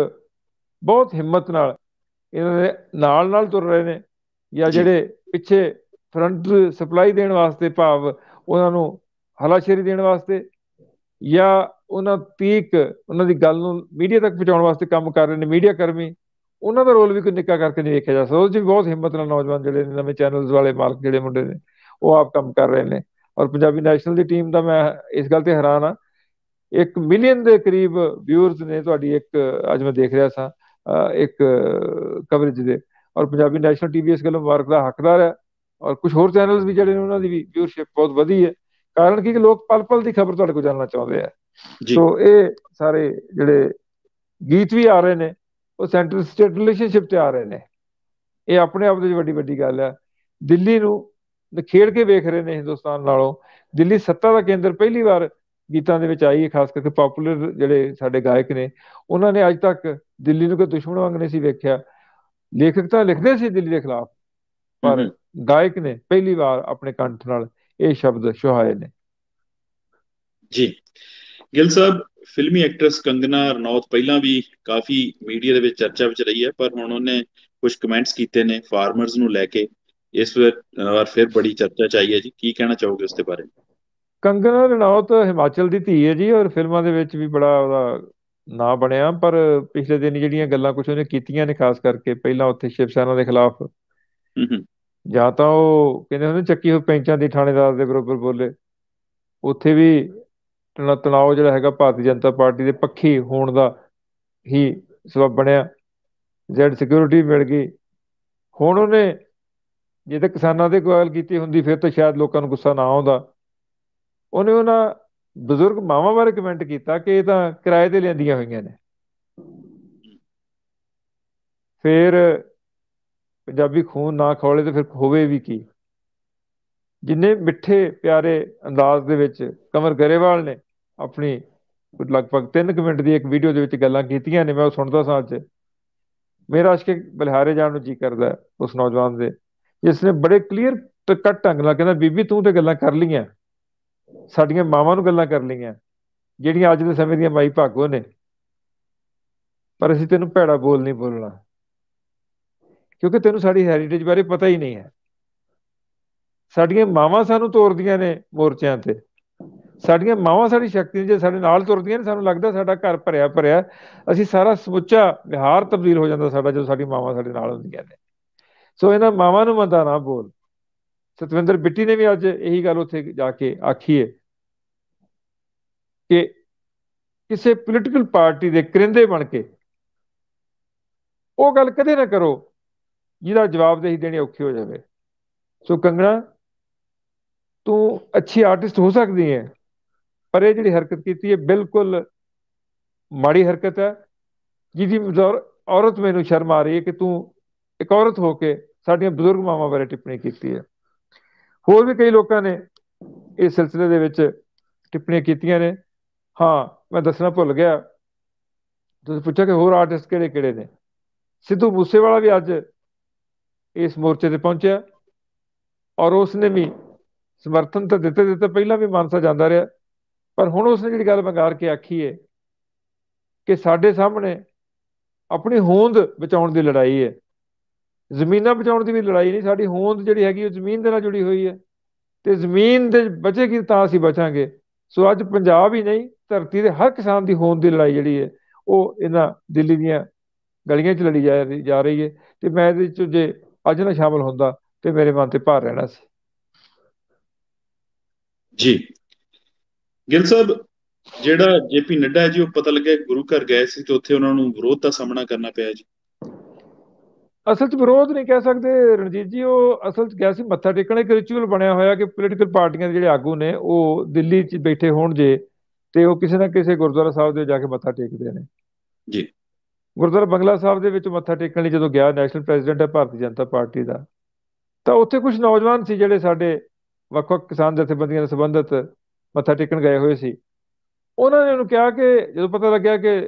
ਬਹੁਤ ਹਿੰਮਤ ਨਾਲ ਇਹਨਾਂ ਦੇ ਨਾਲ ਨਾਲ ਤੁਰ ਰਹੇ ਨੇ ਜਾਂ ਜਿਹੜੇ ਪਿੱਛੇ ਫਰੰਟ ਸਪਲਾਈ ਦੇਣ ਵਾਸਤੇ ਭਾਵ ਉਹਨਾਂ ਨੂੰ ਹਲਾਸ਼ੇਰੀ ਦੇਣ ਵਾਸਤੇ ਜਾਂ ਉਹਨਾਂ ਪੀਕ ਉਹਨਾਂ ਦੀ ਗੱਲ ਨੂੰ ਮੀਡੀਆ ਤੱਕ ਪਹੁੰਚਾਉਣ ਵਾਸਤੇ ਕੰਮ ਕਰ ਰਹੇ ਨੇ ਮੀਡੀਆ ਕਰਮੀ ਉਹਨਾਂ ਦਾ ਰੋਲ ਵੀ ਕੋਈ ਨਿੱਕਾ ਕਰਕੇ ਨਹੀਂ ਦੇਖਿਆ ਜਾ ਸਕਦਾ ਉਹ ਜੀ ਬਹੁਤ ਹਿੰਮਤ ਨਾਲ ਨੌਜਵਾਨ ਜਿਹੜੇ ਨੇ ਨਵੇਂ ਚੈਨਲਸ ਵਾਲੇ ਮਾਲਕ ਜਿਹੜੇ ਮੁੰਡੇ ਨੇ ਉਹ ਆਪ ਕੰਮ ਕਰ ਰਹੇ ਨੇ ਔਰ ਪੰਜਾਬੀ ਨੈਸ਼ਨਲ ਦੀ ਟੀਮ ਦਾ ਮੈਂ ਇਸ ਗੱਲ ਤੇ ਹੈਰਾਨ ਆ ਇੱਕ ਮਿਲੀਅਨ ਦੇ ਕਰੀਬ ਵਿਊਅਰਸ ਨੇ ਤੁਹਾਡੀ ਇੱਕ ਅੱਜ ਮੈਂ ਦੇਖ ਰਿਹਾ ਸਾਂ ਇੱਕ ਕਵਰੇਜ ਦੇ ਔਰ ਪੰਜਾਬੀ ਨੈਸ਼ਨਲ ਟੀਵੀ ਇਸ ਗੱਲੋਂ ਮਾਰਕ ਦਾ ਹੱਕਦਾਰ ਹੈ ਔਰ ਕੁਝ ਹੋਰ ਚੈਨਲਸ ਵੀ ਜਿਹੜੇ ਨੇ ਉਹਨਾਂ ਦੀ ਵੀ ਵਿਊਅਰਸ਼ਿਪ ਬਹੁਤ ਵਧੀ ਹੈ ਕਾਰਨ ਕੀ ਕਿ ਲੋਕ ਪਲ-ਪਲ ਦੀ ਖਬਰ ਤੁਹਾਡੇ ਕੋਲ ਜਾਣਨਾ ਚਾਹੁੰਦੇ ਆ ਸੋ ਇਹ ਸਾਰੇ ਜਿਹੜੇ ਗੀਤ ਵੀ ਆ ਰਹੇ ਨੇ ਉਹ ਸੈਂਟਰ ਸਟੇਟ ਰਿਲੇਸ਼ਨਸ਼ਿਪ ਤੇ ਆ ਰਹੇ ਨੇ ਇਹ ਆਪਣੇ ਆਪ ਦੇ ਵਿੱਚ ਵੱਡੀ ਵੱਡੀ ਗੱਲ ਹੈ ਦਿੱਲੀ ਨੂੰ ਖੇਡ ਕੇ ਵੇਖ ਰਹੇ ਨੇ ਹਿੰਦੁਸਤਾਨ ਨਾਲੋਂ ਦਿੱਲੀ ਸੱਤਾ ਦਾ ਕੇਂਦਰ ਪਹਿਲੀ ਵਾਰ ਗੀਤਾਂ ਦੇ ਵਿੱਚ ਆਈ ਹੈ ਖਾਸ ਕਰਕੇ ਪਪੂਲਰ ਜਿਹੜੇ ਸਾਡੇ ਗਾਇਕ ਨੇ ਉਹਨਾਂ ਨੇ ਅੱਜ ਤੱਕ ਦਿੱਲੀ ਨੂੰ ਕੋਈ ਦੁਸ਼ਮਣ ਵਾਂਗ ਨਹੀਂ ਸੀ ਵੇਖਿਆ ਲੇਖਕ ਤਾਂ ਲਿਖਦੇ ਸੀ ਦਿੱਲੀ ਦੇ ਖਿਲਾਫ ਪਰ ਗਾਇਕ ਨੇ ਪਹਿਲੀ ਵਾਰ ਆਪਣੇ ਕੰਠ ਨਾਲ ਇਹ ਸ਼ਬਦ ਸੁਹਾਏ ਨੇ ਜੀ ਗਿਲ ਸਾਹਿਬ ਫਿਲਮੀ ਐਕਟਰੈਸ ਕੰਗਨਾ ਰਣੌਤ ਪਹਿਲਾਂ ਵੀ ਕਾਫੀ ਮੀਡੀਆ ਦੇ ਵਿੱਚ ਚਰਚਾ ਵਿੱਚ ਰਹੀ ਹੈ ਪਰ ਹੁਣ ਉਹਨੇ ਕੁਝ ਕਮੈਂਟਸ ਕੀਤੇ ਨੇ ਫਾਰਮਰਸ ਨੂੰ ਲੈ ਕੇ ਇਸ ਵਾਰ ਫਿਰ ਬੜੀ ਚਰਚਾ ਚਾਹੀਏ ਜੀ ਕੀ ਕਹਿਣਾ ਚਾਹੋਗੇ ਉਸ ਦੇ ਬਾਰੇ ਕੰਗਨਾ ਰਣੌਤ ਹਿਮਾਚਲ ਦੀ ਧੀ ਹੈ ਜੀ ਔਰ ਫਿਲਮਾਂ ਦੇ ਵਿੱਚ ਵੀ ਬੜਾ ਉਹਦਾ ਨਾਂ ਬਣਿਆ ਪਰ ਪਿਛਲੇ ਦਿਨ ਜਿਹੜੀਆਂ ਗੱਲਾਂ ਕੁਝ ਉਹਨੇ ਕੀਤੀਆਂ ਨੇ ਖਾਸ ਕਰਕੇ ਪਹਿਲਾਂ ਉੱਥੇ ਸ਼ਿਵ ਸੈਨਾ ਦੇ ਖਿਲਾਫ ਹੂੰ ਜਾਂ ਤਾਂ ਉਹ ਕਹਿੰਦੇ ਉਹਨੇ ਚੱਕੀ ਹੋਈ ਪੈਂਚਾਂ ਦੀ ਥਾਣੇਦਾਰ ਦੇ ਬਰੋਬਰ ਬੋਲੇ ਉੱਥੇ ਵੀ ਤਣਾਅ ਜਿਹੜਾ ਹੈਗਾ ਭਾਰਤੀ ਜਨਤਾ ਪਾਰਟੀ ਦੇ ਪੱਖੀ ਹੋਣ ਦਾ ਹੀ ਸਬਬ ਬਣਿਆ ਜ਼ੈਡ ਸਿਕਿਉਰਿਟੀ ਮਿਲ ਗਈ ਹੁਣ ਉਹਨੇ ਜੇ ਤਾਂ ਕਿਸਾਨਾਂ ਦੇ ਕੋਲ ਕੀਤੀ ਹੁੰਦੀ ਫਿਰ ਤਾਂ ਸ਼ਾਇਦ ਲੋਕਾਂ ਨੂੰ ਗੁੱਸਾ ਨਾ ਆਉਂਦਾ ਉਹਨੇ ਉਹਨਾਂ ਬਜ਼ੁਰਗ ਮਾਵਾਂ ਬਾਰੇ ਕਮੈਂਟ ਕੀਤਾ ਕਿ ਇਹ ਤਾਂ ਕਿਰਾਏ ਤੇ ਲੈਂਦੀਆਂ ਹੋਈਆਂ ਨੇ ਫਿਰ ਪੰਜਾਬੀ ਖੂਨ ਨਾ ਖੋਲੇ ਤੇ ਫਿਰ ਹੋਵੇ ਵੀ ਕੀ ਜਿੰਨੇ ਮਿੱਠੇ ਪਿਆਰੇ ਅੰਦਾਜ਼ ਦੇ ਵਿੱਚ ਕਮਰ ਗਰੇਵਾਲ ਨੇ ਆਪਣੀ ਲਗਭਗ 3 ਮਿੰਟ ਦੀ ਇੱਕ ਵੀਡੀਓ ਦੇ ਵਿੱਚ ਗੱਲਾਂ ਕੀਤੀਆਂ ਨੇ ਮੈਂ ਉਹ ਸੁਣਦਾ ਸਾਂ ਅੱਜ ਮੇਰਾ ਅਸ਼ਕੇ ਬਲਹਾਰੇ ਜਾਣ ਨੂੰ ਜੀ ਕਰਦਾ ਉਸ ਨੌਜਵਾਨ ਦੇ ਜਿਸ ਨੇ ਬੜੇ ਕਲੀਅਰ ਕੱਟ ਢੰਗ ਨਾਲ ਕਹਿੰਦਾ ਬੀਬੀ ਤੂੰ ਤੇ ਗੱਲਾਂ ਕਰ ਲੀਆਂ ਸਾਡੀਆਂ ਮਾਵਾਂ ਨੂੰ ਗੱਲਾਂ ਕਰ ਲਈਆਂ ਜਿਹੜੀਆਂ ਅੱਜ ਦੇ ਸਮੇਂ ਦੀਆਂ ਮਾਈ ਭਾਗੋ ਨੇ ਪਰ ਅਸੀਂ ਤੈਨੂੰ ਭੈੜਾ ਬੋਲ ਨਹੀਂ ਬੋਲਣਾ ਕਿਉਂਕਿ ਤੈਨੂੰ ਸਾਡੀ ਹੈਰੀਟੇਜ ਬਾਰੇ ਪਤਾ ਹੀ ਨਹੀਂ ਹੈ ਸਾਡੀਆਂ ਮਾਵਾਂ ਸਾਨੂੰ ਤੋਰਦੀਆਂ ਨੇ ਮੋਰਚਿਆਂ ਤੇ ਸਾਡੀਆਂ ਮਾਵਾਂ ਸਾਡੀ ਸ਼ਕਤੀ ਜੇ ਸਾਡੇ ਨਾਲ ਤੁਰਦੀਆਂ ਨੇ ਸਾਨੂੰ ਲੱਗਦਾ ਸਾਡਾ ਘਰ ਭਰਿਆ ਭਰਿਆ ਅਸੀਂ ਸਾਰਾ ਸਮੁੱਚਾ ਵਿਹਾਰ ਤਬਦੀਲ ਹੋ ਜਾਂਦਾ ਸਾਡਾ ਜਦੋਂ ਸਾਡੀ ਮਾਵਾਂ ਸਾਡੇ ਨਾਲ ਹੁੰਦੀਆਂ ਨੇ ਸੋ ਇਹਨਾਂ ਮਾਵਾਂ ਨੂੰ ਮੰਦਾ ਨਾ ਬੋਲ ਸਤਵਿੰਦਰ ਬਿੱਟੀ ਨੇ ਵੀ ਅੱਜ ਇਹੀ ਗੱਲ ਉੱਥੇ ਜਾ ਕੇ ਆਖੀ ਹੈ ਕਿ ਕਿਸੇ ਪੋਲੀਟੀਕਲ ਪਾਰਟੀ ਦੇ ਕਰਿੰਦੇ ਬਣ ਕੇ ਉਹ ਗੱਲ ਕਦੇ ਨਾ ਕਰੋ ਜਿਹਦਾ ਜਵਾਬਦੇਹੀ ਦੇਣੀ ਔਖੀ ਹੋ ਜਾਵੇ ਸੋ ਕੰਗਣਾ ਤੂੰ ਅੱਛੀ ਆਰਟਿਸਟ ਹੋ ਸਕਦੀ ਹੈ ਪਰ ਇਹ ਜਿਹੜੀ ਹਰਕਤ ਕੀਤੀ ਹੈ ਬਿਲਕੁਲ ਮਾੜੀ ਹਰਕਤ ਹੈ ਜਿਹਦੀ ਔਰਤ ਮੈਨੂੰ ਸ਼ਰਮ ਆ ਰਹੀ ਹੈ ਕਿ ਤੂੰ ਇੱਕ ਔਰਤ ਹੋ ਕੇ ਸਾਡੀਆਂ ਬਜ਼ੁਰਗ ਮਾਵਾਂ ਬਾਰੇ ਟਿੱਪਣੀ ਕੀਤੀ ਹੈ ਹੋਰ ਵੀ ਕਈ ਲੋਕਾਂ ਨੇ ਇਸ ਸਿਲਸਿਲੇ ਦੇ ਵਿੱਚ ਟਿੱਪਣੀਆਂ ਕੀਤੀਆਂ ਨੇ ਹਾਂ ਮੈਂ ਦੱਸਣਾ ਭੁੱਲ ਗਿਆ ਤੁਸੀਂ ਪੁੱਛਿਆ ਕਿ ਹੋਰ ਆਰਟਿਸਟ ਕਿਹੜੇ ਕਿਹੜੇ ਨੇ ਸਿੱਧੂ ਮੂਸੇਵਾਲਾ ਵੀ ਅੱਜ ਇਸ ਮੋਰਚੇ ਤੇ ਪਹੁੰਚਿਆ ਔਰ ਉਸਨੇ ਵੀ ਸਮਰਥਨ ਤਾਂ ਦਿੱਤੇ ਦਿੱਤੇ ਪਹਿਲਾਂ ਵੀ ਮਾਨਸਾ ਜਾਂਦਾ ਰਿਹਾ ਪਰ ਹੁਣ ਉਸਨੇ ਜਿਹੜੀ ਗੱਲ ਬੰਗਾਰ ਕੇ ਆਖੀ ਏ ਕਿ ਸਾਡੇ ਸਾਹਮਣੇ ਆਪਣੀ ਹੋਂਦ ਬਚਾਉਣ ਦੀ ਲੜਾਈ ਹੈ ਜ਼ਮੀਨਾਂ ਬਚਾਉਣ ਦੀ ਵੀ ਲੜਾਈ ਨਹੀਂ ਸਾਡੀ ਹੋਂਦ ਜਿਹੜੀ ਹੈਗੀ ਉਹ ਜ਼ਮੀਨ ਦੇ ਨਾਲ ਜੁੜੀ ਹੋਈ ਹੈ ਤੇ ਜ਼ਮੀਨ ਦੇ ਬਚੇਗੀ ਤਾਂ ਅਸੀਂ ਬਚਾਂਗੇ ਸੋ ਅੱਜ ਪੰਜਾਬ ਹੀ ਨਹੀਂ ਧਰਤੀ ਦੇ ਹਰ ਕਿਸਾਨ ਦੀ ਹੋਂਦ ਦੀ ਲੜਾਈ ਜਿਹੜੀ ਹੈ ਉਹ ਇਹਨਾਂ ਦਿੱਲੀ ਦੀਆਂ ਗਲੀਆਂ 'ਚ ਲੜੀ ਜਾ ਰਹੀ ਹੈ ਤੇ ਮੈਂ ਇਹਦੇ 'ਚ ਜੇ ਅੱਜ ਨਾ ਸ਼ਾਮਲ ਹੁੰਦਾ ਤੇ ਮੇਰੇ ਮਨ ਤੇ ਭਾਰ ਰਹਿਣਾ ਸੀ ਜੀ ਗਿਲ ਸਾਹਿਬ ਜਿਹੜਾ ਜੇਪੀ ਨੱਡਾ ਜੀ ਉਹ ਪਤਾ ਲੱਗਿਆ ਗੁਰੂ ਘਰ ਗਏ ਸੀ ਤੇ ਉੱਥੇ ਉਹਨਾਂ ਨੂੰ ਵਿਰੋਧ ਦਾ ਸਾਹਮਣਾ ਕਰਨਾ ਪਿਆ ਜੀ ਅਸਲ 'ਚ ਵਿਰੋਧ ਨਹੀਂ ਕਹਿ ਸਕਦੇ ਰਣਜੀਤ ਜੀ ਉਹ ਅਸਲ 'ਚ ਗਿਆ ਸੀ ਮੱਥਾ ਟੇਕਣੇ ਇੱਕ ਰਿਚੁਅਲ ਬਣਿਆ ਹੋਇਆ ਕਿ ਪੋਲੀਟੀਕਲ ਪਾਰਟੀਆਂ ਦੇ ਜਿਹੜੇ ਆਗੂ ਨੇ ਉਹ ਦਿੱਲੀ 'ਚ ਬੈਠੇ ਹੋਣ ਜੇ ਤੇ ਉਹ ਕਿਸੇ ਨਾ ਕਿਸੇ ਗੁਰਦੁਆਰਾ ਸਾਹਿਬ ਦੇ ਜਾ ਕੇ ਮੱਥਾ ਟੇਕਦੇ ਨੇ ਜੀ ਗੁਰਦੁਆਰਾ ਬੰਗਲਾ ਸਾਹਿਬ ਦੇ ਵਿੱਚ ਮੱਥਾ ਟੇਕਣ ਲਈ ਜਦੋਂ ਗਿਆ ਨੈਸ਼ਨਲ ਪ੍ਰੈਜ਼ੀਡੈਂਟ ਹੈ ਭਾਰਤੀ ਜਨਤਾ ਪਾਰਟੀ ਦਾ ਤਾਂ ਉੱਥੇ ਕੁਝ ਨੌਜਵਾਨ ਸੀ ਜਿਹੜੇ ਸਾਡੇ ਵੱਖ-ਵੱਖ ਕਿਸਾਨ ਜਥੇਬੰਦੀਆਂ ਨਾਲ ਸੰਬੰਧਿਤ ਮੱਥਾ ਟੇਕਣ ਗਏ ਹੋਏ ਸੀ ਉਹਨਾਂ ਨੇ ਉਹਨੂੰ ਕਿਹਾ ਕਿ ਜਦੋਂ ਪਤਾ ਲੱਗਿਆ ਕਿ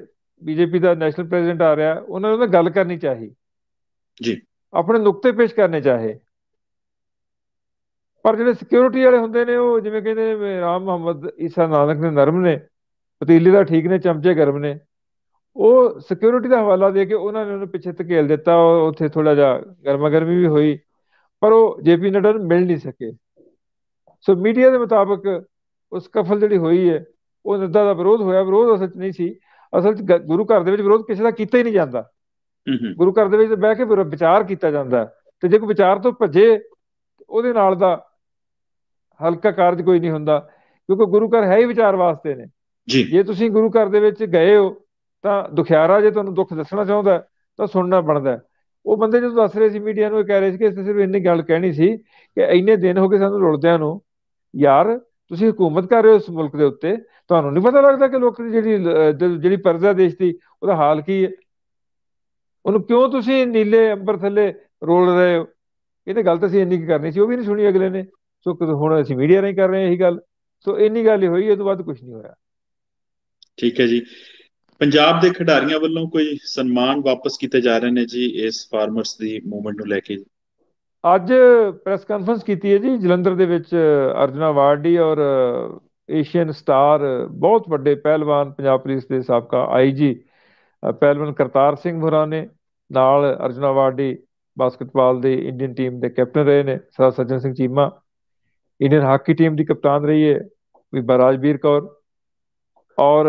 ਬੀਜੇਪੀ ਦਾ ਨੈਸ਼ਨਲ ਪ੍ਰੈਜ਼ੀਡੈਂਟ ਆ ਰਿਹਾ ਉਹਨਾਂ ਨੇ ਗੱਲ ਕਰਨੀ ਚਾਹੀ ਜੀ ਆਪਣੇ ਨੁਕਤੇ ਪੇਸ਼ ਕਰਨੇ ਚਾਹੇ ਪਰ ਜਿਹੜੇ ਸਿਕਿਉਰਿਟੀ ਵਾਲੇ ਹੁੰਦੇ ਨੇ ਉਹ ਜਿਵੇਂ ਕਹਿੰਦੇ ਨੇ ਰਾਮ ਮੁਹੰਮਦ ਈਸਾ ਨਾਨਕ ਨੇ ਨਰਮ ਨੇ ਪਤੀਲੇ ਦਾ ਠੀਕ ਨੇ ਚਮਚੇ ਗਰਮ ਨੇ ਉਹ ਸਿਕਿਉਰਿਟੀ ਦਾ ਹਵਾਲਾ ਦੇ ਕੇ ਉਹਨਾਂ ਨੇ ਉਹਨੂੰ ਪਿੱਛੇ ਧਕੇਲ ਦਿੱਤਾ ਉੱਥੇ ਥੋੜਾ ਜਿਹਾ ਗਰਮਾ ਗਰਮੀ ਵੀ ਹੋਈ ਪਰ ਉਹ ਜੇਪੀ ਨਡਰ ਮਿਲ ਨਹੀਂ ਸਕੇ ਸੋ ਮੀਡੀਆ ਦੇ ਮੁਤਾਬਕ ਉਸ ਕਫਲ ਜਿਹੜੀ ਹੋਈ ਹੈ ਉਹ ਨੱਦਾ ਦਾ ਵਿਰੋਧ ਹੋਇਆ ਵਿਰੋਧ ਅਸਲ 'ਚ ਨਹੀਂ ਸੀ ਅਸਲ 'ਚ ਗੁਰੂ ਘਰ ਦੇ ਵਿੱਚ ਵਿਰੋਧ ਕਿਸੇ ਦਾ ਕੀਤਾ ਹੀ ਨਹੀਂ ਜਾਂਦਾ ਗੁਰੂ ਘਰ ਦੇ ਵਿੱਚ ਬਹਿ ਕੇ ਫਿਰ ਵਿਚਾਰ ਕੀਤਾ ਜਾਂਦਾ ਤੇ ਜੇ ਕੋਈ ਵਿਚਾਰ ਤੋਂ ਭੱਜੇ ਉਹਦੇ ਨਾਲ ਦਾ ਹਲਕਾ ਕਾਰਜ ਕੋਈ ਨਹੀਂ ਹੁੰਦਾ ਕਿਉਂਕਿ ਗੁਰੂ ਘਰ ਹੈ ਹੀ ਵਿਚਾਰ ਵਾਸਤੇ ਨੇ ਜੀ ਜੇ ਤੁਸੀਂ ਗੁਰੂ ਘਰ ਦੇ ਵਿੱਚ ਗਏ ਹੋ ਤਾਂ ਦੁਖਿਆਰਾ ਜੇ ਤੁਹਾਨੂੰ ਦੁੱਖ ਦੱਸਣਾ ਚਾਹੁੰਦਾ ਤਾਂ ਸੁਣਨਾ ਬਣਦਾ ਉਹ ਬੰਦੇ ਜਦੋਂ ਦੱਸ ਰਹੇ ਸੀ ਮੀਡੀਆ ਨੂੰ ਇਹ ਕਹਿ ਰਹੇ ਸੀ ਕਿ ਅਸੀਂ ਸਿਰਫ ਇੰਨੀ ਗੱਲ ਕਹਿਣੀ ਸੀ ਕਿ ਇੰਨੇ ਦਿਨ ਹੋ ਗਏ ਸਾਨੂੰ ਰੁਲਦਿਆਂ ਨੂੰ ਯਾਰ ਤੁਸੀਂ ਹਕੂਮਤ ਕਰ ਰਹੇ ਹੋ ਇਸ ਮੁਲਕ ਦੇ ਉੱਤੇ ਤੁਹਾਨੂੰ ਨਹੀਂ ਪਤਾ ਲੱਗਦਾ ਕਿ ਲੋਕ ਜਿਹੜੀ ਜਿਹੜੀ ਪਰਜ਼ਾ ਦੇਸ਼ ਦੀ ਉਹਦਾ ਹਾਲ ਕੀ ਹੈ ਉਹਨੂੰ ਕਿਉਂ ਤੁਸੀਂ ਨੀਲੇ ਅੰਬਰ ਥੱਲੇ ਰੋਲ ਰਹੇ ਹੋ ਇਹ ਤੇ ਗੱਲ ਤਾਂ ਇੰਨੀ ਕੀ ਕਰਨੀ ਸੀ ਉਹ ਵੀ ਨਹੀਂ ਸੁਣੀ ਅਗਲੇ ਨੇ ਸੋ ਹੁਣ ਅਸੀਂ ਮੀਡੀਆ ਨਹੀਂ ਕਰ ਰਹੇ ਹਾਂ ਇਹੀ ਗੱਲ ਸੋ ਇੰਨੀ ਗੱਲ ਹੀ ਹੋਈ ਇਹ ਤੋਂ ਬਾਅਦ ਕੁਝ ਨਹੀਂ ਹੋਇਆ ਠੀਕ ਹੈ ਜੀ ਪੰਜਾਬ ਦੇ ਖਿਡਾਰੀਆਂ ਵੱਲੋਂ ਕੋਈ ਸਨਮਾਨ ਵਾਪਸ ਕੀਤੇ ਜਾ ਰਹੇ ਨੇ ਜੀ ਇਸ ਫਾਰਮਰਸ ਦੀ ਮੂਵਮੈਂਟ ਨੂੰ ਲੈ ਕੇ ਅੱਜ ਪ੍ਰੈਸ ਕਾਨਫਰੰਸ ਕੀਤੀ ਹੈ ਜੀ ਜਲੰਧਰ ਦੇ ਵਿੱਚ ਅਰਜੁਨਾ ਵਾਰਡੀ ਔਰ ਏਸ਼ੀਅਨ ਸਟਾਰ ਬਹੁਤ ਵੱਡੇ ਪਹਿਲਵਾਨ ਪੰਜਾਬ ਪੁਲਿਸ ਦੇ ਸਾਬਕਾ ਆਈਜੀ ਪਹਿਲਵਾਨ ਕਰਤਾਰ ਸਿੰਘ ਭੁਰਾ ਨੇ ਨਾਲ ਅਰਜੁਨ ਅਵਾਰਡੀ ਬਾਸਕਟਬਾਲ ਦੀ ਇੰਡੀਅਨ ਟੀਮ ਦੇ ਕੈਪਟਨ ਰਹੇ ਨੇ sir Sajjan Singh Cheema Indian hockey team ਦੀ ਕਪਤਾਨ ਰਹੀ ਹੈ ਵੀ ਬਰਾਜਵੀਰ ਕੌਰ ਔਰ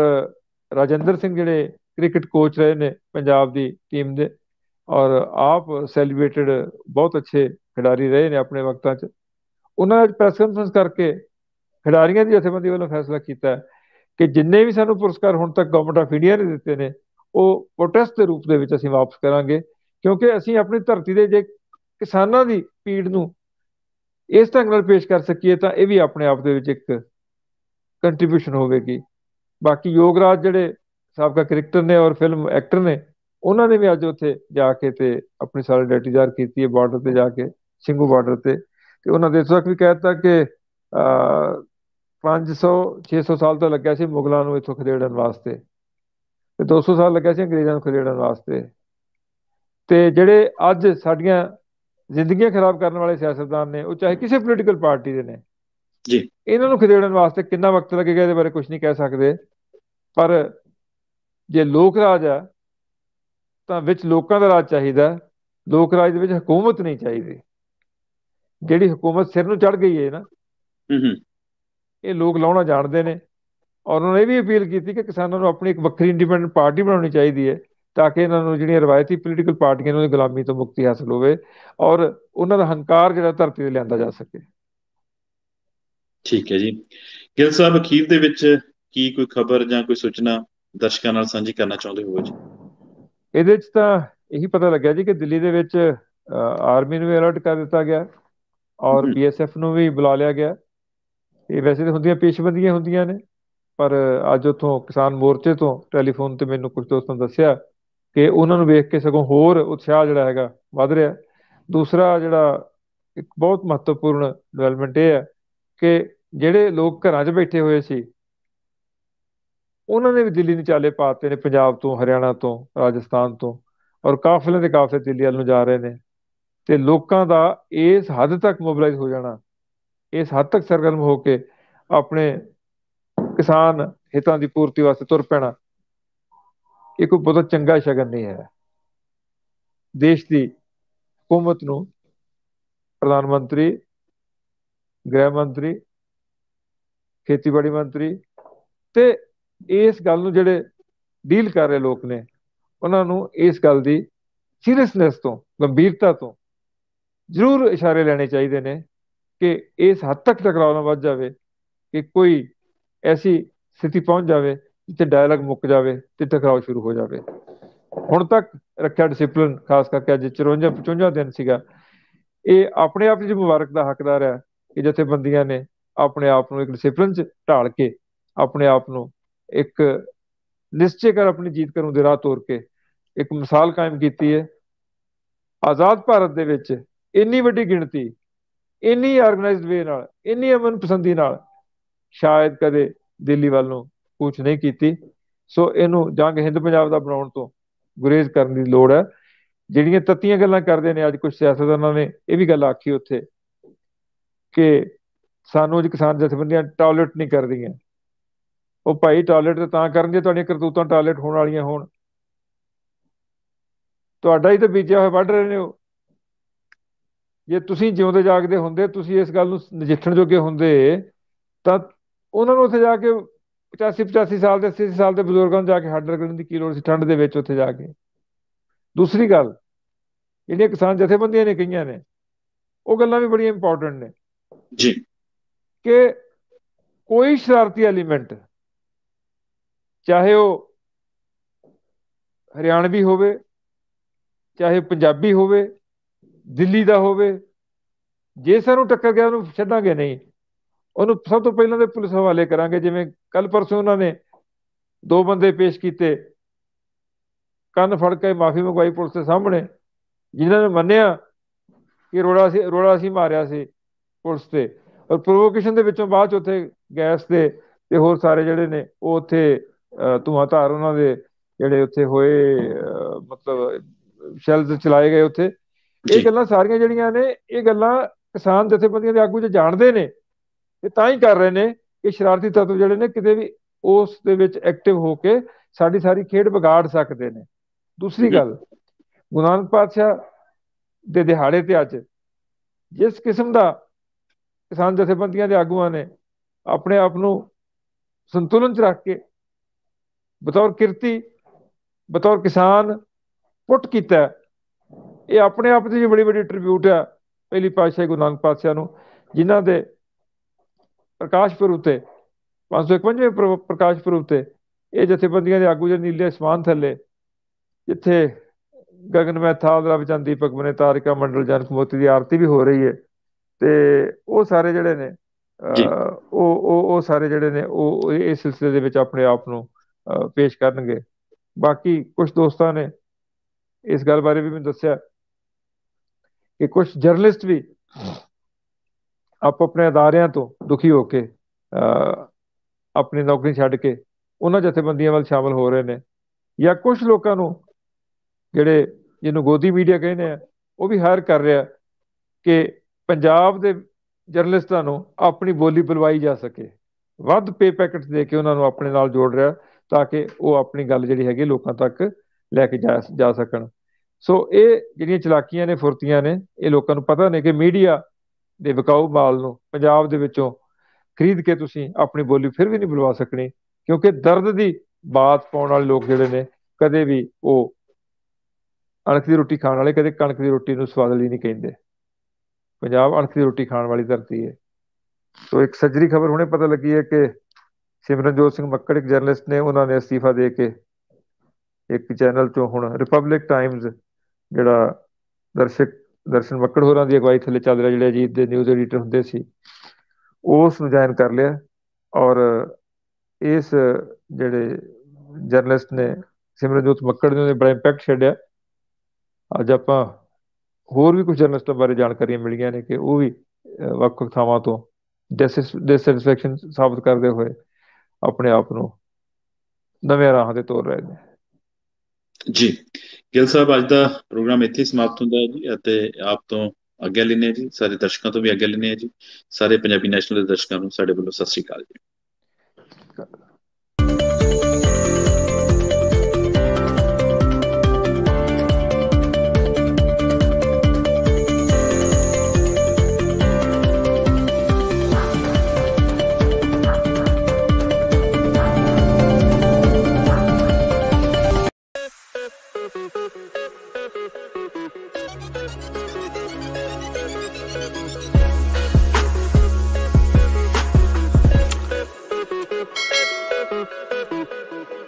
ਰਾਜਿੰਦਰ ਸਿੰਘ ਜਿਹੜੇ ਕ੍ਰਿਕਟ ਕੋਚ ਰਹੇ ਨੇ ਪੰਜਾਬ ਦੀ ਟੀਮ ਦੇ ਔਰ ਆਪ ਸੈਲੀਬ੍ਰੇਟਡ ਬਹੁਤ ਅੱਛੇ ਖਿਡਾਰੀ ਰਹੇ ਨੇ ਆਪਣੇ ਵਕਤਾਂ 'ਚ ਉਹਨਾਂ ਨੇ ਪ੍ਰੈਸ ਕਾਨਫਰੰਸ ਕਰਕੇ ਖਿਡਾਰੀਆਂ ਦੀ ਜਥੇਬੰਦੀ ਵੱਲੋਂ ਫੈਸਲਾ ਕੀਤਾ ਕਿ ਜਿੰਨੇ ਵੀ ਸਾਨੂੰ ਪੁਰਸਕਾਰ ਹੁਣ ਤੱਕ ਗਵਰਨਮੈਂਟ ਆਫ ਇੰਡੀਆ ਨੇ ਦਿੱਤੇ ਨੇ ਉਹ ਪ੍ਰੋਟੈਸਟ ਦੇ ਰੂਪ ਦੇ ਵਿੱਚ ਅਸੀਂ ਵਾਪਸ ਕਰਾਂਗੇ ਕਿਉਂਕਿ ਅਸੀਂ ਆਪਣੀ ਧਰਤੀ ਦੇ ਜੇ ਕਿਸਾਨਾਂ ਦੀ ਪੀੜ ਨੂੰ ਇਸ ਤਰ੍ਹਾਂ ਨਾਲ ਪੇਸ਼ ਕਰ ਸਕੀਏ ਤਾਂ ਇਹ ਵੀ ਆਪਣੇ ਆਪ ਦੇ ਵਿੱਚ ਇੱਕ ਕੰਟਰੀਬਿਊਸ਼ਨ ਹੋਵੇਗੀ ਬਾਕੀ ਯੋਗਰਾਜ ਜਿਹੜੇ ਸਾਬਕਾ ਕ੍ਰਿਕਟਰ ਨੇ ਔਰ ਫਿਲਮ ਐਕਟਰ ਨੇ ਉਹਨਾਂ ਨੇ ਵੀ ਅੱਜ ਉੱਥੇ ਜਾ ਕੇ ਤੇ ਆਪਣੀ ਡਿਊਟੀ ਜ਼ਾਹਰ ਕੀਤੀ ਹੈ ਬਾਰਡਰ ਤੇ ਜਾ ਕੇ ਸਿੰਘੂ ਬਾਰਡਰ ਤੇ ਤੇ ਉਹਨਾਂ ਦੇ ਸਵਕ ਵੀ ਕਹਿਤਾ ਕਿ 500 600 ਸਾਲ ਤੋਂ ਲੱਗਿਆ ਸੀ ਮੁਗਲਾਂ ਨੂੰ ਇੱਥੋਂ ਖਦੇੜਨ ਵਾਸਤੇ ਤੇ 200 ਸਾਲ ਲੱਗਿਆ ਸੀ ਅੰਗਰੇਜ਼ਾਂ ਨੂੰ ਖਲੇੜਨ ਵਾਸਤੇ ਤੇ ਜਿਹੜੇ ਅੱਜ ਸਾਡੀਆਂ ਜ਼ਿੰਦਗੀਆਂ ਖਰਾਬ ਕਰਨ ਵਾਲੇ ਸਿਆਸਤਦਾਨ ਨੇ ਉਹ ਚਾਹੇ ਕਿਸੇ ਪੋਲੀਟੀਕਲ ਪਾਰਟੀ ਦੇ ਨੇ ਜੀ ਇਹਨਾਂ ਨੂੰ ਖਦੇੜਨ ਵਾਸਤੇ ਕਿੰਨਾ ਵਕਤ ਲੱਗੇਗਾ ਇਹਦੇ ਬਾਰੇ ਕੁਝ ਨਹੀਂ ਕਹਿ ਸਕਦੇ ਪਰ ਜੇ ਲੋਕ ਰਾਜ ਆ ਤਾਂ ਵਿੱਚ ਲੋਕਾਂ ਦਾ ਰਾਜ ਚਾਹੀਦਾ ਲੋਕ ਰਾਜ ਦੇ ਵਿੱਚ ਹਕੂਮਤ ਨਹੀਂ ਚਾਹੀਦੀ ਜਿਹੜੀ ਹਕੂਮਤ ਸਿਰ ਨੂੰ ਚੜ ਗਈ ਹੈ ਨਾ ਹੂੰ ਹੂੰ ਇਹ ਲੋਕ ਲਾਉਣਾ ਜਾਣਦੇ ਨੇ ਔਰ ਉਹਨਾਂ ਨੇ ਵੀ ਅਪੀਲ ਕੀਤੀ ਕਿ ਕਿਸਾਨਾਂ ਨੂੰ ਆਪਣੀ ਇੱਕ ਵੱਖਰੀ ਇੰਡੀਪੈਂਡੈਂਟ ਪਾਰਟੀ ਬਣਾਉਣੀ ਚਾਹੀਦੀ ਹੈ ਤਾਂ ਕਿ ਇਹਨਾਂ ਨੂੰ ਜਿਹੜੀਆਂ ਰਵਾਇਤੀ ਪੋਲੀਟੀਕਲ ਪਾਰਟੀਆਂ ਨੂੰ ਗੁਲਾਮੀ ਤੋਂ ਮੁਕਤੀ ਹਾਸਲ ਹੋਵੇ ਔਰ ਉਹਨਾਂ ਦਾ ਹੰਕਾਰ ਜਿਹੜਾ ਧਰਤੀ ਤੇ ਲਿਆਂਦਾ ਜਾ ਸਕੇ ਠੀਕ ਹੈ ਜੀ ਗਿਲ ਸਾਹਿਬ ਅਖੀਰ ਦੇ ਵਿੱਚ ਕੀ ਕੋਈ ਖਬਰ ਜਾਂ ਕੋਈ ਸੂਚਨਾ ਦਰਸ਼ਕਾਂ ਨਾਲ ਸਾਂਝੀ ਕਰਨਾ ਚਾਹੁੰਦੇ ਹੋ ਜੀ ਇਹਦੇ ਵਿੱਚ ਤਾਂ ਇਹੀ ਪਤਾ ਲੱਗਿਆ ਜੀ ਕਿ ਦਿੱਲੀ ਦੇ ਵਿੱਚ ਆਰਮੀ ਨੂੰ ਅਲਰਟ ਕਰ ਦਿੱਤਾ ਗਿਆ ਔਰ ਬੀਐਸਐਫ ਨੂੰ ਵੀ ਬੁਲਾ ਲਿਆ ਗਿਆ ਇਹ ਵੈਸੇ ਤਾਂ ਹੁੰਦੀਆਂ ਪੇਸ਼ਬੰਦੀਆਂ ਹੁੰਦੀਆਂ ਨੇ ਪਰ ਅੱਜ ਉਥੋਂ ਕਿਸਾਨ ਮੋਰਚੇ ਤੋਂ ਟੈਲੀਫੋਨ ਤੇ ਮੈਨੂੰ ਕੁਝ ਦੋਸਤਾਂ ਦੱਸਿਆ ਕਿ ਉਹਨਾਂ ਨੂੰ ਵੇਖ ਕੇ ਸਗੋਂ ਹੋਰ ਉਤਸ਼ਾਹ ਜਿਹੜਾ ਹੈਗਾ ਵਧ ਰਿਹਾ ਦੂਸਰਾ ਜਿਹੜਾ ਇੱਕ ਬਹੁਤ ਮਹੱਤਵਪੂਰਨ ਡਿਵੈਲਪਮੈਂਟ ਇਹ ਹੈ ਕਿ ਜਿਹੜੇ ਲੋਕ ਘਰਾਂ 'ਚ ਬੈਠੇ ਹੋਏ ਸੀ ਉਹਨਾਂ ਨੇ ਵੀ ਦਿੱਲੀ ਨੂੰ ਚਾਲੇ ਪਾਤੇ ਨੇ ਪੰਜਾਬ ਤੋਂ ਹਰਿਆਣਾ ਤੋਂ ਰਾਜਸਥਾਨ ਤੋਂ ਔਰ ਕਾਫਲੇ ਦੇ ਕਾਫਲੇ ਦਿੱਲੀ ਵੱਲ ਨੂੰ ਜਾ ਰਹੇ ਨੇ ਤੇ ਲੋਕਾਂ ਦਾ ਇਸ ਹੱਦ ਤੱਕ ਮੋਬਿਲਾਈਜ਼ ਹੋ ਜਾਣਾ ਇਸ ਹੱਦ ਤੱਕ ਸਰਗਰਮ ਹੋ ਕੇ ਆਪਣੇ ਕਿਸਾਨ ਹਿੱਤਾਂ ਦੀ ਪੂਰਤੀ ਵਾਸਤੇ ਤੁਰ ਪੈਣਾ ਇਹ ਕੋਈ ਬਹੁਤ ਚੰਗਾ ਸ਼ਗਨ ਨਹੀਂ ਹੈ ਦੇਸ਼ ਦੀ ਹਕੂਮਤ ਨੂੰ ਪ੍ਰਧਾਨ ਮੰਤਰੀ ਗ੍ਰਹਿ ਮੰਤਰੀ ਖੇਤੀਬਾੜੀ ਮੰਤਰੀ ਤੇ ਇਸ ਗੱਲ ਨੂੰ ਜਿਹੜੇ ਡੀਲ ਕਰ ਰਹੇ ਲੋਕ ਨੇ ਉਹਨਾਂ ਨੂੰ ਇਸ ਗੱਲ ਦੀ ਸੀਰੀਅਸਨੈਸ ਤੋਂ ਗੰਭੀਰਤਾ ਤੋਂ ਜ਼ਰੂਰ ਇਸ਼ਾਰੇ ਲੈਣੇ ਚਾਹੀਦੇ ਨੇ ਕਿ ਇਸ ਹੱਦ ਤੱਕ ਟਕਰਾਉਣਾ ਨਾ ਜਾਵੇ ਕਿ ਕੋਈ ਐਸੀ ਸਥਿਤੀ ਪਹੁੰਚ ਜਾਵੇ ਜਿੱਥੇ ਡਾਇਲੌਗ ਮੁੱਕ ਜਾਵੇ ਤੇ ਟਕਰਾਅ ਸ਼ੁਰੂ ਹੋ ਜਾਵੇ ਹੁਣ ਤੱਕ ਰੱਖਿਆ ਡਿਸਪਲਿਨ ਖਾਸ ਕਰਕੇ ਅੱਜ 54 55 ਦਿਨ ਸੀਗਾ ਇਹ ਆਪਣੇ ਆਪ ਵਿੱਚ ਮੁਬਾਰਕ ਦਾ ਹੱਕਦਾਰ ਹੈ ਕਿ ਜਿੱਥੇ ਬੰਦੀਆਂ ਨੇ ਆਪਣੇ ਆਪ ਨੂੰ ਇੱਕ ਡਿਸਪਲਿਨ 'ਚ ਢਾਲ ਕੇ ਆਪਣੇ ਆਪ ਨੂੰ ਇੱਕ ਨਿਸ਼ਚੇ ਕਰ ਆਪਣੀ ਜੀਤ ਕਰਨ ਦੇ ਰਾਹ ਤੋਰ ਕੇ ਇੱਕ ਮਿਸਾਲ ਕਾਇਮ ਕੀਤੀ ਹੈ ਆਜ਼ਾਦ ਭਾਰਤ ਦੇ ਵਿੱਚ ਇੰਨੀ ਵੱਡੀ ਗਿਣਤੀ ਇੰਨੀ ਆਰਗੇਨਾਈਜ਼ਡ ਵੇ ਨਾਲ ਇੰਨੀ ਅਮਨ ਪਸੰਦੀ ਨਾਲ ਸ਼ਾਇਦ ਕਦੇ ਦਿੱਲੀ ਵੱਲ ਨੂੰ ਕੁਝ ਨਹੀਂ ਕੀਤੀ ਸੋ ਇਹਨੂੰ ਜੰਗ ਹਿੰਦ ਪੰਜਾਬ ਦਾ ਬਣਾਉਣ ਤੋਂ ਗੁਰੇਜ਼ ਕਰਨ ਦੀ ਲੋੜ ਹੈ ਜਿਹੜੀਆਂ ਤੱਤੀਆਂ ਗੱਲਾਂ ਕਰਦੇ ਨੇ ਅੱਜ ਕੁਝ ਸਿਆਸਤਦਾਨਾਂ ਨੇ ਇਹ ਵੀ ਗੱਲ ਆਖੀ ਉੱਥੇ ਕਿ ਸਾਨੂੰ ਜਿ ਕਿਸਾਨ ਜਥੇਬੰਦੀਆਂ ਟਾਇਲਟ ਨਹੀਂ ਕਰਦੀਆਂ ਉਹ ਭਾਈ ਟਾਇਲਟ ਤਾਂ ਕਰਨਗੇ ਤੁਹਾਡੀਆਂ ਕਰਤੂਤਾਂ ਟਾਇਲਟ ਹੋਣ ਵਾਲੀਆਂ ਹੋਣ ਤੁਹਾਡਾ ਹੀ ਤਾਂ ਬੀਜਿਆ ਹੋਇਆ ਵੱਢ ਰਹੇ ਨੇ ਉਹ ਜੇ ਤੁਸੀਂ ਜਿਉਂਦੇ ਜਾਗਦੇ ਹੁੰਦੇ ਤੁਸੀਂ ਇਸ ਗੱਲ ਨੂੰ ਨਜਿੱਠਣ ਜੋਗੇ ਹੁੰਦੇ ਤਾਂ ਉਹਨਾਂ ਨੂੰ ਉੱਥੇ ਜਾ ਕੇ 85 85 ਸਾਲ ਦੇ 80 ਸਾਲ ਦੇ ਬਜ਼ੁਰਗਾਂ ਨੂੰ ਜਾ ਕੇ ਹੱਡ ਰਗੜਨ ਦੀ ਕੀ ਲੋੜ ਸੀ ਠੰਡ ਦੇ ਵਿੱਚ ਉੱਥੇ ਜਾ ਕੇ ਦੂਸਰੀ ਗੱਲ ਇਹਨੇ ਕਿਸਾਨ ਜਥੇਬੰਦੀਆਂ ਨੇ ਕਹੀਆਂ ਨੇ ਉਹ ਗੱਲਾਂ ਵੀ ਬੜੀਆਂ ਇੰਪੋਰਟੈਂਟ ਨੇ ਜੀ ਕਿ ਕੋਈ ਸ਼ਰਾਰਤੀ ਐਲੀਮੈਂਟ ਚਾਹੇ ਉਹ ਹਰਿਆਣਵੀ ਹੋਵੇ ਚਾਹੇ ਪੰਜਾਬੀ ਹੋਵੇ ਦਿੱਲੀ ਦਾ ਹੋਵੇ ਜੇ ਸਾਨੂੰ ਟੱਕਰ ਗਿਆ ਉਹਨੂੰ ਛੱਡਾਂਗੇ ਨਹੀਂ ਉਹਨੂੰ ਸਭ ਤੋਂ ਪਹਿਲਾਂ ਤੇ ਪੁਲਿਸ ਹਵਾਲੇ ਕਰਾਂਗੇ ਜਿਵੇਂ ਕੱਲ ਪਰਸੋਂ ਉਹਨਾਂ ਨੇ ਦੋ ਬੰਦੇ ਪੇਸ਼ ਕੀਤੇ ਕੰਨ ਫੜ ਕੇ ਮਾਫੀ ਮੰਗਵਾਈ ਪੁਲਿਸ ਦੇ ਸਾਹਮਣੇ ਜਿਨ੍ਹਾਂ ਨੇ ਮੰਨਿਆ ਕਿ ਰੋੜਾ ਸੀ ਰੋੜਾ ਸੀ ਮਾਰਿਆ ਸੀ ਪੁਲਿਸ ਤੇ ਔਰ ਪ੍ਰੋਵੋਕੇਸ਼ਨ ਦੇ ਵਿੱਚੋਂ ਬਾਅਦ ਚ ਉੱਥੇ ਗੈਸ ਦੇ ਤੇ ਹੋਰ ਸਾਰੇ ਜਿਹੜੇ ਨੇ ਉਹ ਉੱਥੇ ਧੂਆਂ ਧਾਰ ਉਹਨਾਂ ਦੇ ਜਿਹੜੇ ਉੱਥੇ ਹੋਏ ਮਤਲਬ ਸ਼ੈਲਸ ਚਲਾਏ ਗਏ ਉੱਥੇ ਇਹ ਗੱਲਾਂ ਸਾਰੀਆਂ ਜਿਹੜੀਆਂ ਨੇ ਇਹ ਗੱਲਾਂ ਕਿਸਾਨ ਜਥੇਬੰਦੀਆਂ ਦੇ ਆਗੂ ਜੇ ਜਾਣਦੇ ਨੇ ਇਹ ਤਾਂ ਹੀ ਕਰ ਰਹੇ ਨੇ ਕਿ ਸ਼ਰਾਰਤੀ ਤੱਤ ਜਿਹੜੇ ਨੇ ਕਿਤੇ ਵੀ ਉਸ ਦੇ ਵਿੱਚ ਐਕਟਿਵ ਹੋ ਕੇ ਸਾਡੀ ਸਾਰੀ ਖੇਡ ਵਿਗਾੜ ਸਕਦੇ ਨੇ ਦੂਸਰੀ ਗੱਲ ਗੁਰਨਾਨਕ ਪਾਤਸ਼ਾਹ ਦੇ ਦਿਹਾੜੇ ਤੇ ਅੱਜ ਜਿਸ ਕਿਸਮ ਦਾ ਕਿਸਾਨ ਜਥੇਬੰਦੀਆਂ ਦੇ ਆਗੂਆਂ ਨੇ ਆਪਣੇ ਆਪ ਨੂੰ ਸੰਤੁਲਨ ਚ ਰੱਖ ਕੇ ਬਤੌਰ ਕਿਰਤੀ ਬਤੌਰ ਕਿਸਾਨ ਪੁੱਟ ਕੀਤਾ ਇਹ ਆਪਣੇ ਆਪ ਤੇ ਜੀ ਬੜੀ ਵੱਡੀ ਟ੍ਰਿਬਿਊਟ ਆ ਪਹਿਲੀ ਪਾਤਸ਼ਾਹ ਗੁਰੂ ਪਾਤਸ਼ਾਹ ਨੂੰ ਜਿਨ੍ਹਾਂ ਦੇ ਪ੍ਰਕਾਸ਼ ਪੁਰਬ ਤੇ 551ਵੇਂ ਪ੍ਰਕਾਸ਼ ਪੁਰਬ ਤੇ ਇਹ ਜਥੇਬੰਦੀਆਂ ਦੇ ਆਗੂ ਜੇ ਨੀਲੇ ਅਸਮਾਨ ਥੱਲੇ ਜਿੱਥੇ ਗਗਨ ਮਹਿਤਾ ਦਾ ਵਿਚਨ ਦੀਪਕ ਬਨੇ ਤਾਰਿਕਾ ਮੰਡਲ ਜਨਕ ਮੋਤੀ ਦੀ ਆਰਤੀ ਵੀ ਹੋ ਰਹੀ ਹੈ ਤੇ ਉਹ ਸਾਰੇ ਜਿਹੜੇ ਨੇ ਉਹ ਉਹ ਉਹ ਸਾਰੇ ਜਿਹੜੇ ਨੇ ਉਹ ਇਸ ਸਿਲਸਿਲੇ ਦੇ ਵਿੱਚ ਆਪਣੇ ਆਪ ਨੂੰ ਪੇਸ਼ ਕਰਨਗੇ ਬਾਕੀ ਕੁਝ ਦੋਸਤਾਂ ਨੇ ਇਸ ਗੱਲ ਬਾਰੇ ਵੀ ਮੈਨੂੰ ਦੱਸਿਆ ਕਿ ਕੁਝ ਜਰਨਲਿਸਟ ਵੀ ਆਪੋ ਆਪਣੇ ਅਦਾਰਿਆਂ ਤੋਂ ਦੁਖੀ ਹੋ ਕੇ ਆਪਣੀ ਨੌਕਰੀ ਛੱਡ ਕੇ ਉਹਨਾਂ ਜਥੇਬੰਦੀਆਂ ਵੱਲ ਸ਼ਾਮਲ ਹੋ ਰਹੇ ਨੇ ਜਾਂ ਕੁਝ ਲੋਕਾਂ ਨੂੰ ਜਿਹੜੇ ਜਿਹਨੂੰ ਗੋਦੀ ਮੀਡੀਆ ਕਹਿੰਦੇ ਆ ਉਹ ਵੀ ਹਾਇਰ ਕਰ ਰਿਹਾ ਕਿ ਪੰਜਾਬ ਦੇ ਜਰਨਲਿਸਟਾਂ ਨੂੰ ਆਪਣੀ ਬੋਲੀ ਬੁਲਵਾਈ ਜਾ ਸਕੇ ਵੱਧ ਪੇ ਪੈਕੇਟਸ ਦੇ ਕੇ ਉਹਨਾਂ ਨੂੰ ਆਪਣੇ ਨਾਲ ਜੋੜ ਰਿਹਾ ਤਾਂ ਕਿ ਉਹ ਆਪਣੀ ਗੱਲ ਜਿਹੜੀ ਹੈਗੀ ਲੋਕਾਂ ਤੱਕ ਲੈ ਕੇ ਜਾ ਸਕਣ ਸੋ ਇਹ ਜਿਹੜੀਆਂ ਚਲਾਕੀਆਂ ਨੇ ਫੁਰਤੀਆਂ ਨੇ ਇਹ ਲੋਕਾਂ ਨੂੰ ਪਤਾ ਨਹੀਂ ਕਿ ਮੀਡੀਆ ਦੇ ਵਿਕਾਊ ਮਾਲ ਨੂੰ ਪੰਜਾਬ ਦੇ ਵਿੱਚੋਂ ਖਰੀਦ ਕੇ ਤੁਸੀਂ ਆਪਣੀ ਬੋਲੀ ਫਿਰ ਵੀ ਨਹੀਂ ਬੁਲਵਾ ਸਕਣੀ ਕਿਉਂਕਿ ਦਰਦ ਦੀ ਬਾਤ ਪਾਉਣ ਵਾਲੇ ਲੋਕ ਜਿਹੜੇ ਨੇ ਕਦੇ ਵੀ ਉਹ ਅਣਖ ਦੀ ਰੋਟੀ ਖਾਣ ਵਾਲੇ ਕਦੇ ਕਣਕ ਦੀ ਰੋਟੀ ਨੂੰ ਸਵਾਦਲੀ ਨਹੀਂ ਕਹਿੰਦੇ ਪੰਜਾਬ ਅਣਖ ਦੀ ਰੋਟੀ ਖਾਣ ਵਾਲੀ ਧਰਤੀ ਹੈ ਸੋ ਇੱਕ ਸੱਜਰੀ ਖਬਰ ਹੁਣੇ ਪਤਾ ਲੱਗੀ ਹੈ ਕਿ ਸਿਮਰਨਜੋਤ ਸਿੰਘ ਮੱਕੜ ਇੱਕ ਜਰਨਲਿਸਟ ਨੇ ਉਹਨਾਂ ਨੇ ਅਸਤੀਫਾ ਦੇ ਕੇ ਇੱਕ ਚੈਨਲ ਤੋਂ ਹੁਣ ਰਿਪਬਲਿਕ ਟਾਈਮਜ਼ ਜਿਹੜਾ ਦਰਸ਼ਕ ਦਰਸ਼ਨ ਮੱਕੜ ਹੋਰਾਂ ਦੀ ਅਗਵਾਈ ਥੱਲੇ ਚੱਲ ਰਿਹਾ ਜਿਹੜੇ ਅਜੀਤ ਦੇ ਨਿਊਜ਼ ਐਡੀਟਰ ਹੁੰਦੇ ਸੀ ਉਸ ਨੂੰ ਜੁਆਇਨ ਕਰ ਲਿਆ ਔਰ ਇਸ ਜਿਹੜੇ ਜਰਨਲਿਸਟ ਨੇ ਸਿਮਰਜੋਤ ਮੱਕੜ ਨੇ ਬੜਾ ਇੰਪੈਕਟ ਛੱਡਿਆ ਅੱਜ ਆਪਾਂ ਹੋਰ ਵੀ ਕੁਝ ਜਰਨਲਿਸਟਾਂ ਬਾਰੇ ਜਾਣਕਾਰੀਆਂ ਮਿਲੀਆਂ ਨੇ ਕਿ ਉਹ ਵੀ ਵੱਖ-ਵੱਖ ਥਾਵਾਂ ਤੋਂ ਡਿਸਸੈਟੀਸਫੈਕਸ਼ਨ ਸਾਬਤ ਕਰਦੇ ਹੋਏ ਆਪਣੇ ਆਪ ਨੂੰ ਨਵੇਂ ਰਾਹ ਤੇ ਤੋਰ ਰਹੇ ਨੇ ਜੀ ਗਿਲ ਸਾਹਿਬ ਅੱਜ ਦਾ ਪ੍ਰੋਗਰਾਮ ਇੱਥੇ ਸਮਾਪਤ ਹੁੰਦਾ ਹੈ ਜੀ ਅਤੇ ਆਪ ਤੋਂ ਅੱਗੇ ਲੈਨੇ ਜੀ ਸਾਰੇ ਦਰਸ਼ਕਾਂ ਤੋਂ ਵੀ ਅੱਗੇ ਲੈਨੇ ਜੀ ਸਾਰੇ ਪੰਜਾਬੀ ਨੈਸ਼ਨਲ ਦੇ ਦਰਸ਼ਕਾਂ ਨੂੰ ਸਾਡੇ ਵੱਲੋਂ ਸਤਿ ਸ਼੍ਰੀ ਅਕਾਲ ਜੀ